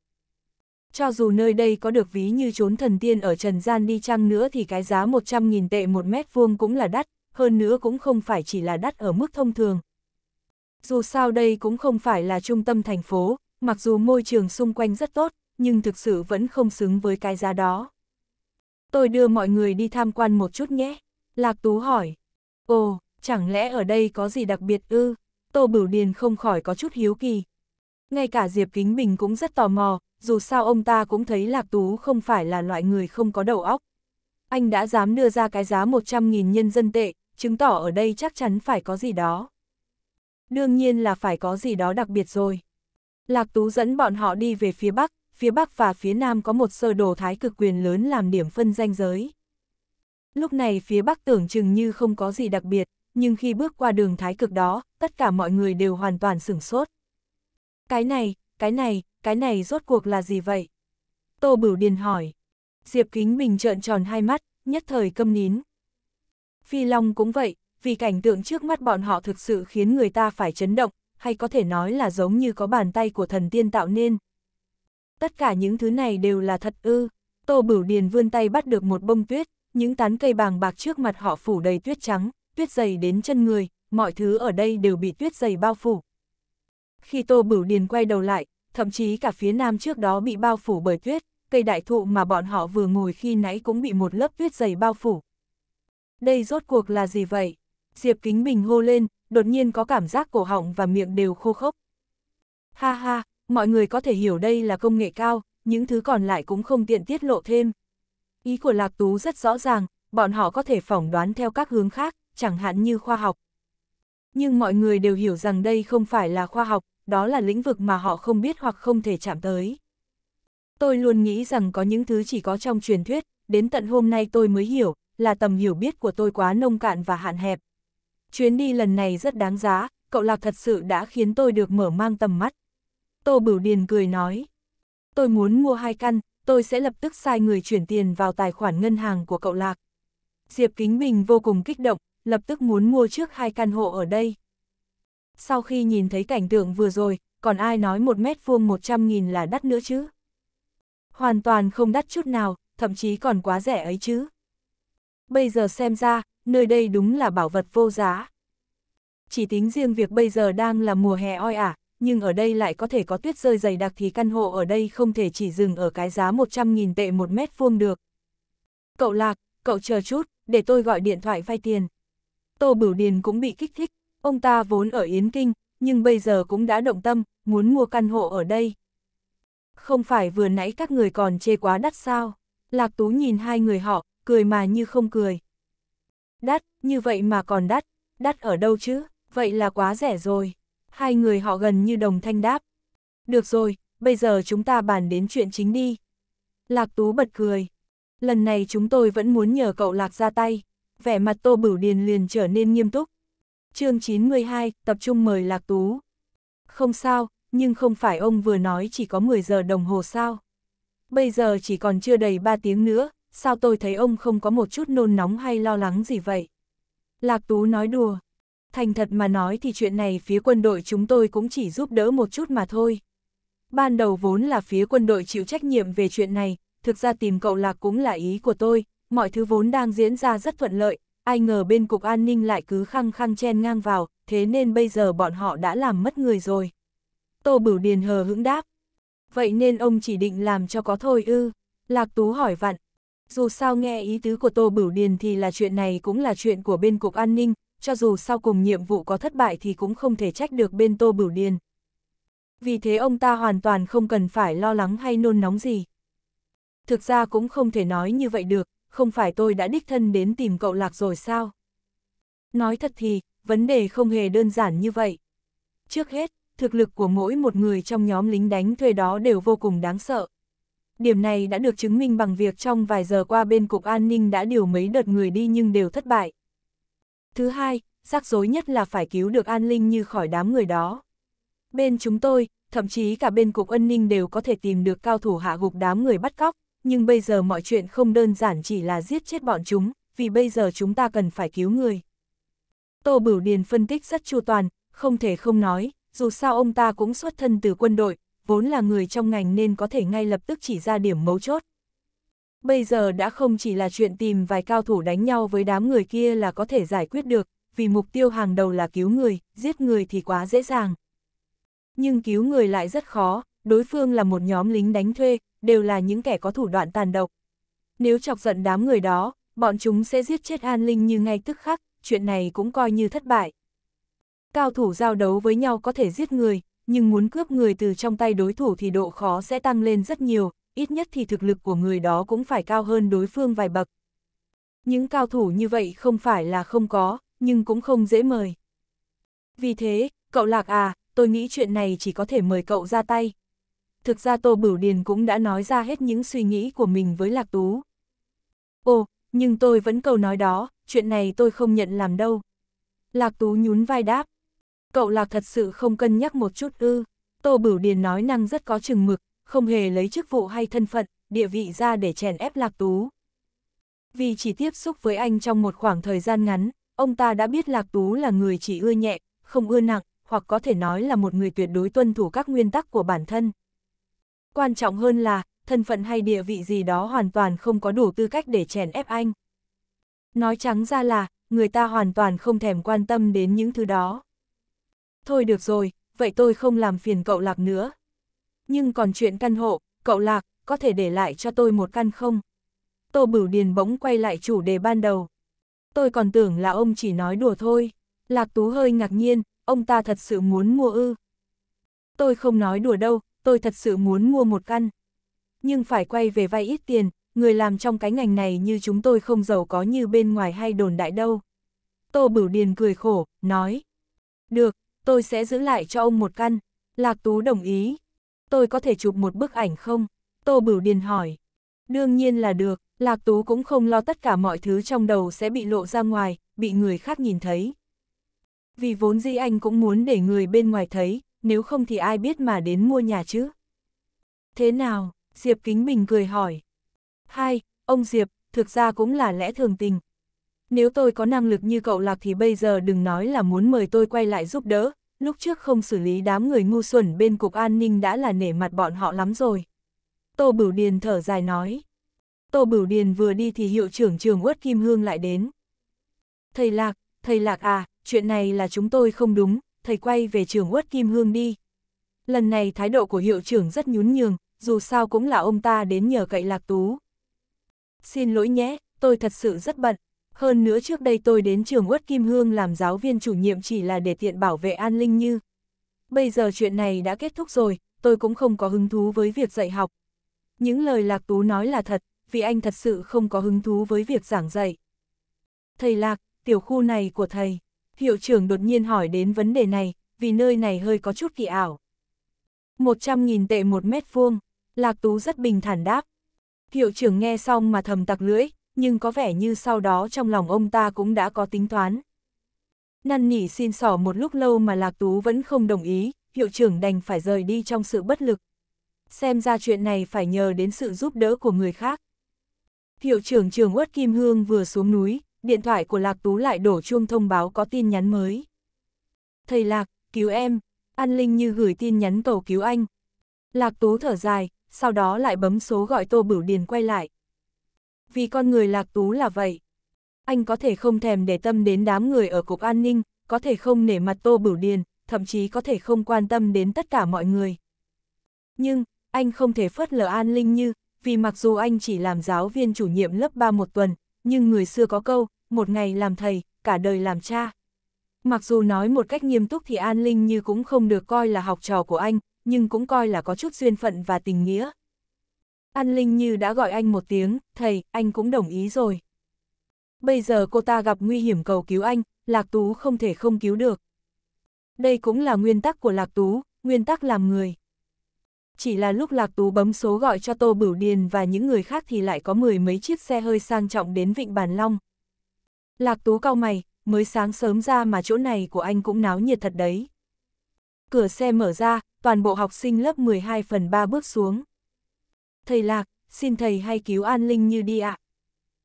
Cho dù nơi đây có được ví như trốn thần tiên ở trần gian đi chăng nữa thì cái giá 100.000 tệ một mét vuông cũng là đắt, hơn nữa cũng không phải chỉ là đắt ở mức thông thường. Dù sao đây cũng không phải là trung tâm thành phố, mặc dù môi trường xung quanh rất tốt, nhưng thực sự vẫn không xứng với cái giá đó. Tôi đưa mọi người đi tham quan một chút nhé. Lạc Tú hỏi, Ồ, chẳng lẽ ở đây có gì đặc biệt ư? Tô Bửu Điền không khỏi có chút hiếu kỳ. Ngay cả Diệp Kính Bình cũng rất tò mò, dù sao ông ta cũng thấy Lạc Tú không phải là loại người không có đầu óc. Anh đã dám đưa ra cái giá 100.000 nhân dân tệ, chứng tỏ ở đây chắc chắn phải có gì đó. Đương nhiên là phải có gì đó đặc biệt rồi. Lạc Tú dẫn bọn họ đi về phía Bắc, phía Bắc và phía Nam có một sơ đồ thái cực quyền lớn làm điểm phân danh giới. Lúc này phía Bắc tưởng chừng như không có gì đặc biệt, nhưng khi bước qua đường thái cực đó, tất cả mọi người đều hoàn toàn sửng sốt. Cái này, cái này, cái này rốt cuộc là gì vậy? Tô Bửu Điền hỏi. Diệp Kính Bình trợn tròn hai mắt, nhất thời câm nín. Phi Long cũng vậy, vì cảnh tượng trước mắt bọn họ thực sự khiến người ta phải chấn động, hay có thể nói là giống như có bàn tay của thần tiên tạo nên. Tất cả những thứ này đều là thật ư. Tô Bửu Điền vươn tay bắt được một bông tuyết, những tán cây bàng bạc trước mặt họ phủ đầy tuyết trắng, tuyết dày đến chân người, mọi thứ ở đây đều bị tuyết dày bao phủ. Khi Tô Bửu Điền quay đầu lại, thậm chí cả phía nam trước đó bị bao phủ bởi tuyết, cây đại thụ mà bọn họ vừa ngồi khi nãy cũng bị một lớp tuyết dày bao phủ. Đây rốt cuộc là gì vậy? Diệp Kính Bình hô lên, đột nhiên có cảm giác cổ họng và miệng đều khô khốc. Ha ha, mọi người có thể hiểu đây là công nghệ cao, những thứ còn lại cũng không tiện tiết lộ thêm. Ý của Lạc Tú rất rõ ràng, bọn họ có thể phỏng đoán theo các hướng khác, chẳng hạn như khoa học. Nhưng mọi người đều hiểu rằng đây không phải là khoa học, đó là lĩnh vực mà họ không biết hoặc không thể chạm tới. Tôi luôn nghĩ rằng có những thứ chỉ có trong truyền thuyết, đến tận hôm nay tôi mới hiểu, là tầm hiểu biết của tôi quá nông cạn và hạn hẹp. Chuyến đi lần này rất đáng giá, cậu Lạc thật sự đã khiến tôi được mở mang tầm mắt. Tô Bửu Điền cười nói, tôi muốn mua hai căn, tôi sẽ lập tức sai người chuyển tiền vào tài khoản ngân hàng của cậu Lạc. Diệp Kính Bình vô cùng kích động, lập tức muốn mua trước hai căn hộ ở đây. Sau khi nhìn thấy cảnh tượng vừa rồi, còn ai nói một mét vuông một trăm nghìn là đắt nữa chứ? Hoàn toàn không đắt chút nào, thậm chí còn quá rẻ ấy chứ. Bây giờ xem ra, nơi đây đúng là bảo vật vô giá. Chỉ tính riêng việc bây giờ đang là mùa hè oi ả, à, nhưng ở đây lại có thể có tuyết rơi dày đặc thì căn hộ ở đây không thể chỉ dừng ở cái giá 100.000 tệ một mét vuông được. Cậu Lạc, cậu chờ chút, để tôi gọi điện thoại vay tiền. Tô Bửu Điền cũng bị kích thích, ông ta vốn ở Yến Kinh, nhưng bây giờ cũng đã động tâm, muốn mua căn hộ ở đây. Không phải vừa nãy các người còn chê quá đắt sao? Lạc Tú nhìn hai người họ, cười mà như không cười. Đắt, như vậy mà còn đắt, đắt ở đâu chứ, vậy là quá rẻ rồi. Hai người họ gần như đồng thanh đáp. Được rồi, bây giờ chúng ta bàn đến chuyện chính đi. Lạc Tú bật cười. Lần này chúng tôi vẫn muốn nhờ cậu Lạc ra tay. Vẻ mặt Tô Bửu Điền liền trở nên nghiêm túc. chương 92, tập trung mời Lạc Tú. Không sao, nhưng không phải ông vừa nói chỉ có 10 giờ đồng hồ sao. Bây giờ chỉ còn chưa đầy 3 tiếng nữa, sao tôi thấy ông không có một chút nôn nóng hay lo lắng gì vậy? Lạc Tú nói đùa. Thành thật mà nói thì chuyện này phía quân đội chúng tôi cũng chỉ giúp đỡ một chút mà thôi. Ban đầu vốn là phía quân đội chịu trách nhiệm về chuyện này, thực ra tìm cậu Lạc cũng là ý của tôi, mọi thứ vốn đang diễn ra rất thuận lợi, ai ngờ bên Cục An ninh lại cứ khăng khăng chen ngang vào, thế nên bây giờ bọn họ đã làm mất người rồi. Tô Bửu Điền hờ hững đáp. Vậy nên ông chỉ định làm cho có thôi ư, Lạc Tú hỏi vặn. Dù sao nghe ý tứ của Tô Bửu Điền thì là chuyện này cũng là chuyện của bên Cục An ninh, cho dù sau cùng nhiệm vụ có thất bại thì cũng không thể trách được bên Tô Bửu Điền. Vì thế ông ta hoàn toàn không cần phải lo lắng hay nôn nóng gì. Thực ra cũng không thể nói như vậy được, không phải tôi đã đích thân đến tìm cậu Lạc rồi sao? Nói thật thì, vấn đề không hề đơn giản như vậy. Trước hết, thực lực của mỗi một người trong nhóm lính đánh thuê đó đều vô cùng đáng sợ. Điểm này đã được chứng minh bằng việc trong vài giờ qua bên Cục An ninh đã điều mấy đợt người đi nhưng đều thất bại. Thứ hai, rắc rối nhất là phải cứu được An Linh Như khỏi đám người đó. Bên chúng tôi, thậm chí cả bên Cục Ân Ninh đều có thể tìm được cao thủ hạ gục đám người bắt cóc, nhưng bây giờ mọi chuyện không đơn giản chỉ là giết chết bọn chúng, vì bây giờ chúng ta cần phải cứu người. Tô Bửu Điền phân tích rất chu toàn, không thể không nói, dù sao ông ta cũng xuất thân từ quân đội, vốn là người trong ngành nên có thể ngay lập tức chỉ ra điểm mấu chốt, Bây giờ đã không chỉ là chuyện tìm vài cao thủ đánh nhau với đám người kia là có thể giải quyết được, vì mục tiêu hàng đầu là cứu người, giết người thì quá dễ dàng. Nhưng cứu người lại rất khó, đối phương là một nhóm lính đánh thuê, đều là những kẻ có thủ đoạn tàn độc. Nếu chọc giận đám người đó, bọn chúng sẽ giết chết An Linh như ngay tức khắc, chuyện này cũng coi như thất bại. Cao thủ giao đấu với nhau có thể giết người, nhưng muốn cướp người từ trong tay đối thủ thì độ khó sẽ tăng lên rất nhiều, ít nhất thì thực lực của người đó cũng phải cao hơn đối phương vài bậc. Những cao thủ như vậy không phải là không có, nhưng cũng không dễ mời. Vì thế, cậu Lạc à, tôi nghĩ chuyện này chỉ có thể mời cậu ra tay. Thực ra Tô Bửu Điền cũng đã nói ra hết những suy nghĩ của mình với Lạc Tú. Ồ, nhưng tôi vẫn cầu nói đó, chuyện này tôi không nhận làm đâu. Lạc Tú nhún vai đáp. Cậu Lạc thật sự không cân nhắc một chút ư. Tô Bửu Điền nói năng rất có chừng mực, không hề lấy chức vụ hay thân phận, địa vị ra để chèn ép Lạc Tú. Vì chỉ tiếp xúc với anh trong một khoảng thời gian ngắn, ông ta đã biết Lạc Tú là người chỉ ưa nhẹ, không ưa nặng, hoặc có thể nói là một người tuyệt đối tuân thủ các nguyên tắc của bản thân. Quan trọng hơn là, thân phận hay địa vị gì đó hoàn toàn không có đủ tư cách để chèn ép anh. Nói trắng ra là, người ta hoàn toàn không thèm quan tâm đến những thứ đó. Thôi được rồi, vậy tôi không làm phiền cậu lạc nữa, nhưng còn chuyện căn hộ, cậu Lạc, có thể để lại cho tôi một căn không? Tô Bửu Điền bỗng quay lại chủ đề ban đầu. Tôi còn tưởng là ông chỉ nói đùa thôi. Lạc Tú hơi ngạc nhiên, ông ta thật sự muốn mua ư. Tôi không nói đùa đâu, tôi thật sự muốn mua một căn. Nhưng phải quay về vay ít tiền, người làm trong cái ngành này như chúng tôi không giàu có như bên ngoài hay đồn đại đâu. Tô Bửu Điền cười khổ, nói. Được, tôi sẽ giữ lại cho ông một căn. Lạc Tú đồng ý tôi có thể chụp một bức ảnh không? Tô Bửu Điền hỏi. Đương nhiên là được, Lạc Tú cũng không lo tất cả mọi thứ trong đầu sẽ bị lộ ra ngoài, bị người khác nhìn thấy. Vì vốn dĩ anh cũng muốn để người bên ngoài thấy, nếu không thì ai biết mà đến mua nhà chứ. Thế nào? Diệp Kính Bình cười hỏi. Hai, ông Diệp, thực ra cũng là lẽ thường tình. Nếu tôi có năng lực như cậu Lạc thì bây giờ đừng nói là muốn mời tôi quay lại giúp đỡ, lúc trước không xử lý đám người ngu xuẩn bên cục an ninh đã là nể mặt bọn họ lắm rồi. Tô Bửu Điền thở dài nói. Tô Bửu Điền vừa đi thì hiệu trưởng trường Uất Kim Hương lại đến. Thầy Lạc, thầy Lạc à, chuyện này là chúng tôi không đúng, thầy quay về trường Uất Kim Hương đi. Lần này thái độ của hiệu trưởng rất nhún nhường, dù sao cũng là ông ta đến nhờ cậy Lạc Tú. Xin lỗi nhé, tôi thật sự rất bận. Hơn nữa trước đây tôi đến trường Uất Kim Hương làm giáo viên chủ nhiệm chỉ là để tiện bảo vệ An Linh Như. Bây giờ chuyện này đã kết thúc rồi, tôi cũng không có hứng thú với việc dạy học. Những lời Lạc Tú nói là thật, vì anh thật sự không có hứng thú với việc giảng dạy. Thầy Lạc, tiểu khu này của thầy, hiệu trưởng đột nhiên hỏi đến vấn đề này, vì nơi này hơi có chút kỳ ảo. 100.000 tệ một mét vuông, Lạc Tú rất bình thản đáp. Hiệu trưởng nghe xong mà thầm tặc lưỡi, nhưng có vẻ như sau đó trong lòng ông ta cũng đã có tính toán. Năn nỉ xin sỏ một lúc lâu mà Lạc Tú vẫn không đồng ý, hiệu trưởng đành phải rời đi trong sự bất lực. Xem ra chuyện này phải nhờ đến sự giúp đỡ của người khác. Hiệu trưởng trường Uất Kim Hương vừa xuống núi, điện thoại của Lạc Tú lại đổ chuông thông báo có tin nhắn mới. Thầy Lạc, cứu em, An Linh như gửi tin nhắn cầu cứu anh. Lạc Tú thở dài, sau đó lại bấm số gọi Tô Bửu Điền quay lại vì con người lạc tú là vậy. Anh có thể không thèm để tâm đến đám người ở Cục An ninh, có thể không nể mặt Tô Bửu Điền, thậm chí có thể không quan tâm đến tất cả mọi người. Nhưng, anh không thể phớt lờ An Linh Như, vì mặc dù anh chỉ làm giáo viên chủ nhiệm lớp 3 một tuần, nhưng người xưa có câu, một ngày làm thầy, cả đời làm cha. Mặc dù nói một cách nghiêm túc thì An Linh Như cũng không được coi là học trò của anh, nhưng cũng coi là có chút duyên phận và tình nghĩa, An Linh như đã gọi anh một tiếng, thầy, anh cũng đồng ý rồi. Bây giờ cô ta gặp nguy hiểm cầu cứu anh, Lạc Tú không thể không cứu được. Đây cũng là nguyên tắc của Lạc Tú, nguyên tắc làm người. Chỉ là lúc Lạc Tú bấm số gọi cho Tô Bửu Điền và những người khác thì lại có mười mấy chiếc xe hơi sang trọng đến Vịnh Bàn Long. Lạc Tú cau mày, mới sáng sớm ra mà chỗ này của anh cũng náo nhiệt thật đấy. Cửa xe mở ra, toàn bộ học sinh lớp 12 phần 3 bước xuống thầy Lạc, xin thầy hay cứu An Linh như đi ạ.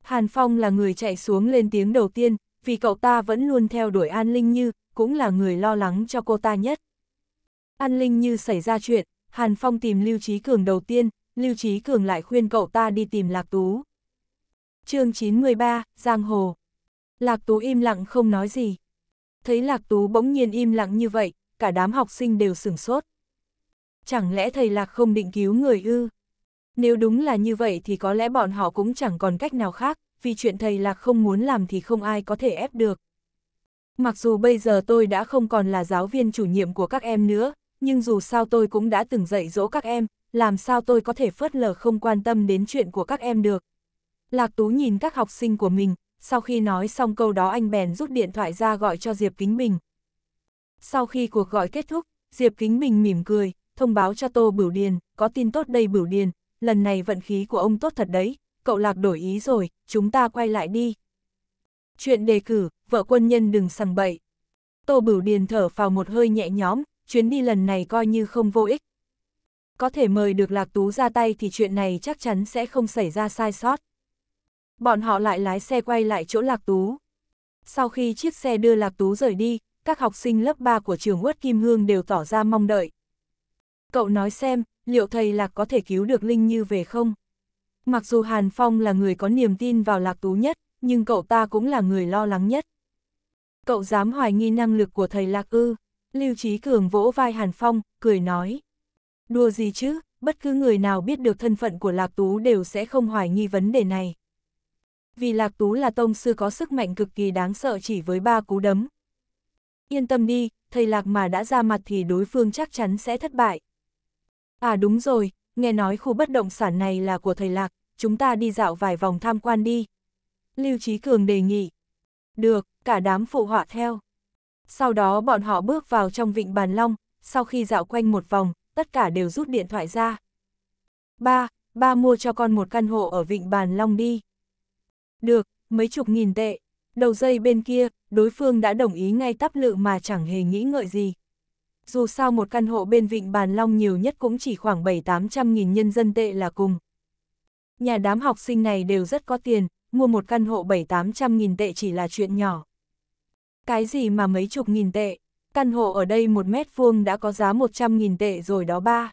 Hàn Phong là người chạy xuống lên tiếng đầu tiên, vì cậu ta vẫn luôn theo đuổi An Linh Như, cũng là người lo lắng cho cô ta nhất. An Linh Như xảy ra chuyện, Hàn Phong tìm Lưu Trí Cường đầu tiên, Lưu Trí Cường lại khuyên cậu ta đi tìm Lạc Tú. chương 93, Giang Hồ Lạc Tú im lặng không nói gì. Thấy Lạc Tú bỗng nhiên im lặng như vậy, cả đám học sinh đều sửng sốt. Chẳng lẽ thầy Lạc không định cứu người ư? Nếu đúng là như vậy thì có lẽ bọn họ cũng chẳng còn cách nào khác, vì chuyện thầy Lạc không muốn làm thì không ai có thể ép được. Mặc dù bây giờ tôi đã không còn là giáo viên chủ nhiệm của các em nữa, nhưng dù sao tôi cũng đã từng dạy dỗ các em, làm sao tôi có thể phớt lờ không quan tâm đến chuyện của các em được. Lạc Tú nhìn các học sinh của mình, sau khi nói xong câu đó anh bèn rút điện thoại ra gọi cho Diệp Kính Bình. Sau khi cuộc gọi kết thúc, Diệp Kính Bình mỉm cười, thông báo cho Tô Bửu Điền, có tin tốt đây Bửu Điền, lần này vận khí của ông tốt thật đấy, cậu lạc đổi ý rồi, chúng ta quay lại đi. Chuyện đề cử, vợ quân nhân đừng sằng bậy. Tô Bửu Điền thở vào một hơi nhẹ nhõm, chuyến đi lần này coi như không vô ích. Có thể mời được Lạc Tú ra tay thì chuyện này chắc chắn sẽ không xảy ra sai sót. Bọn họ lại lái xe quay lại chỗ Lạc Tú. Sau khi chiếc xe đưa Lạc Tú rời đi, các học sinh lớp 3 của trường quất Kim Hương đều tỏ ra mong đợi. Cậu nói xem, liệu thầy Lạc có thể cứu được Linh Như về không? Mặc dù Hàn Phong là người có niềm tin vào Lạc Tú nhất, nhưng cậu ta cũng là người lo lắng nhất. Cậu dám hoài nghi năng lực của thầy Lạc ư? Lưu Trí Cường vỗ vai Hàn Phong, cười nói. Đùa gì chứ, bất cứ người nào biết được thân phận của Lạc Tú đều sẽ không hoài nghi vấn đề này. Vì Lạc Tú là tông sư có sức mạnh cực kỳ đáng sợ chỉ với ba cú đấm. Yên tâm đi, thầy Lạc mà đã ra mặt thì đối phương chắc chắn sẽ thất bại. À đúng rồi, nghe nói khu bất động sản này là của thầy Lạc, chúng ta đi dạo vài vòng tham quan đi. Lưu Trí Cường đề nghị. Được, cả đám phụ họa theo. Sau đó bọn họ bước vào trong vịnh Bàn Long, sau khi dạo quanh một vòng, tất cả đều rút điện thoại ra. Ba, ba mua cho con một căn hộ ở vịnh Bàn Long đi. Được, mấy chục nghìn tệ. Đầu dây bên kia, đối phương đã đồng ý ngay tắp lự mà chẳng hề nghĩ ngợi gì dù sao một căn hộ bên Vịnh Bàn Long nhiều nhất cũng chỉ khoảng 7-800 nghìn nhân dân tệ là cùng. Nhà đám học sinh này đều rất có tiền, mua một căn hộ 7-800 nghìn tệ chỉ là chuyện nhỏ. Cái gì mà mấy chục nghìn tệ, căn hộ ở đây một mét vuông đã có giá 100 nghìn tệ rồi đó ba.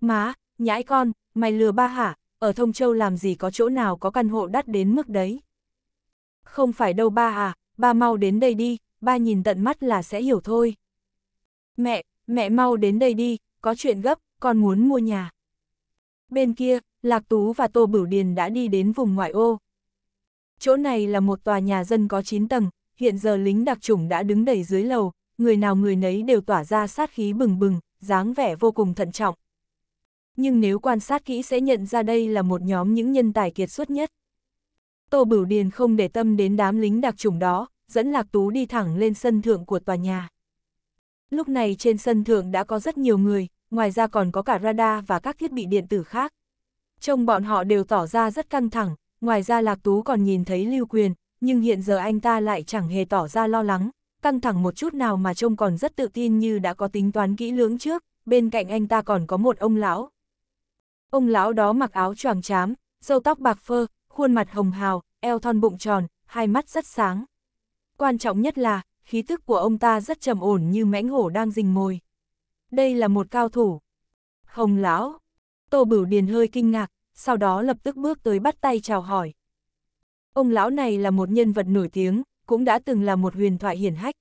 Má, nhãi con, mày lừa ba hả, ở Thông Châu làm gì có chỗ nào có căn hộ đắt đến mức đấy. Không phải đâu ba à, ba mau đến đây đi, ba nhìn tận mắt là sẽ hiểu thôi mẹ, mẹ mau đến đây đi, có chuyện gấp, con muốn mua nhà. Bên kia, Lạc Tú và Tô Bửu Điền đã đi đến vùng ngoại ô. Chỗ này là một tòa nhà dân có 9 tầng, hiện giờ lính đặc chủng đã đứng đầy dưới lầu, người nào người nấy đều tỏa ra sát khí bừng bừng, dáng vẻ vô cùng thận trọng. Nhưng nếu quan sát kỹ sẽ nhận ra đây là một nhóm những nhân tài kiệt xuất nhất. Tô Bửu Điền không để tâm đến đám lính đặc chủng đó, dẫn Lạc Tú đi thẳng lên sân thượng của tòa nhà. Lúc này trên sân thượng đã có rất nhiều người, ngoài ra còn có cả radar và các thiết bị điện tử khác. Trông bọn họ đều tỏ ra rất căng thẳng, ngoài ra Lạc Tú còn nhìn thấy Lưu Quyền, nhưng hiện giờ anh ta lại chẳng hề tỏ ra lo lắng, căng thẳng một chút nào mà trông còn rất tự tin như đã có tính toán kỹ lưỡng trước, bên cạnh anh ta còn có một ông lão. Ông lão đó mặc áo choàng chám, râu tóc bạc phơ, khuôn mặt hồng hào, eo thon bụng tròn, hai mắt rất sáng. Quan trọng nhất là, khí tức của ông ta rất trầm ổn như mãnh hổ đang rình mồi. Đây là một cao thủ. hồng lão. Tô Bửu Điền hơi kinh ngạc, sau đó lập tức bước tới bắt tay chào hỏi. Ông lão này là một nhân vật nổi tiếng, cũng đã từng là một huyền thoại hiển hách.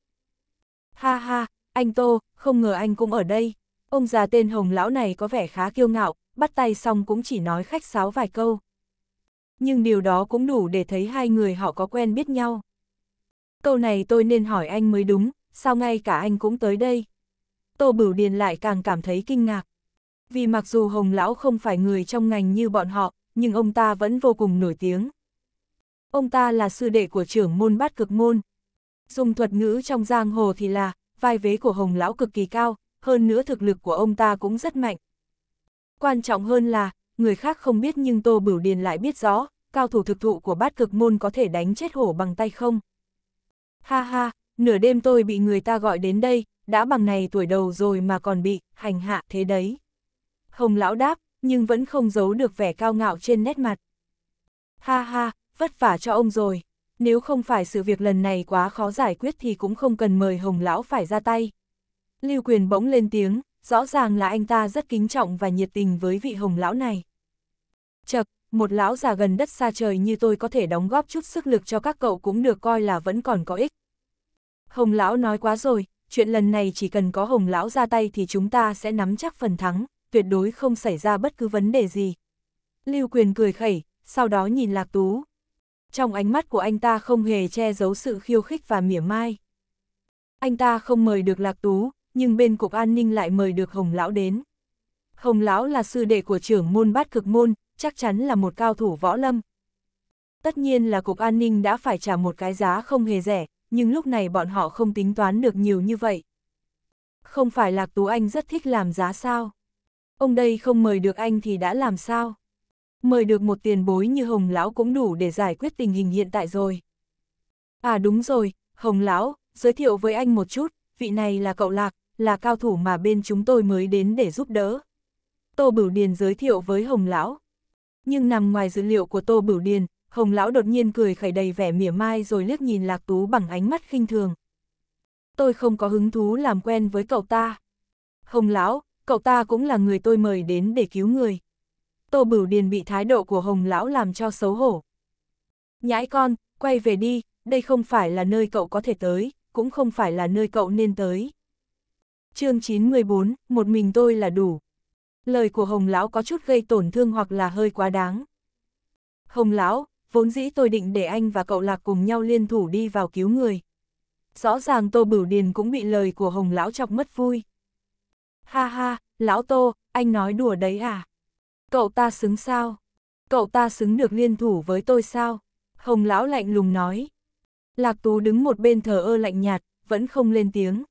Ha ha, anh Tô, không ngờ anh cũng ở đây. Ông già tên hồng lão này có vẻ khá kiêu ngạo, bắt tay xong cũng chỉ nói khách sáo vài câu. Nhưng điều đó cũng đủ để thấy hai người họ có quen biết nhau câu này tôi nên hỏi anh mới đúng, sao ngay cả anh cũng tới đây? Tô Bửu Điền lại càng cảm thấy kinh ngạc. Vì mặc dù Hồng Lão không phải người trong ngành như bọn họ, nhưng ông ta vẫn vô cùng nổi tiếng. Ông ta là sư đệ của trưởng môn bát cực môn. Dùng thuật ngữ trong giang hồ thì là, vai vế của Hồng Lão cực kỳ cao, hơn nữa thực lực của ông ta cũng rất mạnh. Quan trọng hơn là, người khác không biết nhưng Tô Bửu Điền lại biết rõ, cao thủ thực thụ của bát cực môn có thể đánh chết hổ bằng tay không. Ha ha, nửa đêm tôi bị người ta gọi đến đây, đã bằng này tuổi đầu rồi mà còn bị, hành hạ thế đấy. Hồng lão đáp, nhưng vẫn không giấu được vẻ cao ngạo trên nét mặt. Ha ha, vất vả cho ông rồi. Nếu không phải sự việc lần này quá khó giải quyết thì cũng không cần mời Hồng lão phải ra tay. Lưu Quyền bỗng lên tiếng, rõ ràng là anh ta rất kính trọng và nhiệt tình với vị Hồng lão này. Chật, một lão già gần đất xa trời như tôi có thể đóng góp chút sức lực cho các cậu cũng được coi là vẫn còn có ích. Hồng lão nói quá rồi, chuyện lần này chỉ cần có hồng lão ra tay thì chúng ta sẽ nắm chắc phần thắng, tuyệt đối không xảy ra bất cứ vấn đề gì. Lưu Quyền cười khẩy, sau đó nhìn Lạc Tú. Trong ánh mắt của anh ta không hề che giấu sự khiêu khích và mỉa mai. Anh ta không mời được Lạc Tú, nhưng bên Cục An ninh lại mời được Hồng Lão đến. Hồng Lão là sư đệ của trưởng môn bát cực môn, chắc chắn là một cao thủ võ lâm. Tất nhiên là Cục An ninh đã phải trả một cái giá không hề rẻ, nhưng lúc này bọn họ không tính toán được nhiều như vậy. Không phải Lạc Tú Anh rất thích làm giá sao? Ông đây không mời được anh thì đã làm sao? Mời được một tiền bối như Hồng Lão cũng đủ để giải quyết tình hình hiện tại rồi. À đúng rồi, Hồng Lão, giới thiệu với anh một chút, vị này là cậu Lạc, là cao thủ mà bên chúng tôi mới đến để giúp đỡ. Tô Bửu Điền giới thiệu với Hồng Lão. Nhưng nằm ngoài dữ liệu của Tô Bửu Điền, Hồng Lão đột nhiên cười khẩy đầy vẻ mỉa mai rồi liếc nhìn Lạc Tú bằng ánh mắt khinh thường. Tôi không có hứng thú làm quen với cậu ta. Hồng Lão, cậu ta cũng là người tôi mời đến để cứu người. Tô Bửu Điền bị thái độ của Hồng Lão làm cho xấu hổ. Nhãi con, quay về đi, đây không phải là nơi cậu có thể tới, cũng không phải là nơi cậu nên tới. chương 914, một mình tôi là đủ. Lời của Hồng Lão có chút gây tổn thương hoặc là hơi quá đáng. Hồng Lão, vốn dĩ tôi định để anh và cậu Lạc cùng nhau liên thủ đi vào cứu người. Rõ ràng Tô Bửu Điền cũng bị lời của Hồng Lão chọc mất vui. Ha ha, Lão Tô, anh nói đùa đấy à? Cậu ta xứng sao? Cậu ta xứng được liên thủ với tôi sao? Hồng Lão lạnh lùng nói. Lạc Tú đứng một bên thờ ơ lạnh nhạt, vẫn không lên tiếng.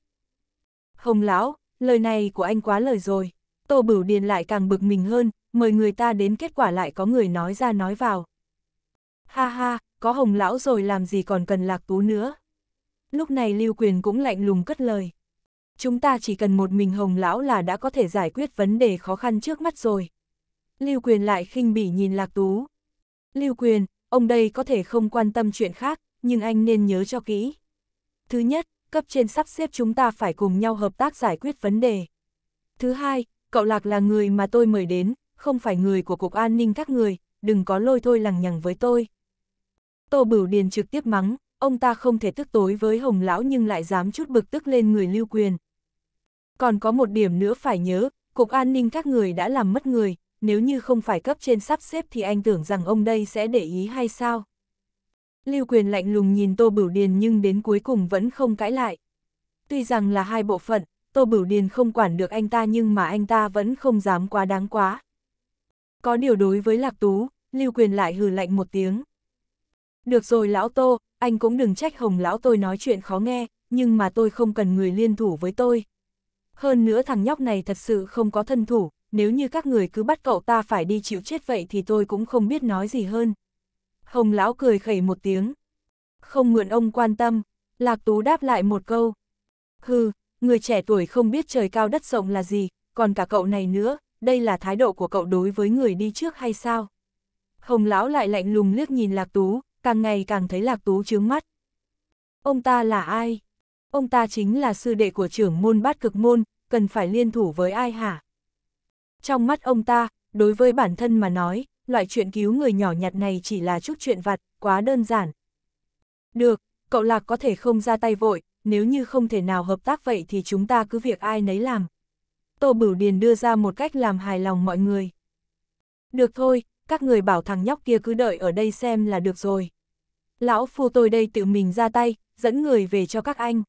Hồng Lão, lời này của anh quá lời rồi. Tô Bửu Điền lại càng bực mình hơn, mời người ta đến kết quả lại có người nói ra nói vào. Ha ha, có hồng lão rồi làm gì còn cần lạc tú nữa. Lúc này Lưu Quyền cũng lạnh lùng cất lời. Chúng ta chỉ cần một mình hồng lão là đã có thể giải quyết vấn đề khó khăn trước mắt rồi. Lưu Quyền lại khinh bỉ nhìn lạc tú. Lưu Quyền, ông đây có thể không quan tâm chuyện khác, nhưng anh nên nhớ cho kỹ. Thứ nhất, cấp trên sắp xếp chúng ta phải cùng nhau hợp tác giải quyết vấn đề. Thứ hai, cậu Lạc là người mà tôi mời đến, không phải người của Cục An ninh các người, đừng có lôi thôi lằng nhằng với tôi. Tô Bửu Điền trực tiếp mắng, ông ta không thể tức tối với Hồng Lão nhưng lại dám chút bực tức lên người lưu quyền. Còn có một điểm nữa phải nhớ, Cục An ninh các người đã làm mất người, nếu như không phải cấp trên sắp xếp thì anh tưởng rằng ông đây sẽ để ý hay sao? Lưu quyền lạnh lùng nhìn Tô Bửu Điền nhưng đến cuối cùng vẫn không cãi lại. Tuy rằng là hai bộ phận, Tô Bửu Điền không quản được anh ta nhưng mà anh ta vẫn không dám quá đáng quá. Có điều đối với Lạc Tú, Lưu Quyền lại hừ lạnh một tiếng. Được rồi lão Tô, anh cũng đừng trách hồng lão tôi nói chuyện khó nghe, nhưng mà tôi không cần người liên thủ với tôi. Hơn nữa thằng nhóc này thật sự không có thân thủ, nếu như các người cứ bắt cậu ta phải đi chịu chết vậy thì tôi cũng không biết nói gì hơn. Hồng lão cười khẩy một tiếng. Không mượn ông quan tâm, Lạc Tú đáp lại một câu. Hừ, người trẻ tuổi không biết trời cao đất rộng là gì, còn cả cậu này nữa, đây là thái độ của cậu đối với người đi trước hay sao? Hồng lão lại lạnh lùng liếc nhìn Lạc Tú, càng ngày càng thấy Lạc Tú chướng mắt. Ông ta là ai? Ông ta chính là sư đệ của trưởng môn bát cực môn, cần phải liên thủ với ai hả? Trong mắt ông ta, đối với bản thân mà nói, loại chuyện cứu người nhỏ nhặt này chỉ là chút chuyện vặt, quá đơn giản. Được, cậu Lạc có thể không ra tay vội, nếu như không thể nào hợp tác vậy thì chúng ta cứ việc ai nấy làm. Tô Bửu Điền đưa ra một cách làm hài lòng mọi người. Được thôi, các người bảo thằng nhóc kia cứ đợi ở đây xem là được rồi. Lão phu tôi đây tự mình ra tay, dẫn người về cho các anh.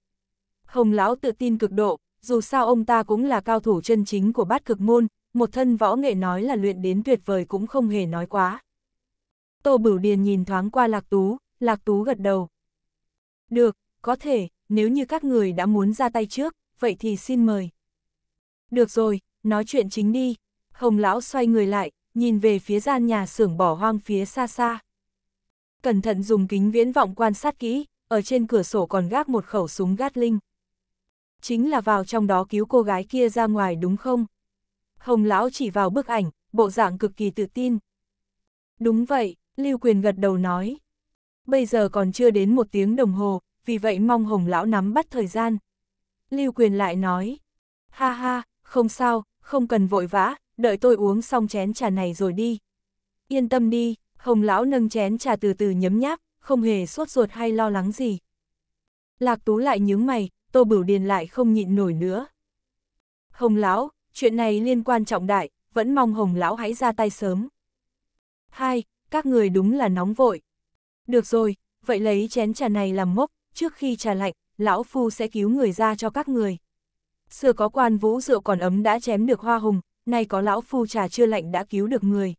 Hồng lão tự tin cực độ, dù sao ông ta cũng là cao thủ chân chính của bát cực môn, một thân võ nghệ nói là luyện đến tuyệt vời cũng không hề nói quá. Tô Bửu Điền nhìn thoáng qua Lạc Tú, Lạc Tú gật đầu. Được, có thể, nếu như các người đã muốn ra tay trước, vậy thì xin mời. Được rồi, nói chuyện chính đi. Hồng lão xoay người lại, nhìn về phía gian nhà xưởng bỏ hoang phía xa xa. Cẩn thận dùng kính viễn vọng quan sát kỹ, ở trên cửa sổ còn gác một khẩu súng gát linh. Chính là vào trong đó cứu cô gái kia ra ngoài đúng không? Hồng lão chỉ vào bức ảnh, bộ dạng cực kỳ tự tin. Đúng vậy, Lưu Quyền gật đầu nói. Bây giờ còn chưa đến một tiếng đồng hồ, vì vậy mong Hồng Lão nắm bắt thời gian. Lưu Quyền lại nói, ha ha, không sao, không cần vội vã, đợi tôi uống xong chén trà này rồi đi. Yên tâm đi, Hồng Lão nâng chén trà từ từ nhấm nháp, không hề sốt ruột hay lo lắng gì. Lạc Tú lại nhướng mày, Tô Bửu Điền lại không nhịn nổi nữa. Hồng Lão, chuyện này liên quan trọng đại, vẫn mong Hồng Lão hãy ra tay sớm. Hai, các người đúng là nóng vội. Được rồi, vậy lấy chén trà này làm mốc, trước khi trà lạnh, lão phu sẽ cứu người ra cho các người. Xưa có quan vũ rượu còn ấm đã chém được hoa hùng, nay có lão phu trà chưa lạnh đã cứu được người.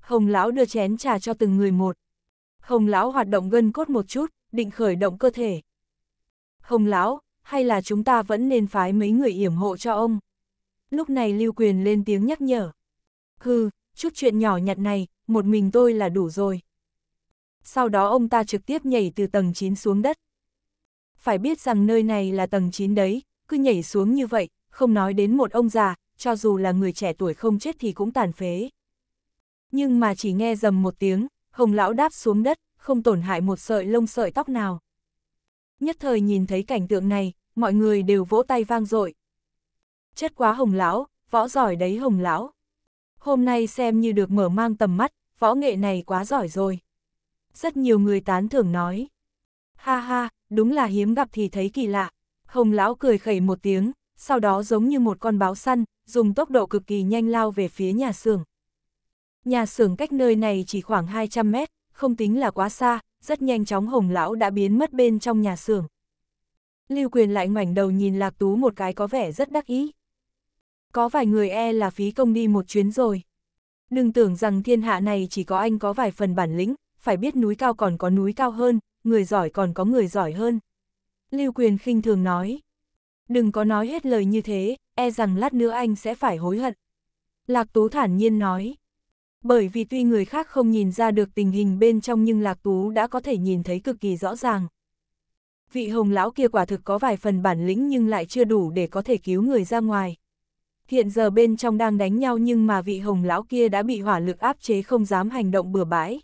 Hồng lão đưa chén trà cho từng người một. Hồng lão hoạt động gân cốt một chút, định khởi động cơ thể. Hồng lão, hay là chúng ta vẫn nên phái mấy người yểm hộ cho ông? Lúc này Lưu Quyền lên tiếng nhắc nhở. Hừ, chút chuyện nhỏ nhặt này, một mình tôi là đủ rồi. Sau đó ông ta trực tiếp nhảy từ tầng 9 xuống đất phải biết rằng nơi này là tầng 9 đấy, cứ nhảy xuống như vậy, không nói đến một ông già, cho dù là người trẻ tuổi không chết thì cũng tàn phế. Nhưng mà chỉ nghe dầm một tiếng, hồng lão đáp xuống đất, không tổn hại một sợi lông sợi tóc nào. Nhất thời nhìn thấy cảnh tượng này, mọi người đều vỗ tay vang dội. chết quá hồng lão, võ giỏi đấy hồng lão. Hôm nay xem như được mở mang tầm mắt, võ nghệ này quá giỏi rồi. Rất nhiều người tán thưởng nói. Ha ha, đúng là hiếm gặp thì thấy kỳ lạ. Hồng lão cười khẩy một tiếng, sau đó giống như một con báo săn, dùng tốc độ cực kỳ nhanh lao về phía nhà xưởng. Nhà xưởng cách nơi này chỉ khoảng 200 mét, không tính là quá xa, rất nhanh chóng hồng lão đã biến mất bên trong nhà xưởng. Lưu Quyền lại ngoảnh đầu nhìn Lạc Tú một cái có vẻ rất đắc ý. Có vài người e là phí công đi một chuyến rồi. Đừng tưởng rằng thiên hạ này chỉ có anh có vài phần bản lĩnh, phải biết núi cao còn có núi cao hơn, người giỏi còn có người giỏi hơn. Lưu Quyền khinh thường nói, đừng có nói hết lời như thế, e rằng lát nữa anh sẽ phải hối hận. Lạc Tú thản nhiên nói, bởi vì tuy người khác không nhìn ra được tình hình bên trong nhưng Lạc Tú đã có thể nhìn thấy cực kỳ rõ ràng. Vị hồng lão kia quả thực có vài phần bản lĩnh nhưng lại chưa đủ để có thể cứu người ra ngoài. Hiện giờ bên trong đang đánh nhau nhưng mà vị hồng lão kia đã bị hỏa lực áp chế không dám hành động bừa bãi.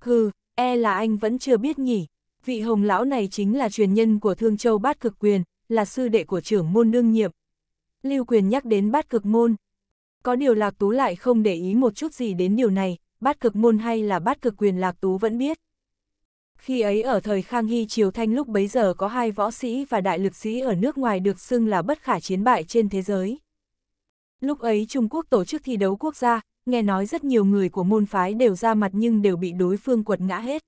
Hừ, e là anh vẫn chưa biết nhỉ, vị hồng lão này chính là truyền nhân của Thương Châu Bát Cực Quyền, là sư đệ của trưởng môn đương nhiệm. Lưu Quyền nhắc đến Bát Cực Môn. Có điều Lạc Tú lại không để ý một chút gì đến điều này, Bát Cực Môn hay là Bát Cực Quyền Lạc Tú vẫn biết. Khi ấy ở thời Khang Hy Triều Thanh lúc bấy giờ có hai võ sĩ và đại lực sĩ ở nước ngoài được xưng là bất khả chiến bại trên thế giới. Lúc ấy Trung Quốc tổ chức thi đấu quốc gia, nghe nói rất nhiều người của môn phái đều ra mặt nhưng đều bị đối phương quật ngã hết.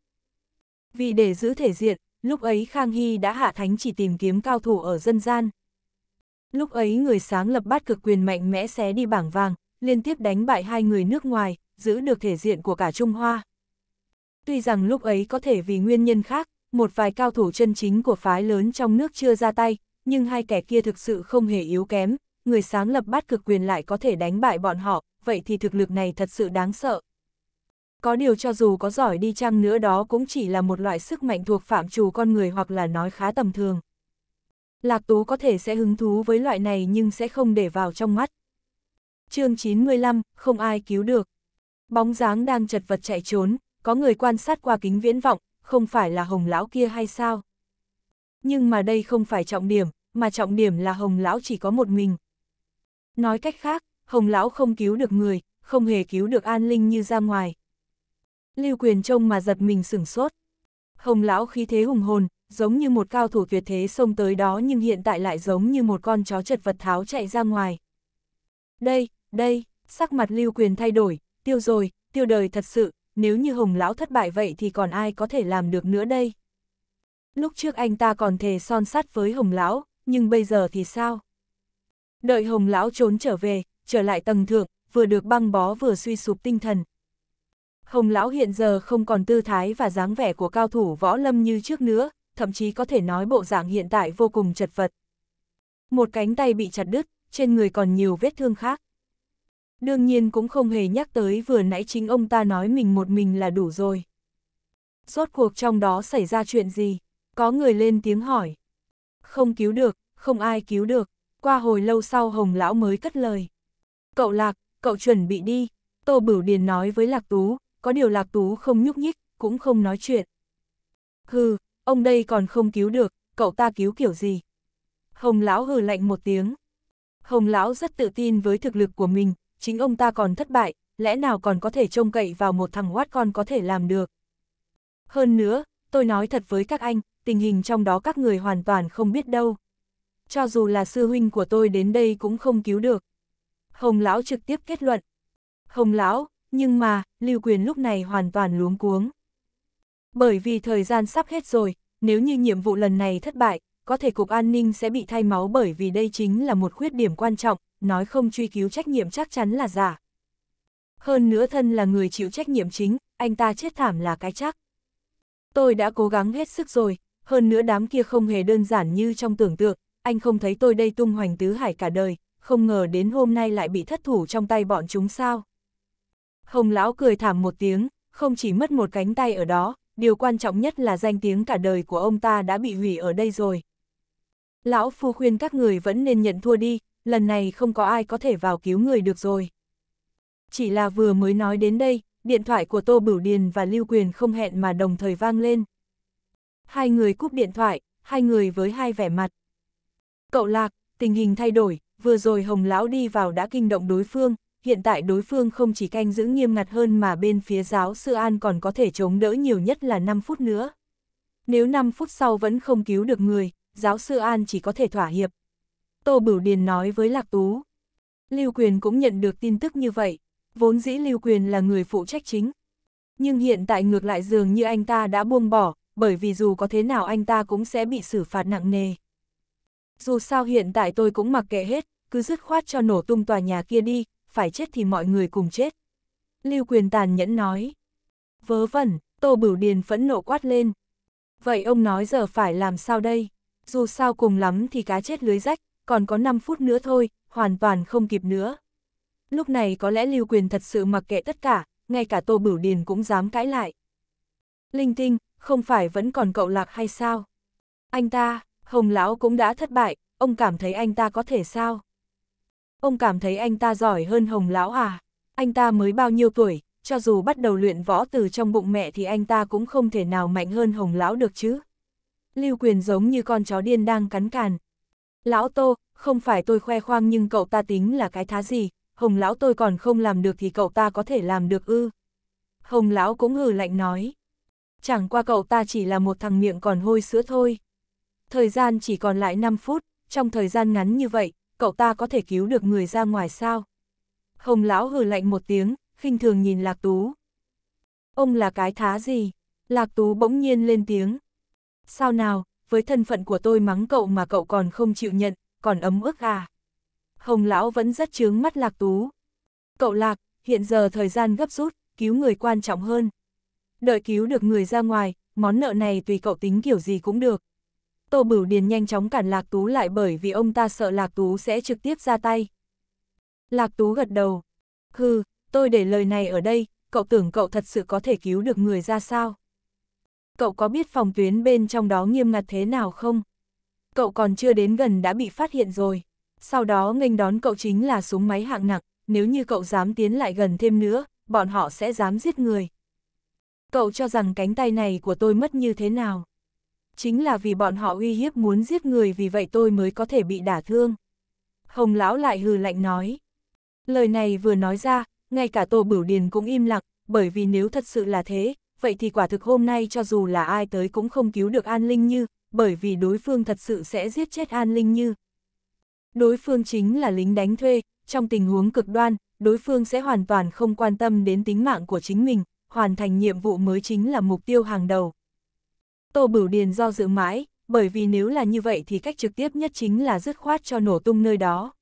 Vì để giữ thể diện, lúc ấy Khang Hy đã hạ thánh chỉ tìm kiếm cao thủ ở dân gian. Lúc ấy người sáng lập bát cực quyền mạnh mẽ xé đi bảng vàng, liên tiếp đánh bại hai người nước ngoài, giữ được thể diện của cả Trung Hoa. Tuy rằng lúc ấy có thể vì nguyên nhân khác, một vài cao thủ chân chính của phái lớn trong nước chưa ra tay, nhưng hai kẻ kia thực sự không hề yếu kém, người sáng lập bát cực quyền lại có thể đánh bại bọn họ, vậy thì thực lực này thật sự đáng sợ. Có điều cho dù có giỏi đi chăng nữa đó cũng chỉ là một loại sức mạnh thuộc phạm trù con người hoặc là nói khá tầm thường. Lạc Tú có thể sẽ hứng thú với loại này nhưng sẽ không để vào trong mắt. chương 95, không ai cứu được. Bóng dáng đang chật vật chạy trốn, có người quan sát qua kính viễn vọng, không phải là hồng lão kia hay sao? Nhưng mà đây không phải trọng điểm, mà trọng điểm là hồng lão chỉ có một mình, Nói cách khác, Hồng Lão không cứu được người, không hề cứu được An Linh như ra ngoài. Lưu Quyền trông mà giật mình sửng sốt. Hồng Lão khí thế hùng hồn, giống như một cao thủ tuyệt thế xông tới đó nhưng hiện tại lại giống như một con chó chật vật tháo chạy ra ngoài. Đây, đây, sắc mặt Lưu Quyền thay đổi, tiêu rồi, tiêu đời thật sự, nếu như Hồng Lão thất bại vậy thì còn ai có thể làm được nữa đây? Lúc trước anh ta còn thề son sắt với Hồng Lão, nhưng bây giờ thì sao? Đợi hồng lão trốn trở về, trở lại tầng thượng, vừa được băng bó vừa suy sụp tinh thần. Hồng lão hiện giờ không còn tư thái và dáng vẻ của cao thủ võ lâm như trước nữa, thậm chí có thể nói bộ dạng hiện tại vô cùng chật vật. Một cánh tay bị chặt đứt, trên người còn nhiều vết thương khác. Đương nhiên cũng không hề nhắc tới vừa nãy chính ông ta nói mình một mình là đủ rồi. Rốt cuộc trong đó xảy ra chuyện gì? Có người lên tiếng hỏi. Không cứu được, không ai cứu được qua hồi lâu sau Hồng Lão mới cất lời. Cậu Lạc, cậu chuẩn bị đi, Tô Bửu Điền nói với Lạc Tú, có điều Lạc Tú không nhúc nhích, cũng không nói chuyện. Hừ, ông đây còn không cứu được, cậu ta cứu kiểu gì? Hồng Lão hừ lạnh một tiếng. Hồng Lão rất tự tin với thực lực của mình, chính ông ta còn thất bại, lẽ nào còn có thể trông cậy vào một thằng quát con có thể làm được. Hơn nữa, tôi nói thật với các anh, tình hình trong đó các người hoàn toàn không biết đâu cho dù là sư huynh của tôi đến đây cũng không cứu được. Hồng Lão trực tiếp kết luận. Hồng Lão, nhưng mà, Lưu Quyền lúc này hoàn toàn luống cuống. Bởi vì thời gian sắp hết rồi, nếu như nhiệm vụ lần này thất bại, có thể Cục An ninh sẽ bị thay máu bởi vì đây chính là một khuyết điểm quan trọng, nói không truy cứu trách nhiệm chắc chắn là giả. Hơn nữa thân là người chịu trách nhiệm chính, anh ta chết thảm là cái chắc. Tôi đã cố gắng hết sức rồi, hơn nữa đám kia không hề đơn giản như trong tưởng tượng, anh không thấy tôi đây tung hoành tứ hải cả đời, không ngờ đến hôm nay lại bị thất thủ trong tay bọn chúng sao. Hồng lão cười thảm một tiếng, không chỉ mất một cánh tay ở đó, điều quan trọng nhất là danh tiếng cả đời của ông ta đã bị hủy ở đây rồi. Lão phu khuyên các người vẫn nên nhận thua đi, lần này không có ai có thể vào cứu người được rồi. Chỉ là vừa mới nói đến đây, điện thoại của Tô Bửu Điền và Lưu Quyền không hẹn mà đồng thời vang lên. Hai người cúp điện thoại, hai người với hai vẻ mặt. Cậu lạc, tình hình thay đổi, vừa rồi Hồng Lão đi vào đã kinh động đối phương, hiện tại đối phương không chỉ canh giữ nghiêm ngặt hơn mà bên phía giáo sư An còn có thể chống đỡ nhiều nhất là 5 phút nữa. Nếu 5 phút sau vẫn không cứu được người, giáo sư An chỉ có thể thỏa hiệp. Tô Bửu Điền nói với Lạc Tú. Lưu Quyền cũng nhận được tin tức như vậy, vốn dĩ Lưu Quyền là người phụ trách chính. Nhưng hiện tại ngược lại dường như anh ta đã buông bỏ, bởi vì dù có thế nào anh ta cũng sẽ bị xử phạt nặng nề. Dù sao hiện tại tôi cũng mặc kệ hết, cứ dứt khoát cho nổ tung tòa nhà kia đi, phải chết thì mọi người cùng chết. Lưu Quyền tàn nhẫn nói. Vớ vẩn, Tô Bửu Điền phẫn nộ quát lên. Vậy ông nói giờ phải làm sao đây? Dù sao cùng lắm thì cá chết lưới rách, còn có 5 phút nữa thôi, hoàn toàn không kịp nữa. Lúc này có lẽ Lưu Quyền thật sự mặc kệ tất cả, ngay cả Tô Bửu Điền cũng dám cãi lại. Linh tinh, không phải vẫn còn cậu lạc hay sao? Anh ta, Hồng Lão cũng đã thất bại, ông cảm thấy anh ta có thể sao? Ông cảm thấy anh ta giỏi hơn Hồng Lão à? Anh ta mới bao nhiêu tuổi, cho dù bắt đầu luyện võ từ trong bụng mẹ thì anh ta cũng không thể nào mạnh hơn Hồng Lão được chứ. Lưu Quyền giống như con chó điên đang cắn càn. Lão Tô, không phải tôi khoe khoang nhưng cậu ta tính là cái thá gì, Hồng Lão tôi còn không làm được thì cậu ta có thể làm được ư. Hồng Lão cũng hừ lạnh nói. Chẳng qua cậu ta chỉ là một thằng miệng còn hôi sữa thôi. Thời gian chỉ còn lại 5 phút, trong thời gian ngắn như vậy, cậu ta có thể cứu được người ra ngoài sao? Hồng lão hừ lạnh một tiếng, khinh thường nhìn Lạc Tú. Ông là cái thá gì? Lạc Tú bỗng nhiên lên tiếng. Sao nào, với thân phận của tôi mắng cậu mà cậu còn không chịu nhận, còn ấm ức à? Hồng lão vẫn rất chướng mắt Lạc Tú. Cậu Lạc, hiện giờ thời gian gấp rút, cứu người quan trọng hơn. Đợi cứu được người ra ngoài, món nợ này tùy cậu tính kiểu gì cũng được. Tô Bửu Điền nhanh chóng cản Lạc Tú lại bởi vì ông ta sợ Lạc Tú sẽ trực tiếp ra tay. Lạc Tú gật đầu. Hừ, tôi để lời này ở đây, cậu tưởng cậu thật sự có thể cứu được người ra sao? Cậu có biết phòng tuyến bên trong đó nghiêm ngặt thế nào không? Cậu còn chưa đến gần đã bị phát hiện rồi. Sau đó nghênh đón cậu chính là súng máy hạng nặng, nếu như cậu dám tiến lại gần thêm nữa, bọn họ sẽ dám giết người. Cậu cho rằng cánh tay này của tôi mất như thế nào? chính là vì bọn họ uy hiếp muốn giết người vì vậy tôi mới có thể bị đả thương. Hồng lão lại hừ lạnh nói. Lời này vừa nói ra, ngay cả tổ Bửu Điền cũng im lặng, bởi vì nếu thật sự là thế, vậy thì quả thực hôm nay cho dù là ai tới cũng không cứu được An Linh Như, bởi vì đối phương thật sự sẽ giết chết An Linh Như. Đối phương chính là lính đánh thuê, trong tình huống cực đoan, đối phương sẽ hoàn toàn không quan tâm đến tính mạng của chính mình, hoàn thành nhiệm vụ mới chính là mục tiêu hàng đầu. Tô Bửu Điền do dự mãi, bởi vì nếu là như vậy thì cách trực tiếp nhất chính là dứt khoát cho nổ tung nơi đó.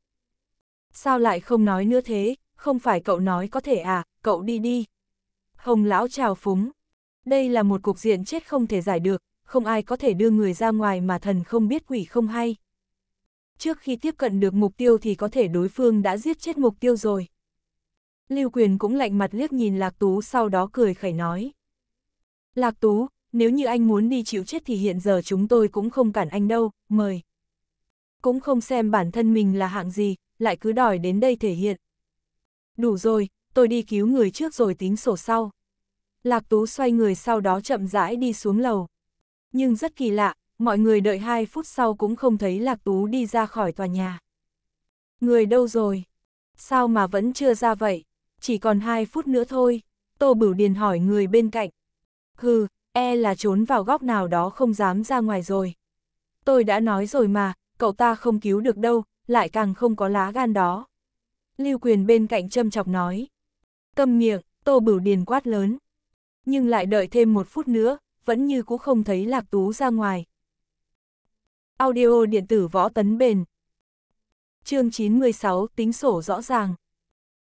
Sao lại không nói nữa thế, không phải cậu nói có thể à, cậu đi đi. Hồng lão trào phúng. Đây là một cục diện chết không thể giải được, không ai có thể đưa người ra ngoài mà thần không biết quỷ không hay. Trước khi tiếp cận được mục tiêu thì có thể đối phương đã giết chết mục tiêu rồi. Lưu Quyền cũng lạnh mặt liếc nhìn Lạc Tú sau đó cười khẩy nói. Lạc Tú, nếu như anh muốn đi chịu chết thì hiện giờ chúng tôi cũng không cản anh đâu, mời. Cũng không xem bản thân mình là hạng gì, lại cứ đòi đến đây thể hiện. Đủ rồi, tôi đi cứu người trước rồi tính sổ sau. Lạc Tú xoay người sau đó chậm rãi đi xuống lầu. Nhưng rất kỳ lạ, mọi người đợi 2 phút sau cũng không thấy Lạc Tú đi ra khỏi tòa nhà. Người đâu rồi? Sao mà vẫn chưa ra vậy? Chỉ còn 2 phút nữa thôi. Tô Bửu Điền hỏi người bên cạnh. Hừ, e là trốn vào góc nào đó không dám ra ngoài rồi. Tôi đã nói rồi mà, cậu ta không cứu được đâu, lại càng không có lá gan đó. Lưu Quyền bên cạnh châm chọc nói. Câm miệng, Tô Bửu Điền quát lớn. Nhưng lại đợi thêm một phút nữa, vẫn như cũ không thấy Lạc Tú ra ngoài. Audio điện tử võ tấn bền. chương 96 tính sổ rõ ràng.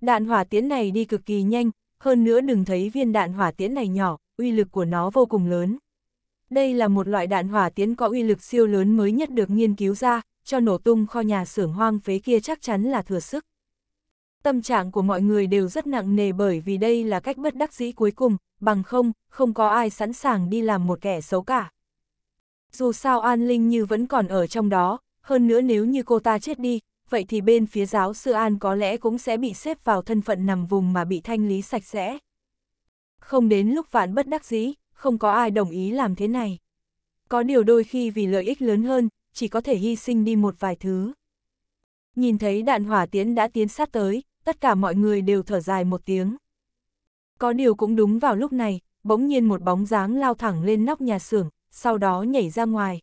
Đạn hỏa tiễn này đi cực kỳ nhanh, hơn nữa đừng thấy viên đạn hỏa tiễn này nhỏ, uy lực của nó vô cùng lớn. Đây là một loại đạn hỏa tiễn có uy lực siêu lớn mới nhất được nghiên cứu ra, cho nổ tung kho nhà xưởng hoang phế kia chắc chắn là thừa sức. Tâm trạng của mọi người đều rất nặng nề bởi vì đây là cách bất đắc dĩ cuối cùng, bằng không, không có ai sẵn sàng đi làm một kẻ xấu cả. Dù sao An Linh Như vẫn còn ở trong đó, hơn nữa nếu như cô ta chết đi, vậy thì bên phía giáo sư An có lẽ cũng sẽ bị xếp vào thân phận nằm vùng mà bị thanh lý sạch sẽ. Không đến lúc vạn bất đắc dĩ, không có ai đồng ý làm thế này. Có điều đôi khi vì lợi ích lớn hơn, chỉ có thể hy sinh đi một vài thứ. Nhìn thấy đạn hỏa tiễn đã tiến sát tới, tất cả mọi người đều thở dài một tiếng. Có điều cũng đúng vào lúc này, bỗng nhiên một bóng dáng lao thẳng lên nóc nhà xưởng, sau đó nhảy ra ngoài.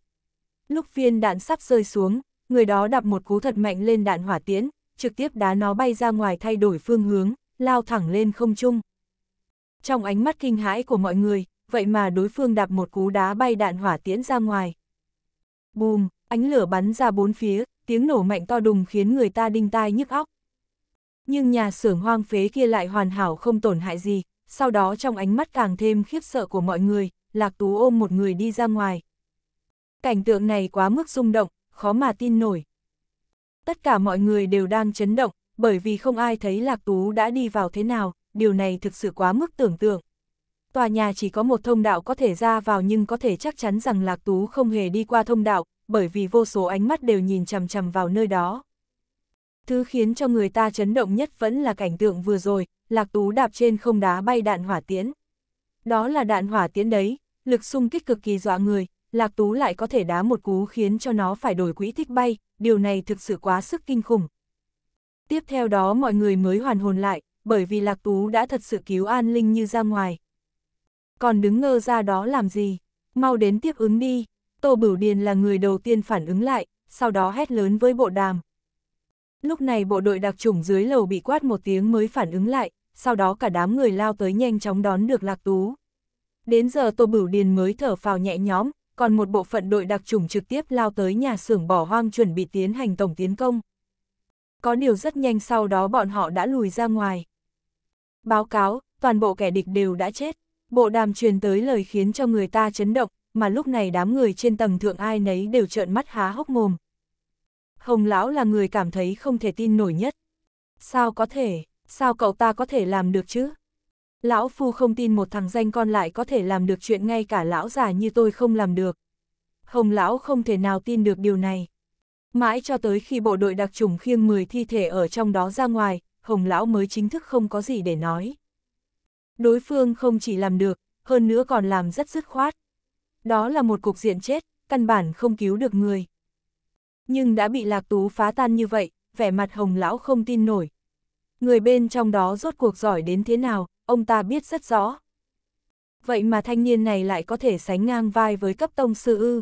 Lúc viên đạn sắp rơi xuống, người đó đập một cú thật mạnh lên đạn hỏa tiễn, trực tiếp đá nó bay ra ngoài thay đổi phương hướng, lao thẳng lên không trung. Trong ánh mắt kinh hãi của mọi người, vậy mà đối phương đạp một cú đá bay đạn hỏa tiễn ra ngoài. Bùm, ánh lửa bắn ra bốn phía, tiếng nổ mạnh to đùng khiến người ta đinh tai nhức óc. Nhưng nhà xưởng hoang phế kia lại hoàn hảo không tổn hại gì, sau đó trong ánh mắt càng thêm khiếp sợ của mọi người, Lạc Tú ôm một người đi ra ngoài. Cảnh tượng này quá mức rung động, khó mà tin nổi. Tất cả mọi người đều đang chấn động, bởi vì không ai thấy Lạc Tú đã đi vào thế nào, điều này thực sự quá mức tưởng tượng. Tòa nhà chỉ có một thông đạo có thể ra vào nhưng có thể chắc chắn rằng Lạc Tú không hề đi qua thông đạo, bởi vì vô số ánh mắt đều nhìn chằm chằm vào nơi đó. Thứ khiến cho người ta chấn động nhất vẫn là cảnh tượng vừa rồi, Lạc Tú đạp trên không đá bay đạn hỏa tiễn. Đó là đạn hỏa tiễn đấy, lực xung kích cực kỳ dọa người, Lạc Tú lại có thể đá một cú khiến cho nó phải đổi quỹ thích bay, điều này thực sự quá sức kinh khủng. Tiếp theo đó mọi người mới hoàn hồn lại, bởi vì Lạc Tú đã thật sự cứu An Linh Như ra ngoài. Còn đứng ngơ ra đó làm gì? Mau đến tiếp ứng đi. Tô Bửu Điền là người đầu tiên phản ứng lại, sau đó hét lớn với bộ đàm. Lúc này bộ đội đặc chủng dưới lầu bị quát một tiếng mới phản ứng lại, sau đó cả đám người lao tới nhanh chóng đón được Lạc Tú. Đến giờ Tô Bửu Điền mới thở phào nhẹ nhõm, còn một bộ phận đội đặc chủng trực tiếp lao tới nhà xưởng bỏ hoang chuẩn bị tiến hành tổng tiến công. Có điều rất nhanh sau đó bọn họ đã lùi ra ngoài. Báo cáo, toàn bộ kẻ địch đều đã chết. Bộ đàm truyền tới lời khiến cho người ta chấn động, mà lúc này đám người trên tầng thượng ai nấy đều trợn mắt há hốc mồm. Hồng lão là người cảm thấy không thể tin nổi nhất. Sao có thể, sao cậu ta có thể làm được chứ? Lão Phu không tin một thằng danh con lại có thể làm được chuyện ngay cả lão già như tôi không làm được. Hồng lão không thể nào tin được điều này. Mãi cho tới khi bộ đội đặc trùng khiêng 10 thi thể ở trong đó ra ngoài, Hồng Lão mới chính thức không có gì để nói. Đối phương không chỉ làm được, hơn nữa còn làm rất dứt khoát. Đó là một cục diện chết, căn bản không cứu được người. Nhưng đã bị Lạc Tú phá tan như vậy, vẻ mặt Hồng Lão không tin nổi. Người bên trong đó rốt cuộc giỏi đến thế nào, ông ta biết rất rõ. Vậy mà thanh niên này lại có thể sánh ngang vai với cấp tông sư ư.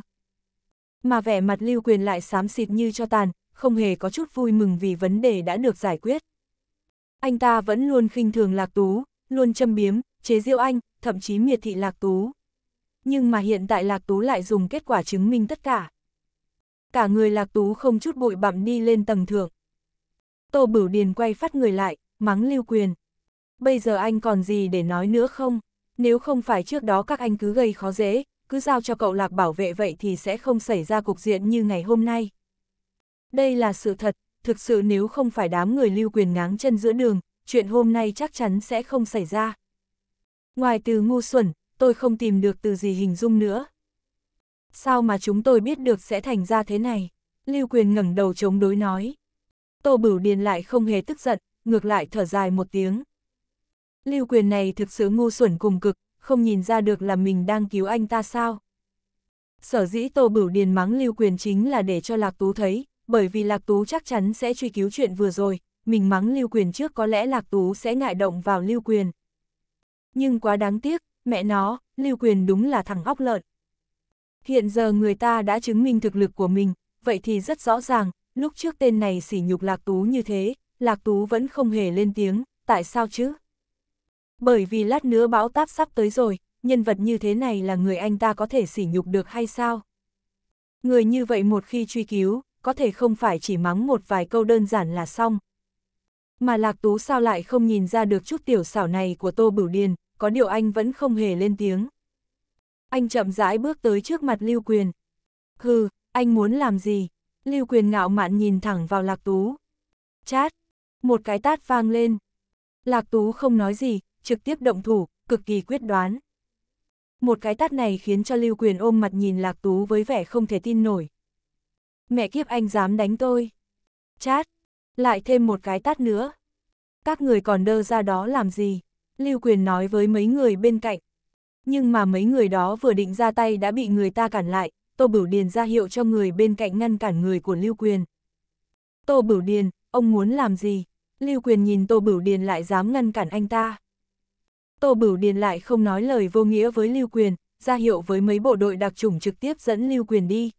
Mà vẻ mặt lưu quyền lại xám xịt như cho tàn, không hề có chút vui mừng vì vấn đề đã được giải quyết anh ta vẫn luôn khinh thường Lạc Tú, luôn châm biếm, chế giễu anh, thậm chí miệt thị Lạc Tú. Nhưng mà hiện tại Lạc Tú lại dùng kết quả chứng minh tất cả. Cả người Lạc Tú không chút bụi bặm đi lên tầng thượng. Tô Bửu Điền quay phát người lại, mắng Lưu Quyền. Bây giờ anh còn gì để nói nữa không? Nếu không phải trước đó các anh cứ gây khó dễ, cứ giao cho cậu Lạc bảo vệ vậy thì sẽ không xảy ra cục diện như ngày hôm nay. Đây là sự thật, thực sự nếu không phải đám người lưu quyền ngáng chân giữa đường, chuyện hôm nay chắc chắn sẽ không xảy ra. Ngoài từ ngu xuẩn, tôi không tìm được từ gì hình dung nữa. Sao mà chúng tôi biết được sẽ thành ra thế này? Lưu quyền ngẩng đầu chống đối nói. Tô Bửu Điền lại không hề tức giận, ngược lại thở dài một tiếng. Lưu quyền này thực sự ngu xuẩn cùng cực, không nhìn ra được là mình đang cứu anh ta sao. Sở dĩ Tô Bửu Điền mắng Lưu quyền chính là để cho Lạc Tú thấy, bởi vì Lạc Tú chắc chắn sẽ truy cứu chuyện vừa rồi, mình mắng Lưu Quyền trước có lẽ Lạc Tú sẽ ngại động vào Lưu Quyền. Nhưng quá đáng tiếc, mẹ nó, Lưu Quyền đúng là thằng óc lợn. Hiện giờ người ta đã chứng minh thực lực của mình, vậy thì rất rõ ràng, lúc trước tên này sỉ nhục Lạc Tú như thế, Lạc Tú vẫn không hề lên tiếng, tại sao chứ? Bởi vì lát nữa bão táp sắp tới rồi, nhân vật như thế này là người anh ta có thể sỉ nhục được hay sao? Người như vậy một khi truy cứu, có thể không phải chỉ mắng một vài câu đơn giản là xong. Mà Lạc Tú sao lại không nhìn ra được chút tiểu xảo này của Tô Bửu Điền, có điều anh vẫn không hề lên tiếng. Anh chậm rãi bước tới trước mặt Lưu Quyền. Hừ, anh muốn làm gì? Lưu Quyền ngạo mạn nhìn thẳng vào Lạc Tú. Chát! Một cái tát vang lên. Lạc Tú không nói gì, trực tiếp động thủ, cực kỳ quyết đoán. Một cái tát này khiến cho Lưu Quyền ôm mặt nhìn Lạc Tú với vẻ không thể tin nổi, mẹ kiếp anh dám đánh tôi. Chát, lại thêm một cái tát nữa. Các người còn đơ ra đó làm gì? Lưu Quyền nói với mấy người bên cạnh. Nhưng mà mấy người đó vừa định ra tay đã bị người ta cản lại, Tô Bửu Điền ra hiệu cho người bên cạnh ngăn cản người của Lưu Quyền. Tô Bửu Điền, ông muốn làm gì? Lưu Quyền nhìn Tô Bửu Điền lại dám ngăn cản anh ta. Tô Bửu Điền lại không nói lời vô nghĩa với Lưu Quyền, ra hiệu với mấy bộ đội đặc chủng trực tiếp dẫn Lưu Quyền đi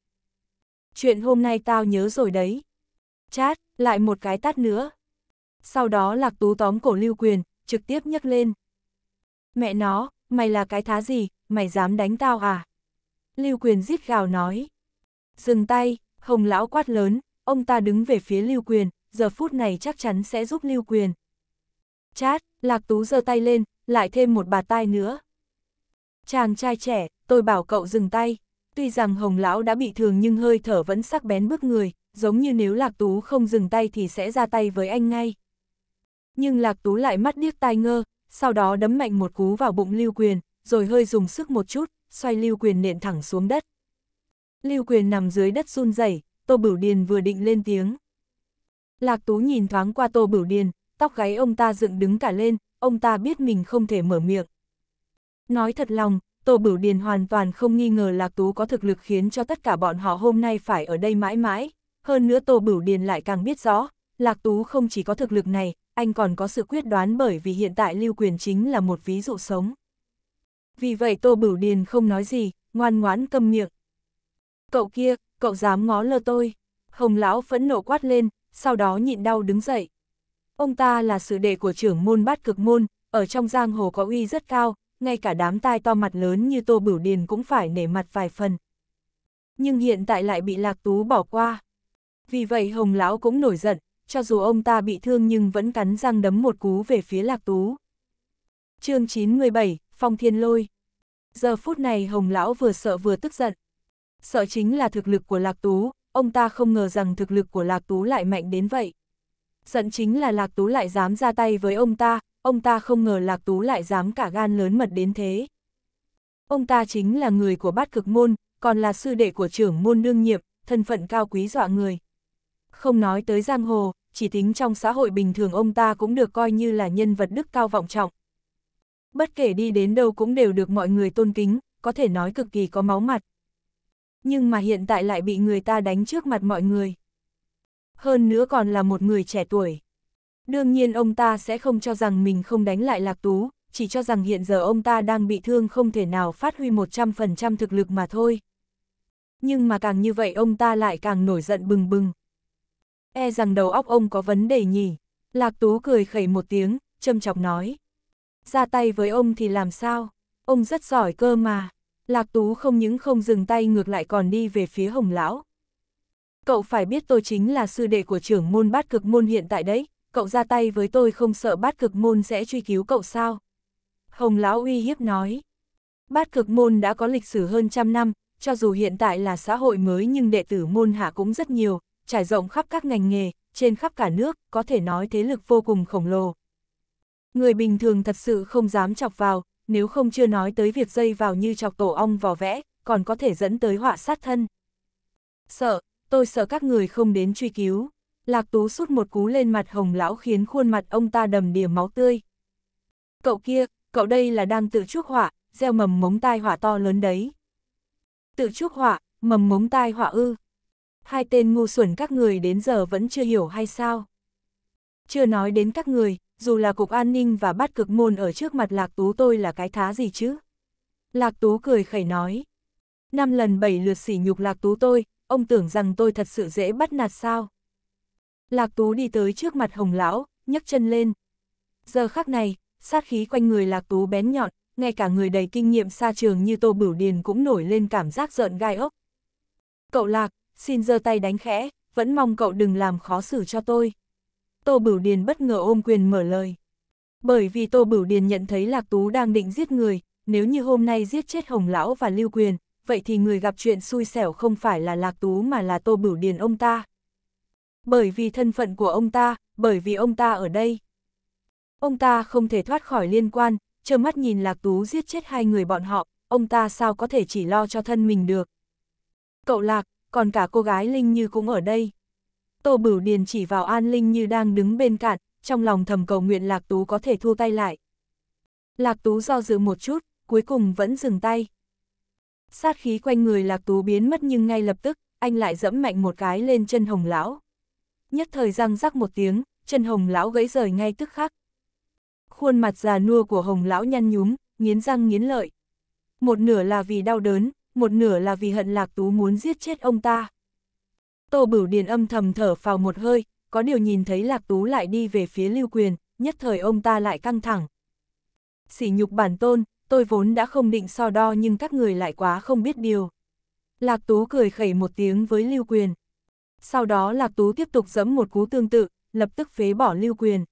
chuyện hôm nay tao nhớ rồi đấy. Chát, lại một cái tát nữa. Sau đó Lạc Tú tóm cổ Lưu Quyền, trực tiếp nhấc lên. Mẹ nó, mày là cái thá gì, mày dám đánh tao à? Lưu Quyền rít gào nói. Dừng tay, Hồng Lão quát lớn, ông ta đứng về phía Lưu Quyền, giờ phút này chắc chắn sẽ giúp Lưu Quyền. Chát, Lạc Tú giơ tay lên, lại thêm một bà tay nữa. Chàng trai trẻ, tôi bảo cậu dừng tay. Tuy rằng Hồng Lão đã bị thương nhưng hơi thở vẫn sắc bén bước người, giống như nếu Lạc Tú không dừng tay thì sẽ ra tay với anh ngay. Nhưng Lạc Tú lại mắt điếc tai ngơ, sau đó đấm mạnh một cú vào bụng Lưu Quyền, rồi hơi dùng sức một chút, xoay Lưu Quyền nện thẳng xuống đất. Lưu Quyền nằm dưới đất run rẩy, Tô Bửu Điền vừa định lên tiếng. Lạc Tú nhìn thoáng qua Tô Bửu Điền, tóc gáy ông ta dựng đứng cả lên, ông ta biết mình không thể mở miệng. Nói thật lòng, Tô Bửu Điền hoàn toàn không nghi ngờ Lạc Tú có thực lực khiến cho tất cả bọn họ hôm nay phải ở đây mãi mãi. Hơn nữa Tô Bửu Điền lại càng biết rõ, Lạc Tú không chỉ có thực lực này, anh còn có sự quyết đoán bởi vì hiện tại Lưu Quyền chính là một ví dụ sống. Vì vậy Tô Bửu Điền không nói gì, ngoan ngoãn câm miệng. Cậu kia, cậu dám ngó lơ tôi. Hồng lão phẫn nộ quát lên, sau đó nhịn đau đứng dậy. Ông ta là sự đệ của trưởng môn bát cực môn, ở trong giang hồ có uy rất cao, ngay cả đám tai to mặt lớn như Tô Bửu Điền cũng phải nể mặt vài phần. Nhưng hiện tại lại bị Lạc Tú bỏ qua. Vì vậy Hồng Lão cũng nổi giận, cho dù ông ta bị thương nhưng vẫn cắn răng đấm một cú về phía Lạc Tú. chương 97, Phong Thiên Lôi Giờ phút này Hồng Lão vừa sợ vừa tức giận. Sợ chính là thực lực của Lạc Tú, ông ta không ngờ rằng thực lực của Lạc Tú lại mạnh đến vậy. Giận chính là Lạc Tú lại dám ra tay với ông ta, ông ta không ngờ Lạc Tú lại dám cả gan lớn mật đến thế. Ông ta chính là người của bát cực môn, còn là sư đệ của trưởng môn đương nhiệm, thân phận cao quý dọa người. Không nói tới giang hồ, chỉ tính trong xã hội bình thường ông ta cũng được coi như là nhân vật đức cao vọng trọng. Bất kể đi đến đâu cũng đều được mọi người tôn kính, có thể nói cực kỳ có máu mặt. Nhưng mà hiện tại lại bị người ta đánh trước mặt mọi người. Hơn nữa còn là một người trẻ tuổi. Đương nhiên ông ta sẽ không cho rằng mình không đánh lại Lạc Tú, chỉ cho rằng hiện giờ ông ta đang bị thương không thể nào phát huy 100% thực lực mà thôi. Nhưng mà càng như vậy ông ta lại càng nổi giận bừng bừng. E rằng đầu óc ông có vấn đề nhỉ. Lạc Tú cười khẩy một tiếng, châm chọc nói. Ra tay với ông thì làm sao? Ông rất giỏi cơ mà. Lạc Tú không những không dừng tay ngược lại còn đi về phía Hồng Lão. Cậu phải biết tôi chính là sư đệ của trưởng môn bát cực môn hiện tại đấy cậu ra tay với tôi không sợ bát cực môn sẽ truy cứu cậu sao? Hồng Lão uy hiếp nói. Bát cực môn đã có lịch sử hơn trăm năm, cho dù hiện tại là xã hội mới nhưng đệ tử môn hạ cũng rất nhiều, trải rộng khắp các ngành nghề, trên khắp cả nước, có thể nói thế lực vô cùng khổng lồ. Người bình thường thật sự không dám chọc vào, nếu không chưa nói tới việc dây vào như chọc tổ ong vò vẽ, còn có thể dẫn tới họa sát thân. Sợ, tôi sợ các người không đến truy cứu. Lạc Tú sút một cú lên mặt hồng lão khiến khuôn mặt ông ta đầm đìa máu tươi. Cậu kia, cậu đây là đang tự chuốc họa, gieo mầm mống tai họa to lớn đấy. Tự chuốc họa, mầm mống tai họa ư. Hai tên ngu xuẩn các người đến giờ vẫn chưa hiểu hay sao? Chưa nói đến các người, dù là cục an ninh và bắt cực môn ở trước mặt Lạc Tú tôi là cái thá gì chứ? Lạc Tú cười khẩy nói. Năm lần bảy lượt sỉ nhục Lạc Tú tôi, ông tưởng rằng tôi thật sự dễ bắt nạt sao? Lạc Tú đi tới trước mặt Hồng Lão, nhấc chân lên. Giờ khắc này, sát khí quanh người Lạc Tú bén nhọn, ngay cả người đầy kinh nghiệm xa trường như Tô Bửu Điền cũng nổi lên cảm giác giận gai ốc. Cậu Lạc, xin giơ tay đánh khẽ, vẫn mong cậu đừng làm khó xử cho tôi. Tô Bửu Điền bất ngờ ôm quyền mở lời. Bởi vì Tô Bửu Điền nhận thấy Lạc Tú đang định giết người, nếu như hôm nay giết chết Hồng Lão và Lưu Quyền, vậy thì người gặp chuyện xui xẻo không phải là Lạc Tú mà là Tô Bửu Điền ông ta bởi vì thân phận của ông ta, bởi vì ông ta ở đây. Ông ta không thể thoát khỏi liên quan, trơ mắt nhìn Lạc Tú giết chết hai người bọn họ, ông ta sao có thể chỉ lo cho thân mình được. Cậu Lạc, còn cả cô gái Linh Như cũng ở đây. Tô Bửu Điền chỉ vào An Linh Như đang đứng bên cạnh, trong lòng thầm cầu nguyện Lạc Tú có thể thu tay lại. Lạc Tú do dự một chút, cuối cùng vẫn dừng tay. Sát khí quanh người Lạc Tú biến mất nhưng ngay lập tức, anh lại dẫm mạnh một cái lên chân Hồng Lão nhất thời răng rắc một tiếng, chân hồng lão gãy rời ngay tức khắc. Khuôn mặt già nua của hồng lão nhăn nhúm, nghiến răng nghiến lợi. Một nửa là vì đau đớn, một nửa là vì hận lạc tú muốn giết chết ông ta. Tô Bửu Điền âm thầm thở phào một hơi, có điều nhìn thấy lạc tú lại đi về phía lưu quyền, nhất thời ông ta lại căng thẳng. Sỉ nhục bản tôn, tôi vốn đã không định so đo nhưng các người lại quá không biết điều. Lạc tú cười khẩy một tiếng với lưu quyền sau đó Lạc Tú tiếp tục giẫm một cú tương tự, lập tức phế bỏ lưu quyền.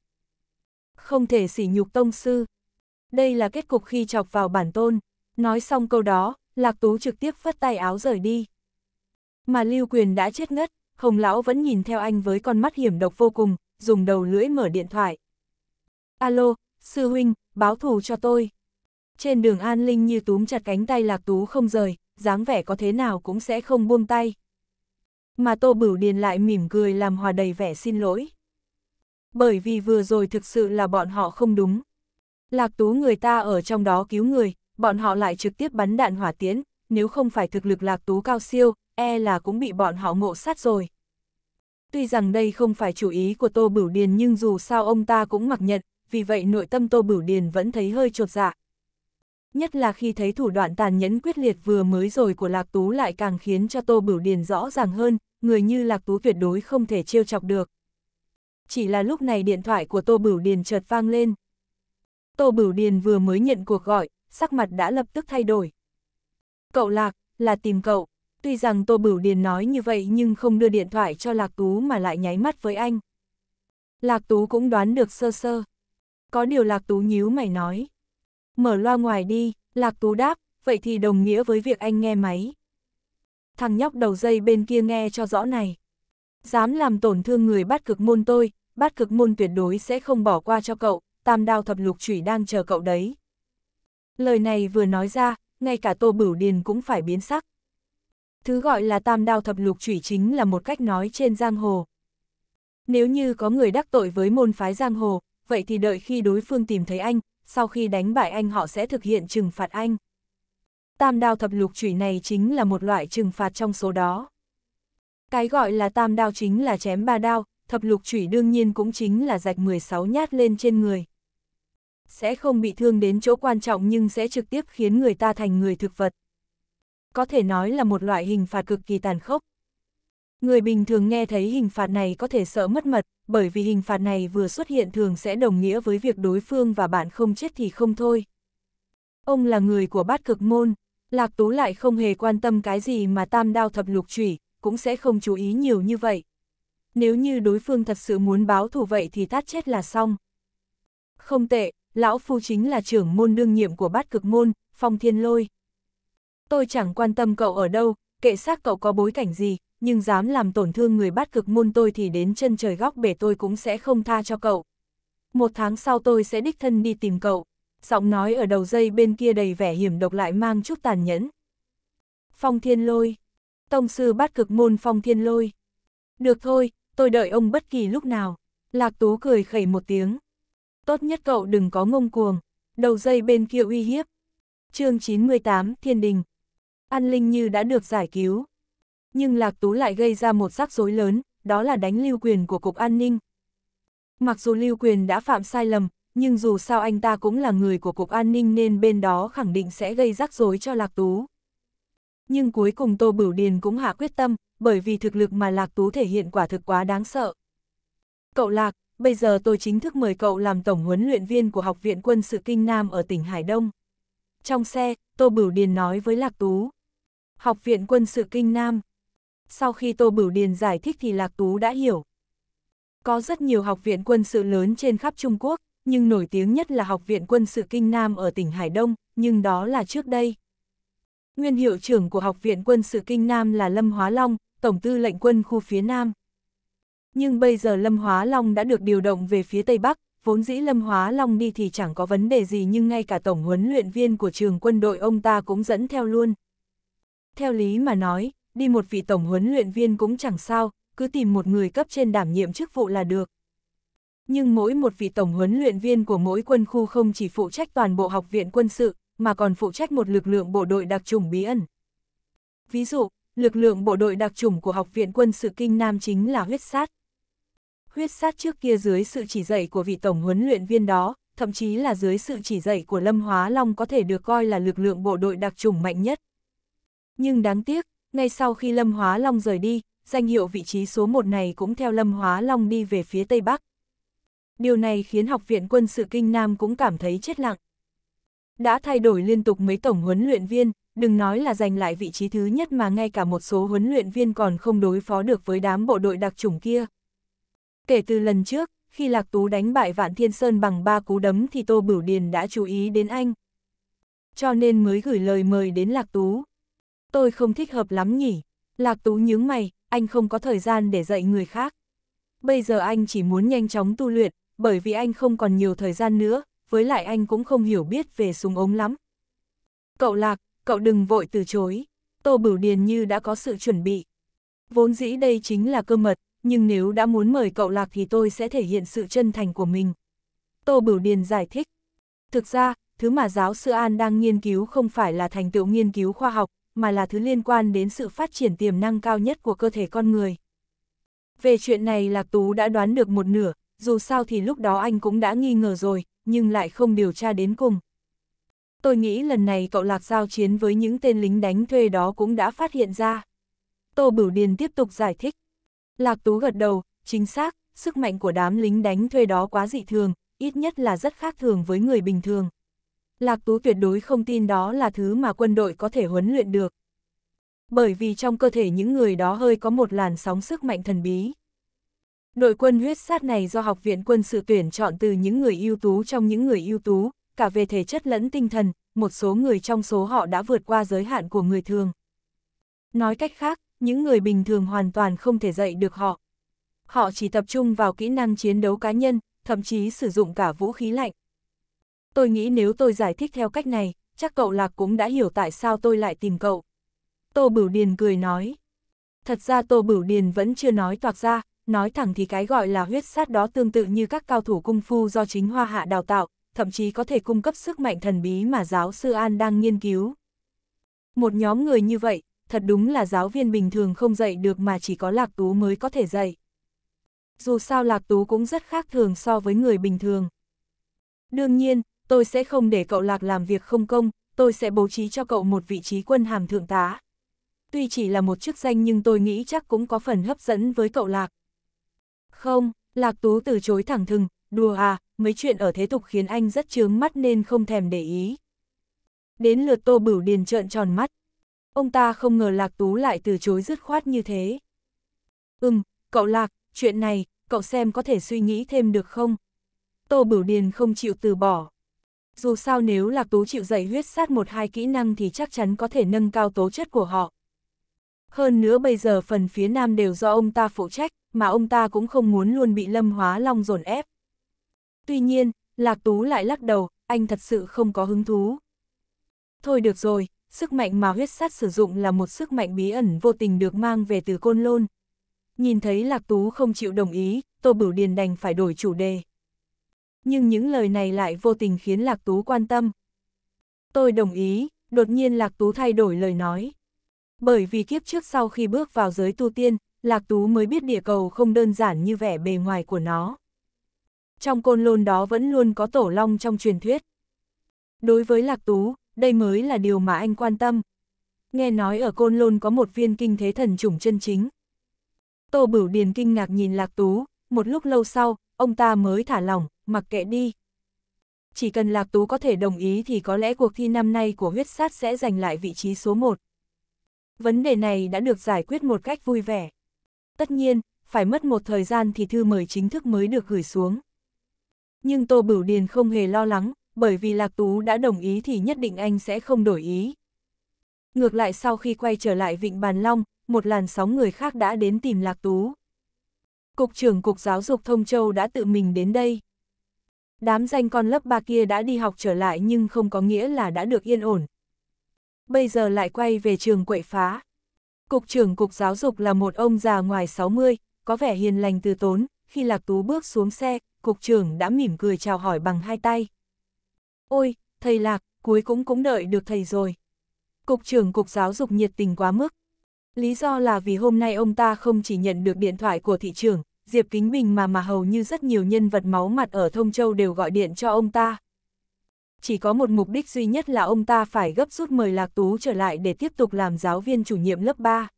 Không thể sỉ nhục tông sư. Đây là kết cục khi chọc vào bản tôn. Nói xong câu đó, Lạc Tú trực tiếp phất tay áo rời đi. Mà lưu quyền đã chết ngất, Hồng Lão vẫn nhìn theo anh với con mắt hiểm độc vô cùng, dùng đầu lưỡi mở điện thoại. Alo, sư huynh, báo thù cho tôi. Trên đường An Linh như túm chặt cánh tay Lạc Tú không rời, dáng vẻ có thế nào cũng sẽ không buông tay. Mà Tô Bửu Điền lại mỉm cười làm hòa đầy vẻ xin lỗi. Bởi vì vừa rồi thực sự là bọn họ không đúng. Lạc Tú người ta ở trong đó cứu người, bọn họ lại trực tiếp bắn đạn hỏa tiễn, nếu không phải thực lực Lạc Tú cao siêu, e là cũng bị bọn họ ngộ sát rồi. Tuy rằng đây không phải chủ ý của Tô Bửu Điền nhưng dù sao ông ta cũng mặc nhận, vì vậy nội tâm Tô Bửu Điền vẫn thấy hơi trột dạ, nhất là khi thấy thủ đoạn tàn nhẫn quyết liệt vừa mới rồi của Lạc Tú lại càng khiến cho Tô Bửu Điền rõ ràng hơn, người như Lạc Tú tuyệt đối không thể trêu chọc được. Chỉ là lúc này điện thoại của Tô Bửu Điền chợt vang lên. Tô Bửu Điền vừa mới nhận cuộc gọi, sắc mặt đã lập tức thay đổi. Cậu Lạc, là tìm cậu. Tuy rằng Tô Bửu Điền nói như vậy nhưng không đưa điện thoại cho Lạc Tú mà lại nháy mắt với anh. Lạc Tú cũng đoán được sơ sơ. Có điều Lạc Tú nhíu mày nói, Mở loa ngoài đi, Lạc Tú đáp, vậy thì đồng nghĩa với việc anh nghe máy. Thằng nhóc đầu dây bên kia nghe cho rõ này. Dám làm tổn thương người bắt cực môn tôi, bắt cực môn tuyệt đối sẽ không bỏ qua cho cậu, tam đao thập lục chủy đang chờ cậu đấy. Lời này vừa nói ra, ngay cả Tô Bửu Điền cũng phải biến sắc. Thứ gọi là tam đao thập lục chủy chính là một cách nói trên giang hồ. Nếu như có người đắc tội với môn phái giang hồ, vậy thì đợi khi đối phương tìm thấy anh, sau khi đánh bại anh họ sẽ thực hiện trừng phạt anh. Tam đao thập lục chủy này chính là một loại trừng phạt trong số đó. Cái gọi là tam đao chính là chém ba đao, thập lục chủy đương nhiên cũng chính là rạch 16 nhát lên trên người. Sẽ không bị thương đến chỗ quan trọng nhưng sẽ trực tiếp khiến người ta thành người thực vật. Có thể nói là một loại hình phạt cực kỳ tàn khốc. Người bình thường nghe thấy hình phạt này có thể sợ mất mật, bởi vì hình phạt này vừa xuất hiện thường sẽ đồng nghĩa với việc đối phương và bạn không chết thì không thôi. Ông là người của bát cực môn, Lạc Tú lại không hề quan tâm cái gì mà tam đao thập lục trủy, cũng sẽ không chú ý nhiều như vậy. Nếu như đối phương thật sự muốn báo thù vậy thì tát chết là xong. Không tệ, Lão Phu chính là trưởng môn đương nhiệm của bát cực môn, Phong Thiên Lôi. Tôi chẳng quan tâm cậu ở đâu, kệ xác cậu có bối cảnh gì, nhưng dám làm tổn thương người Bát cực môn tôi thì đến chân trời góc bể tôi cũng sẽ không tha cho cậu. Một tháng sau tôi sẽ đích thân đi tìm cậu. Giọng nói ở đầu dây bên kia đầy vẻ hiểm độc lại mang chút tàn nhẫn. Phong Thiên Lôi. Tông sư Bát cực môn Phong Thiên Lôi. Được thôi, tôi đợi ông bất kỳ lúc nào. Lạc Tú cười khẩy một tiếng. Tốt nhất cậu đừng có ngông cuồng. Đầu dây bên kia uy hiếp. chương 98 Thiên Đình. An Linh như đã được giải cứu nhưng Lạc Tú lại gây ra một rắc rối lớn, đó là đánh lưu quyền của Cục An ninh. Mặc dù lưu quyền đã phạm sai lầm, nhưng dù sao anh ta cũng là người của Cục An ninh nên bên đó khẳng định sẽ gây rắc rối cho Lạc Tú. Nhưng cuối cùng Tô Bửu Điền cũng hạ quyết tâm, bởi vì thực lực mà Lạc Tú thể hiện quả thực quá đáng sợ. Cậu Lạc, bây giờ tôi chính thức mời cậu làm tổng huấn luyện viên của Học viện Quân sự Kinh Nam ở tỉnh Hải Đông. Trong xe, Tô Bửu Điền nói với Lạc Tú. Học viện Quân sự Kinh Nam, sau khi Tô Bửu Điền giải thích thì Lạc Tú đã hiểu. Có rất nhiều học viện quân sự lớn trên khắp Trung Quốc, nhưng nổi tiếng nhất là Học viện Quân sự Kinh Nam ở tỉnh Hải Đông, nhưng đó là trước đây. Nguyên hiệu trưởng của Học viện Quân sự Kinh Nam là Lâm Hóa Long, Tổng tư lệnh quân khu phía Nam. Nhưng bây giờ Lâm Hóa Long đã được điều động về phía Tây Bắc, vốn dĩ Lâm Hóa Long đi thì chẳng có vấn đề gì nhưng ngay cả Tổng huấn luyện viên của trường quân đội ông ta cũng dẫn theo luôn. Theo lý mà nói, đi một vị tổng huấn luyện viên cũng chẳng sao, cứ tìm một người cấp trên đảm nhiệm chức vụ là được. Nhưng mỗi một vị tổng huấn luyện viên của mỗi quân khu không chỉ phụ trách toàn bộ học viện quân sự, mà còn phụ trách một lực lượng bộ đội đặc trùng bí ẩn. Ví dụ, lực lượng bộ đội đặc trùng của Học viện Quân sự Kinh Nam chính là huyết sát. Huyết sát trước kia dưới sự chỉ dạy của vị tổng huấn luyện viên đó, thậm chí là dưới sự chỉ dạy của Lâm Hóa Long có thể được coi là lực lượng bộ đội đặc trùng mạnh nhất. Nhưng đáng tiếc, ngay sau khi Lâm Hóa Long rời đi, danh hiệu vị trí số 1 này cũng theo Lâm Hóa Long đi về phía Tây Bắc. Điều này khiến Học viện Quân sự Kinh Nam cũng cảm thấy chết lặng. Đã thay đổi liên tục mấy tổng huấn luyện viên, đừng nói là giành lại vị trí thứ nhất mà ngay cả một số huấn luyện viên còn không đối phó được với đám bộ đội đặc chủng kia. Kể từ lần trước, khi Lạc Tú đánh bại Vạn Thiên Sơn bằng ba cú đấm thì Tô Bửu Điền đã chú ý đến anh. Cho nên mới gửi lời mời đến Lạc Tú tôi không thích hợp lắm nhỉ. Lạc Tú nhướng mày, anh không có thời gian để dạy người khác. Bây giờ anh chỉ muốn nhanh chóng tu luyện, bởi vì anh không còn nhiều thời gian nữa, với lại anh cũng không hiểu biết về súng ống lắm. Cậu Lạc, cậu đừng vội từ chối. Tô Bửu Điền như đã có sự chuẩn bị. Vốn dĩ đây chính là cơ mật, nhưng nếu đã muốn mời cậu Lạc thì tôi sẽ thể hiện sự chân thành của mình. Tô Bửu Điền giải thích. Thực ra, thứ mà giáo sư An đang nghiên cứu không phải là thành tựu nghiên cứu khoa học, mà là thứ liên quan đến sự phát triển tiềm năng cao nhất của cơ thể con người. Về chuyện này Lạc Tú đã đoán được một nửa, dù sao thì lúc đó anh cũng đã nghi ngờ rồi, nhưng lại không điều tra đến cùng. Tôi nghĩ lần này cậu Lạc giao chiến với những tên lính đánh thuê đó cũng đã phát hiện ra. Tô Bửu Điền tiếp tục giải thích. Lạc Tú gật đầu, chính xác, sức mạnh của đám lính đánh thuê đó quá dị thường, ít nhất là rất khác thường với người bình thường. Lạc Tú tuyệt đối không tin đó là thứ mà quân đội có thể huấn luyện được. Bởi vì trong cơ thể những người đó hơi có một làn sóng sức mạnh thần bí. Đội quân huyết sát này do học viện quân sự tuyển chọn từ những người ưu tú trong những người ưu tú, cả về thể chất lẫn tinh thần, một số người trong số họ đã vượt qua giới hạn của người thường. Nói cách khác, những người bình thường hoàn toàn không thể dạy được họ. Họ chỉ tập trung vào kỹ năng chiến đấu cá nhân, thậm chí sử dụng cả vũ khí lạnh tôi nghĩ nếu tôi giải thích theo cách này, chắc cậu Lạc cũng đã hiểu tại sao tôi lại tìm cậu. Tô Bửu Điền cười nói. Thật ra Tô Bửu Điền vẫn chưa nói toạc ra, nói thẳng thì cái gọi là huyết sát đó tương tự như các cao thủ cung phu do chính Hoa Hạ đào tạo, thậm chí có thể cung cấp sức mạnh thần bí mà giáo sư An đang nghiên cứu. Một nhóm người như vậy, thật đúng là giáo viên bình thường không dạy được mà chỉ có Lạc Tú mới có thể dạy. Dù sao Lạc Tú cũng rất khác thường so với người bình thường. Đương nhiên, tôi sẽ không để cậu lạc làm việc không công, tôi sẽ bố trí cho cậu một vị trí quân hàm thượng tá. Tuy chỉ là một chức danh nhưng tôi nghĩ chắc cũng có phần hấp dẫn với cậu lạc. Không, lạc tú từ chối thẳng thừng, đùa à, mấy chuyện ở thế tục khiến anh rất chướng mắt nên không thèm để ý. Đến lượt tô bửu điền trợn tròn mắt. Ông ta không ngờ lạc tú lại từ chối dứt khoát như thế. Ừm, cậu lạc, chuyện này, cậu xem có thể suy nghĩ thêm được không? Tô Bửu Điền không chịu từ bỏ. Dù sao nếu Lạc Tú chịu dạy huyết sát một hai kỹ năng thì chắc chắn có thể nâng cao tố chất của họ. Hơn nữa bây giờ phần phía nam đều do ông ta phụ trách, mà ông ta cũng không muốn luôn bị lâm hóa long dồn ép. Tuy nhiên, Lạc Tú lại lắc đầu, anh thật sự không có hứng thú. Thôi được rồi, sức mạnh mà huyết sát sử dụng là một sức mạnh bí ẩn vô tình được mang về từ côn lôn. Nhìn thấy Lạc Tú không chịu đồng ý, Tô Bửu Điền đành phải đổi chủ đề nhưng những lời này lại vô tình khiến Lạc Tú quan tâm. Tôi đồng ý, đột nhiên Lạc Tú thay đổi lời nói. Bởi vì kiếp trước sau khi bước vào giới tu tiên, Lạc Tú mới biết địa cầu không đơn giản như vẻ bề ngoài của nó. Trong côn lôn đó vẫn luôn có tổ long trong truyền thuyết. Đối với Lạc Tú, đây mới là điều mà anh quan tâm. Nghe nói ở côn lôn có một viên kinh thế thần chủng chân chính. Tô Bửu Điền kinh ngạc nhìn Lạc Tú, một lúc lâu sau, ông ta mới thả lỏng, mặc kệ đi. Chỉ cần Lạc Tú có thể đồng ý thì có lẽ cuộc thi năm nay của huyết sát sẽ giành lại vị trí số 1. Vấn đề này đã được giải quyết một cách vui vẻ. Tất nhiên, phải mất một thời gian thì thư mời chính thức mới được gửi xuống. Nhưng Tô Bửu Điền không hề lo lắng, bởi vì Lạc Tú đã đồng ý thì nhất định anh sẽ không đổi ý. Ngược lại sau khi quay trở lại Vịnh Bàn Long, một làn sóng người khác đã đến tìm Lạc Tú. Cục trưởng Cục Giáo dục Thông Châu đã tự mình đến đây. Đám danh con lớp ba kia đã đi học trở lại nhưng không có nghĩa là đã được yên ổn. Bây giờ lại quay về trường quậy phá. Cục trưởng Cục Giáo dục là một ông già ngoài 60, có vẻ hiền lành từ tốn, khi Lạc Tú bước xuống xe, Cục trưởng đã mỉm cười chào hỏi bằng hai tay. Ôi, thầy Lạc, cuối cũng cũng đợi được thầy rồi. Cục trưởng Cục Giáo dục nhiệt tình quá mức. Lý do là vì hôm nay ông ta không chỉ nhận được điện thoại của thị trưởng, Diệp Kính Bình mà mà hầu như rất nhiều nhân vật máu mặt ở Thông Châu đều gọi điện cho ông ta. Chỉ có một mục đích duy nhất là ông ta phải gấp rút mời Lạc Tú trở lại để tiếp tục làm giáo viên chủ nhiệm lớp 3.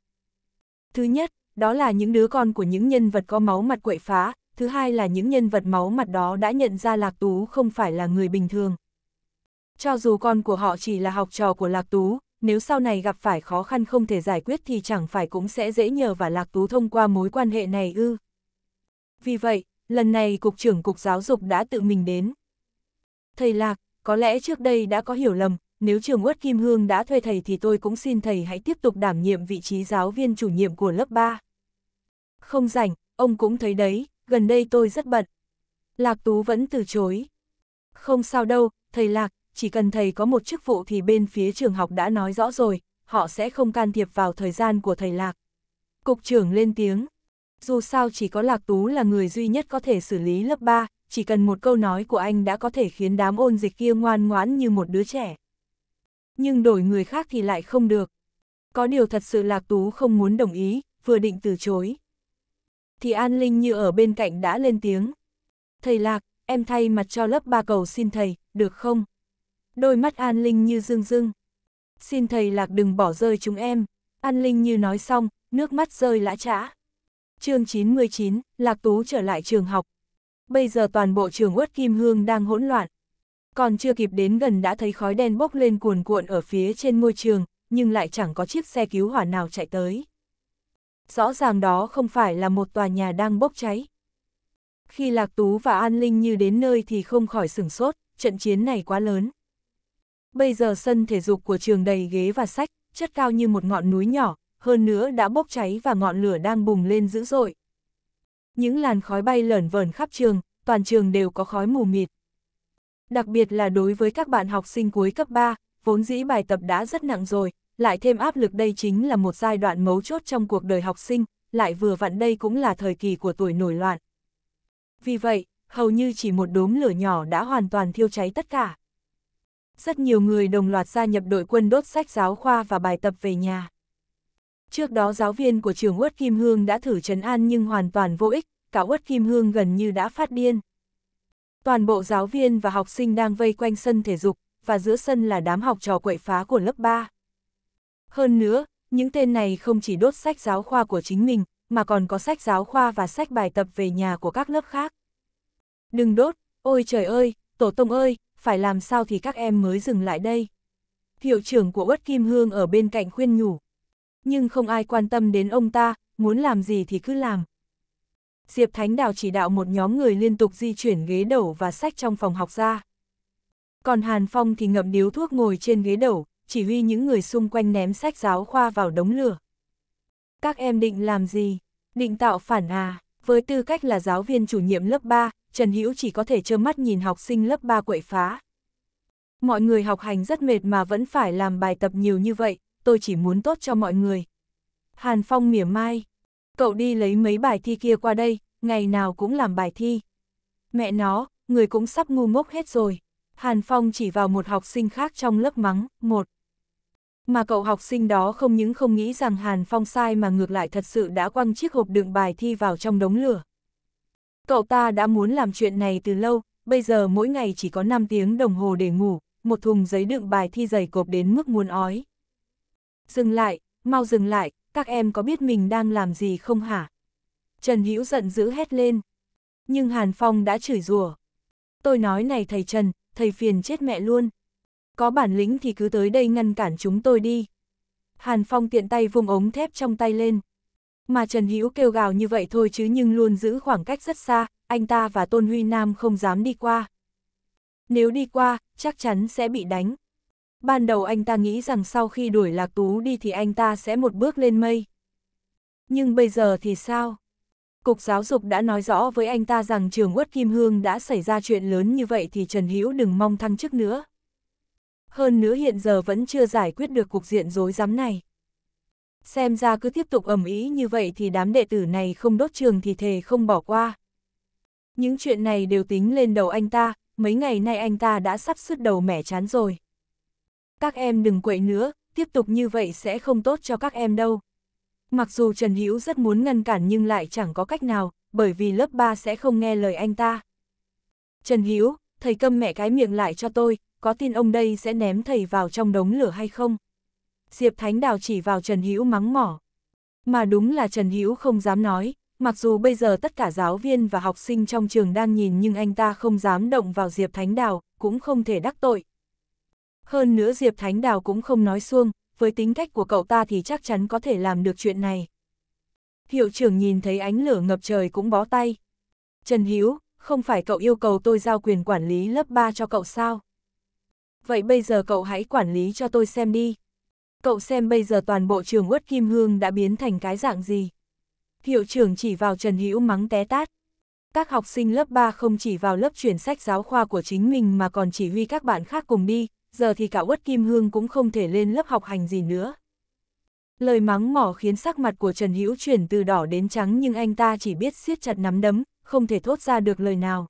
Thứ nhất, đó là những đứa con của những nhân vật có máu mặt quậy phá, thứ hai là những nhân vật máu mặt đó đã nhận ra Lạc Tú không phải là người bình thường. Cho dù con của họ chỉ là học trò của Lạc Tú, nếu sau này gặp phải khó khăn không thể giải quyết thì chẳng phải cũng sẽ dễ nhờ và Lạc Tú thông qua mối quan hệ này ư. Vì vậy, lần này Cục trưởng Cục Giáo dục đã tự mình đến. Thầy Lạc, có lẽ trước đây đã có hiểu lầm, nếu trường Uất Kim Hương đã thuê thầy thì tôi cũng xin thầy hãy tiếp tục đảm nhiệm vị trí giáo viên chủ nhiệm của lớp 3. Không rảnh, ông cũng thấy đấy, gần đây tôi rất bận. Lạc Tú vẫn từ chối. Không sao đâu, thầy Lạc, chỉ cần thầy có một chức vụ thì bên phía trường học đã nói rõ rồi, họ sẽ không can thiệp vào thời gian của thầy Lạc. Cục trưởng lên tiếng dù sao chỉ có Lạc Tú là người duy nhất có thể xử lý lớp 3, chỉ cần một câu nói của anh đã có thể khiến đám ôn dịch kia ngoan ngoãn như một đứa trẻ. Nhưng đổi người khác thì lại không được. Có điều thật sự Lạc Tú không muốn đồng ý, vừa định từ chối. Thì An Linh như ở bên cạnh đã lên tiếng. Thầy Lạc, em thay mặt cho lớp ba cầu xin thầy, được không? Đôi mắt An Linh như rưng rưng. Xin thầy Lạc đừng bỏ rơi chúng em. An Linh như nói xong, nước mắt rơi lã trã chương 99, Lạc Tú trở lại trường học. Bây giờ toàn bộ trường uất kim hương đang hỗn loạn. Còn chưa kịp đến gần đã thấy khói đen bốc lên cuồn cuộn ở phía trên ngôi trường, nhưng lại chẳng có chiếc xe cứu hỏa nào chạy tới. Rõ ràng đó không phải là một tòa nhà đang bốc cháy. Khi Lạc Tú và An Linh như đến nơi thì không khỏi sửng sốt, trận chiến này quá lớn. Bây giờ sân thể dục của trường đầy ghế và sách, chất cao như một ngọn núi nhỏ, hơn nữa đã bốc cháy và ngọn lửa đang bùng lên dữ dội. Những làn khói bay lởn vởn khắp trường, toàn trường đều có khói mù mịt. Đặc biệt là đối với các bạn học sinh cuối cấp 3, vốn dĩ bài tập đã rất nặng rồi, lại thêm áp lực đây chính là một giai đoạn mấu chốt trong cuộc đời học sinh, lại vừa vặn đây cũng là thời kỳ của tuổi nổi loạn. Vì vậy, hầu như chỉ một đốm lửa nhỏ đã hoàn toàn thiêu cháy tất cả. Rất nhiều người đồng loạt gia nhập đội quân đốt sách giáo khoa và bài tập về nhà. Trước đó giáo viên của trường Uất Kim Hương đã thử trấn an nhưng hoàn toàn vô ích, cả Uất Kim Hương gần như đã phát điên. Toàn bộ giáo viên và học sinh đang vây quanh sân thể dục, và giữa sân là đám học trò quậy phá của lớp 3. Hơn nữa, những tên này không chỉ đốt sách giáo khoa của chính mình, mà còn có sách giáo khoa và sách bài tập về nhà của các lớp khác. Đừng đốt, ôi trời ơi, tổ tông ơi, phải làm sao thì các em mới dừng lại đây. Hiệu trưởng của Uất Kim Hương ở bên cạnh khuyên nhủ nhưng không ai quan tâm đến ông ta, muốn làm gì thì cứ làm. Diệp Thánh Đào chỉ đạo một nhóm người liên tục di chuyển ghế đẩu và sách trong phòng học ra. Còn Hàn Phong thì ngậm điếu thuốc ngồi trên ghế đẩu, chỉ huy những người xung quanh ném sách giáo khoa vào đống lửa. Các em định làm gì? Định tạo phản à? Với tư cách là giáo viên chủ nhiệm lớp 3, Trần Hữu chỉ có thể trơ mắt nhìn học sinh lớp 3 quậy phá. Mọi người học hành rất mệt mà vẫn phải làm bài tập nhiều như vậy, tôi chỉ muốn tốt cho mọi người. Hàn Phong mỉa mai, cậu đi lấy mấy bài thi kia qua đây, ngày nào cũng làm bài thi. Mẹ nó, người cũng sắp ngu mốc hết rồi. Hàn Phong chỉ vào một học sinh khác trong lớp mắng, một. Mà cậu học sinh đó không những không nghĩ rằng Hàn Phong sai mà ngược lại thật sự đã quăng chiếc hộp đựng bài thi vào trong đống lửa. Cậu ta đã muốn làm chuyện này từ lâu, bây giờ mỗi ngày chỉ có 5 tiếng đồng hồ để ngủ, một thùng giấy đựng bài thi dày cộp đến mức muốn ói. Dừng lại, mau dừng lại, các em có biết mình đang làm gì không hả? Trần Hữu giận dữ hét lên. Nhưng Hàn Phong đã chửi rủa. Tôi nói này thầy Trần, thầy phiền chết mẹ luôn. Có bản lĩnh thì cứ tới đây ngăn cản chúng tôi đi. Hàn Phong tiện tay vung ống thép trong tay lên. Mà Trần Hữu kêu gào như vậy thôi chứ nhưng luôn giữ khoảng cách rất xa, anh ta và Tôn Huy Nam không dám đi qua. Nếu đi qua, chắc chắn sẽ bị đánh ban đầu anh ta nghĩ rằng sau khi đuổi Lạc Tú đi thì anh ta sẽ một bước lên mây. Nhưng bây giờ thì sao? Cục giáo dục đã nói rõ với anh ta rằng trường quất Kim Hương đã xảy ra chuyện lớn như vậy thì Trần Hữu đừng mong thăng chức nữa. Hơn nữa hiện giờ vẫn chưa giải quyết được cục diện rối rắm này. Xem ra cứ tiếp tục ẩm ý như vậy thì đám đệ tử này không đốt trường thì thề không bỏ qua. Những chuyện này đều tính lên đầu anh ta, mấy ngày nay anh ta đã sắp sứt đầu mẻ chán rồi các em đừng quậy nữa, tiếp tục như vậy sẽ không tốt cho các em đâu. Mặc dù Trần Hữu rất muốn ngăn cản nhưng lại chẳng có cách nào, bởi vì lớp 3 sẽ không nghe lời anh ta. Trần Hữu, thầy câm mẹ cái miệng lại cho tôi, có tin ông đây sẽ ném thầy vào trong đống lửa hay không? Diệp Thánh Đào chỉ vào Trần Hữu mắng mỏ. Mà đúng là Trần Hữu không dám nói, mặc dù bây giờ tất cả giáo viên và học sinh trong trường đang nhìn nhưng anh ta không dám động vào Diệp Thánh Đào, cũng không thể đắc tội, hơn nữa Diệp Thánh Đào cũng không nói xuông, với tính cách của cậu ta thì chắc chắn có thể làm được chuyện này. Hiệu trưởng nhìn thấy ánh lửa ngập trời cũng bó tay. Trần Hiếu, không phải cậu yêu cầu tôi giao quyền quản lý lớp 3 cho cậu sao? Vậy bây giờ cậu hãy quản lý cho tôi xem đi. Cậu xem bây giờ toàn bộ trường uất kim hương đã biến thành cái dạng gì? Hiệu trưởng chỉ vào Trần Hữu mắng té tát. Các học sinh lớp 3 không chỉ vào lớp chuyển sách giáo khoa của chính mình mà còn chỉ huy các bạn khác cùng đi, giờ thì cả uất kim hương cũng không thể lên lớp học hành gì nữa. Lời mắng mỏ khiến sắc mặt của Trần Hữu chuyển từ đỏ đến trắng nhưng anh ta chỉ biết siết chặt nắm đấm, không thể thốt ra được lời nào.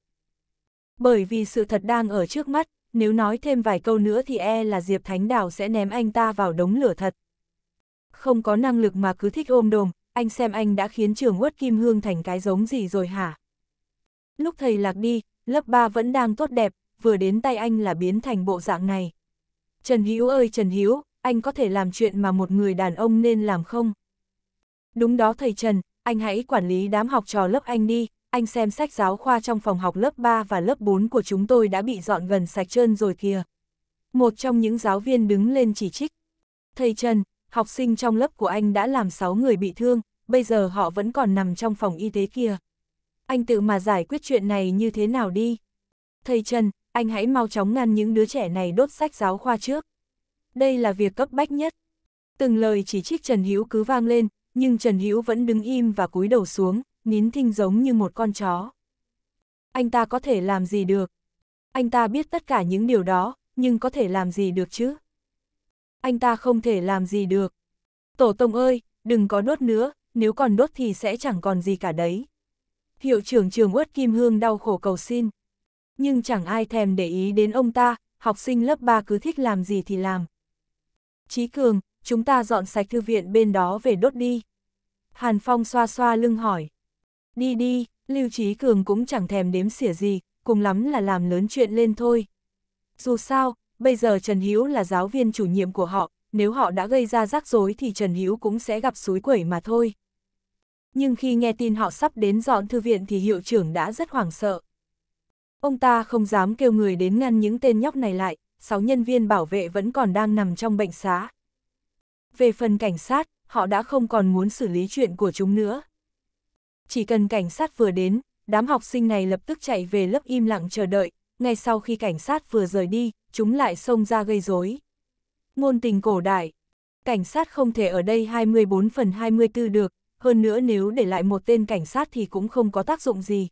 Bởi vì sự thật đang ở trước mắt, nếu nói thêm vài câu nữa thì e là Diệp Thánh Đào sẽ ném anh ta vào đống lửa thật. Không có năng lực mà cứ thích ôm đồm, anh xem anh đã khiến trường uất kim hương thành cái giống gì rồi hả? Lúc thầy lạc đi, lớp 3 vẫn đang tốt đẹp, vừa đến tay anh là biến thành bộ dạng này. Trần Hữu ơi Trần Hữu, anh có thể làm chuyện mà một người đàn ông nên làm không? Đúng đó thầy Trần, anh hãy quản lý đám học trò lớp anh đi, anh xem sách giáo khoa trong phòng học lớp 3 và lớp 4 của chúng tôi đã bị dọn gần sạch trơn rồi kìa. Một trong những giáo viên đứng lên chỉ trích. Thầy Trần, học sinh trong lớp của anh đã làm 6 người bị thương, bây giờ họ vẫn còn nằm trong phòng y tế kia. Anh tự mà giải quyết chuyện này như thế nào đi? Thầy Trần, anh hãy mau chóng ngăn những đứa trẻ này đốt sách giáo khoa trước. Đây là việc cấp bách nhất. Từng lời chỉ trích Trần Hữu cứ vang lên, nhưng Trần Hữu vẫn đứng im và cúi đầu xuống, nín thinh giống như một con chó. Anh ta có thể làm gì được? Anh ta biết tất cả những điều đó, nhưng có thể làm gì được chứ? Anh ta không thể làm gì được. Tổ tông ơi, đừng có đốt nữa, nếu còn đốt thì sẽ chẳng còn gì cả đấy. Hiệu trưởng trường Uất Kim Hương đau khổ cầu xin nhưng chẳng ai thèm để ý đến ông ta, học sinh lớp 3 cứ thích làm gì thì làm. Chí Cường, chúng ta dọn sạch thư viện bên đó về đốt đi. Hàn Phong xoa xoa lưng hỏi. Đi đi, Lưu Chí Cường cũng chẳng thèm đếm xỉa gì, cùng lắm là làm lớn chuyện lên thôi. Dù sao, bây giờ Trần Hiếu là giáo viên chủ nhiệm của họ, nếu họ đã gây ra rắc rối thì Trần Hiếu cũng sẽ gặp suối quẩy mà thôi. Nhưng khi nghe tin họ sắp đến dọn thư viện thì hiệu trưởng đã rất hoảng sợ. Ông ta không dám kêu người đến ngăn những tên nhóc này lại, sáu nhân viên bảo vệ vẫn còn đang nằm trong bệnh xá. Về phần cảnh sát, họ đã không còn muốn xử lý chuyện của chúng nữa. Chỉ cần cảnh sát vừa đến, đám học sinh này lập tức chạy về lớp im lặng chờ đợi, ngay sau khi cảnh sát vừa rời đi, chúng lại xông ra gây rối. Ngôn tình cổ đại, cảnh sát không thể ở đây 24 phần 24 được, hơn nữa nếu để lại một tên cảnh sát thì cũng không có tác dụng gì,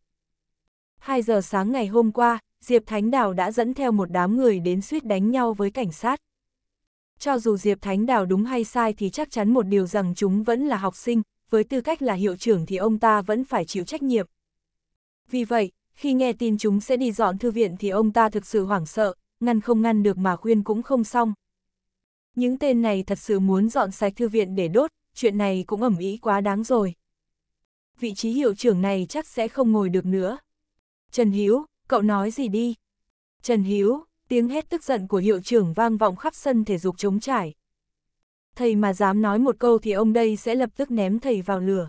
2 giờ sáng ngày hôm qua, Diệp Thánh Đào đã dẫn theo một đám người đến suýt đánh nhau với cảnh sát. Cho dù Diệp Thánh Đào đúng hay sai thì chắc chắn một điều rằng chúng vẫn là học sinh, với tư cách là hiệu trưởng thì ông ta vẫn phải chịu trách nhiệm. Vì vậy, khi nghe tin chúng sẽ đi dọn thư viện thì ông ta thực sự hoảng sợ, ngăn không ngăn được mà khuyên cũng không xong. Những tên này thật sự muốn dọn sạch thư viện để đốt, chuyện này cũng ẩm ý quá đáng rồi. Vị trí hiệu trưởng này chắc sẽ không ngồi được nữa. Trần hiếu cậu nói gì đi? Trần hiếu tiếng hét tức giận của hiệu trưởng vang vọng khắp sân thể dục trống trải. Thầy mà dám nói một câu thì ông đây sẽ lập tức ném thầy vào lửa.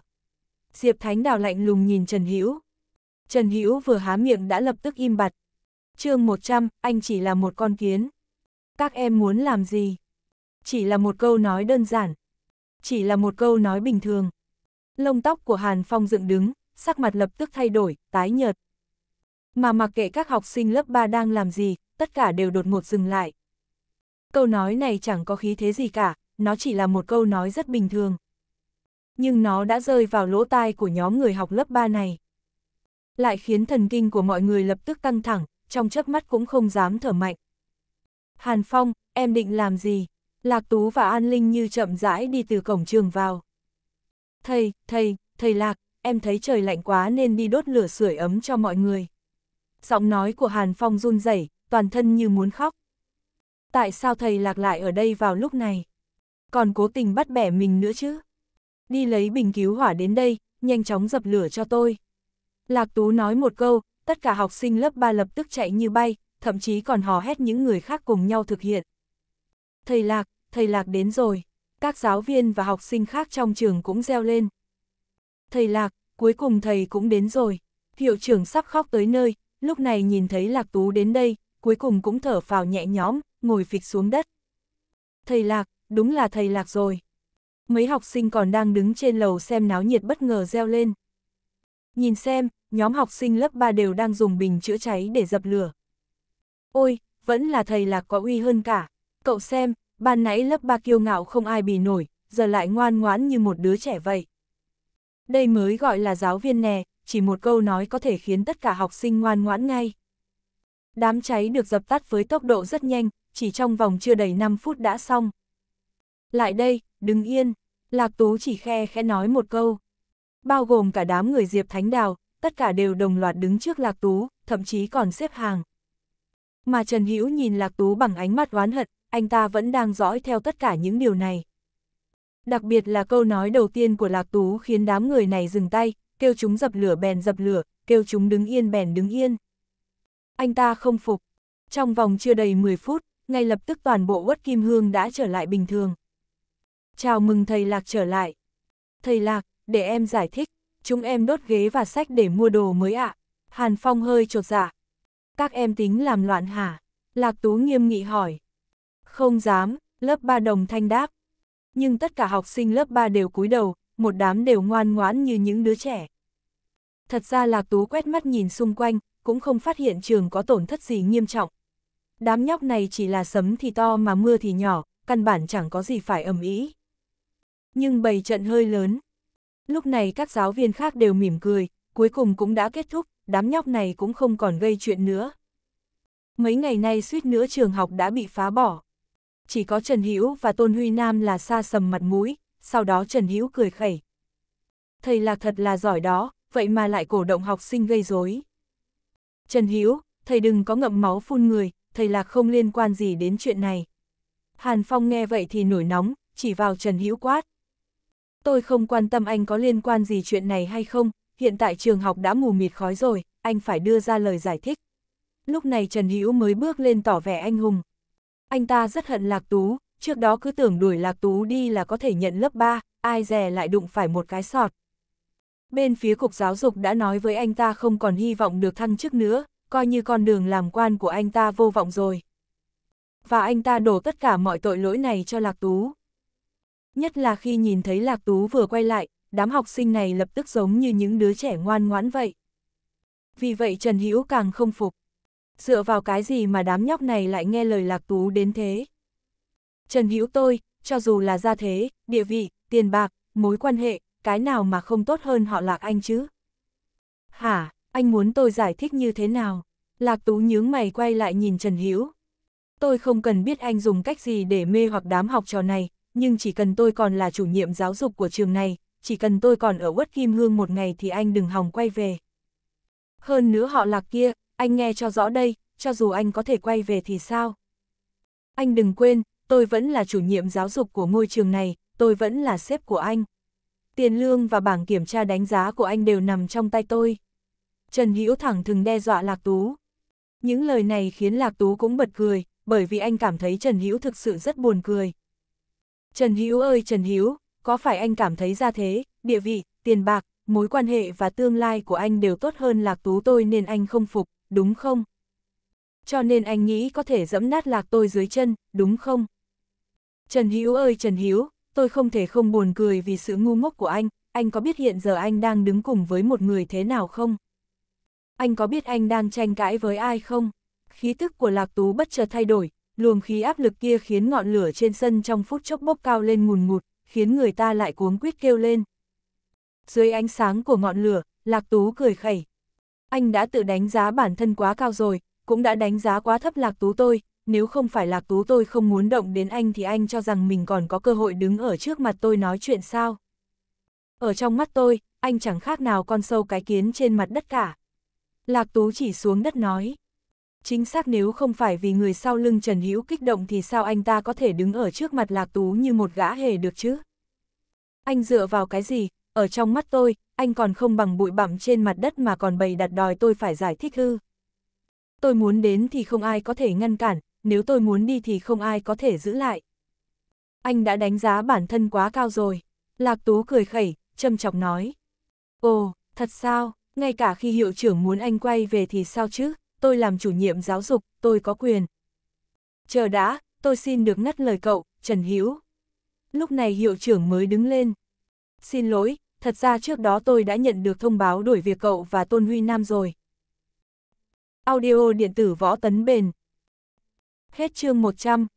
Diệp Thánh Đào lạnh lùng nhìn Trần hiếu Trần hiếu vừa há miệng đã lập tức im bặt. chương 100, anh chỉ là một con kiến. Các em muốn làm gì? Chỉ là một câu nói đơn giản. Chỉ là một câu nói bình thường. Lông tóc của Hàn Phong dựng đứng, sắc mặt lập tức thay đổi, tái nhợt, mà mặc kệ các học sinh lớp 3 đang làm gì, tất cả đều đột ngột dừng lại. Câu nói này chẳng có khí thế gì cả, nó chỉ là một câu nói rất bình thường. Nhưng nó đã rơi vào lỗ tai của nhóm người học lớp 3 này. Lại khiến thần kinh của mọi người lập tức căng thẳng, trong chớp mắt cũng không dám thở mạnh. Hàn Phong, em định làm gì? Lạc Tú và An Linh như chậm rãi đi từ cổng trường vào. Thầy, thầy, thầy Lạc, em thấy trời lạnh quá nên đi đốt lửa sưởi ấm cho mọi người giọng nói của Hàn Phong run rẩy, toàn thân như muốn khóc. Tại sao thầy lạc lại ở đây vào lúc này? Còn cố tình bắt bẻ mình nữa chứ? Đi lấy bình cứu hỏa đến đây, nhanh chóng dập lửa cho tôi. Lạc Tú nói một câu, tất cả học sinh lớp 3 lập tức chạy như bay, thậm chí còn hò hét những người khác cùng nhau thực hiện. Thầy Lạc, thầy Lạc đến rồi. Các giáo viên và học sinh khác trong trường cũng reo lên. Thầy Lạc, cuối cùng thầy cũng đến rồi. Hiệu trưởng sắp khóc tới nơi, lúc này nhìn thấy Lạc Tú đến đây, cuối cùng cũng thở phào nhẹ nhõm, ngồi phịch xuống đất. Thầy Lạc, đúng là thầy Lạc rồi. Mấy học sinh còn đang đứng trên lầu xem náo nhiệt bất ngờ reo lên. Nhìn xem, nhóm học sinh lớp 3 đều đang dùng bình chữa cháy để dập lửa. Ôi, vẫn là thầy Lạc có uy hơn cả. Cậu xem, ban nãy lớp 3 kiêu ngạo không ai bì nổi, giờ lại ngoan ngoãn như một đứa trẻ vậy. Đây mới gọi là giáo viên nè, chỉ một câu nói có thể khiến tất cả học sinh ngoan ngoãn ngay. Đám cháy được dập tắt với tốc độ rất nhanh, chỉ trong vòng chưa đầy 5 phút đã xong. Lại đây, đứng yên, Lạc Tú chỉ khe khẽ nói một câu. Bao gồm cả đám người Diệp Thánh Đào, tất cả đều đồng loạt đứng trước Lạc Tú, thậm chí còn xếp hàng. Mà Trần Hữu nhìn Lạc Tú bằng ánh mắt oán hận, anh ta vẫn đang dõi theo tất cả những điều này. Đặc biệt là câu nói đầu tiên của Lạc Tú khiến đám người này dừng tay, kêu chúng dập lửa bèn dập lửa, kêu chúng đứng yên bèn đứng yên. Anh ta không phục. Trong vòng chưa đầy 10 phút, ngay lập tức toàn bộ quất kim hương đã trở lại bình thường. Chào mừng thầy Lạc trở lại. Thầy Lạc, để em giải thích, chúng em đốt ghế và sách để mua đồ mới ạ. Hàn Phong hơi trột dạ. Các em tính làm loạn hả? Lạc Tú nghiêm nghị hỏi. Không dám, lớp 3 đồng thanh đáp. Nhưng tất cả học sinh lớp 3 đều cúi đầu, một đám đều ngoan ngoãn như những đứa trẻ. Thật ra Lạc Tú quét mắt nhìn xung quanh, cũng không phát hiện trường có tổn thất gì nghiêm trọng. Đám nhóc này chỉ là sấm thì to mà mưa thì nhỏ, căn bản chẳng có gì phải ầm ĩ. Nhưng bầy trận hơi lớn. Lúc này các giáo viên khác đều mỉm cười, cuối cùng cũng đã kết thúc, đám nhóc này cũng không còn gây chuyện nữa. Mấy ngày nay suýt nữa trường học đã bị phá bỏ. Chỉ có Trần Hữu và Tôn Huy Nam là xa sầm mặt mũi, sau đó Trần Hữu cười khẩy. Thầy Lạc thật là giỏi đó, vậy mà lại cổ động học sinh gây rối. Trần Hữu thầy đừng có ngậm máu phun người, thầy là không liên quan gì đến chuyện này. Hàn Phong nghe vậy thì nổi nóng, chỉ vào Trần Hữu quát. Tôi không quan tâm anh có liên quan gì chuyện này hay không, hiện tại trường học đã mù mịt khói rồi, anh phải đưa ra lời giải thích. Lúc này Trần Hữu mới bước lên tỏ vẻ anh hùng. Anh ta rất hận Lạc Tú, trước đó cứ tưởng đuổi Lạc Tú đi là có thể nhận lớp 3, ai dè lại đụng phải một cái sọt. Bên phía Cục Giáo dục đã nói với anh ta không còn hy vọng được thăng chức nữa, coi như con đường làm quan của anh ta vô vọng rồi. Và anh ta đổ tất cả mọi tội lỗi này cho Lạc Tú. Nhất là khi nhìn thấy Lạc Tú vừa quay lại, đám học sinh này lập tức giống như những đứa trẻ ngoan ngoãn vậy. Vì vậy Trần Hữu càng không phục. Dựa vào cái gì mà đám nhóc này lại nghe lời Lạc Tú đến thế? Trần Hữu tôi, cho dù là gia thế, địa vị, tiền bạc, mối quan hệ, cái nào mà không tốt hơn họ Lạc Anh chứ? Hả, anh muốn tôi giải thích như thế nào? Lạc Tú nhướng mày quay lại nhìn Trần Hữu Tôi không cần biết anh dùng cách gì để mê hoặc đám học trò này, nhưng chỉ cần tôi còn là chủ nhiệm giáo dục của trường này, chỉ cần tôi còn ở Quất Kim Hương một ngày thì anh đừng hòng quay về. Hơn nữa họ Lạc kia, anh nghe cho rõ đây, cho dù anh có thể quay về thì sao? Anh đừng quên, tôi vẫn là chủ nhiệm giáo dục của ngôi trường này, tôi vẫn là sếp của anh tiền lương và bảng kiểm tra đánh giá của anh đều nằm trong tay tôi. Trần Hữu thẳng thừng đe dọa Lạc Tú. Những lời này khiến Lạc Tú cũng bật cười, bởi vì anh cảm thấy Trần Hữu thực sự rất buồn cười. Trần Hữu ơi Trần Hữu, có phải anh cảm thấy ra thế, địa vị, tiền bạc, mối quan hệ và tương lai của anh đều tốt hơn Lạc Tú tôi nên anh không phục, đúng không? Cho nên anh nghĩ có thể dẫm nát Lạc tôi dưới chân, đúng không? Trần Hữu ơi Trần Hữu, tôi không thể không buồn cười vì sự ngu ngốc của anh, anh có biết hiện giờ anh đang đứng cùng với một người thế nào không? Anh có biết anh đang tranh cãi với ai không? Khí tức của Lạc Tú bất chợt thay đổi, luồng khí áp lực kia khiến ngọn lửa trên sân trong phút chốc bốc cao lên ngùn ngụt, khiến người ta lại cuống quýt kêu lên. Dưới ánh sáng của ngọn lửa, Lạc Tú cười khẩy. Anh đã tự đánh giá bản thân quá cao rồi, cũng đã đánh giá quá thấp Lạc Tú tôi, nếu không phải lạc tú tôi không muốn động đến anh thì anh cho rằng mình còn có cơ hội đứng ở trước mặt tôi nói chuyện sao. Ở trong mắt tôi, anh chẳng khác nào con sâu cái kiến trên mặt đất cả. Lạc tú chỉ xuống đất nói. Chính xác nếu không phải vì người sau lưng Trần Hữu kích động thì sao anh ta có thể đứng ở trước mặt lạc tú như một gã hề được chứ? Anh dựa vào cái gì, ở trong mắt tôi, anh còn không bằng bụi bặm trên mặt đất mà còn bày đặt đòi tôi phải giải thích hư. Tôi muốn đến thì không ai có thể ngăn cản, nếu tôi muốn đi thì không ai có thể giữ lại. Anh đã đánh giá bản thân quá cao rồi. Lạc Tú cười khẩy, châm chọc nói. Ồ, thật sao, ngay cả khi hiệu trưởng muốn anh quay về thì sao chứ, tôi làm chủ nhiệm giáo dục, tôi có quyền. Chờ đã, tôi xin được ngắt lời cậu, Trần Hữu. Lúc này hiệu trưởng mới đứng lên. Xin lỗi, thật ra trước đó tôi đã nhận được thông báo đổi việc cậu và Tôn Huy Nam rồi. Audio điện tử võ tấn bền, Hết chương 100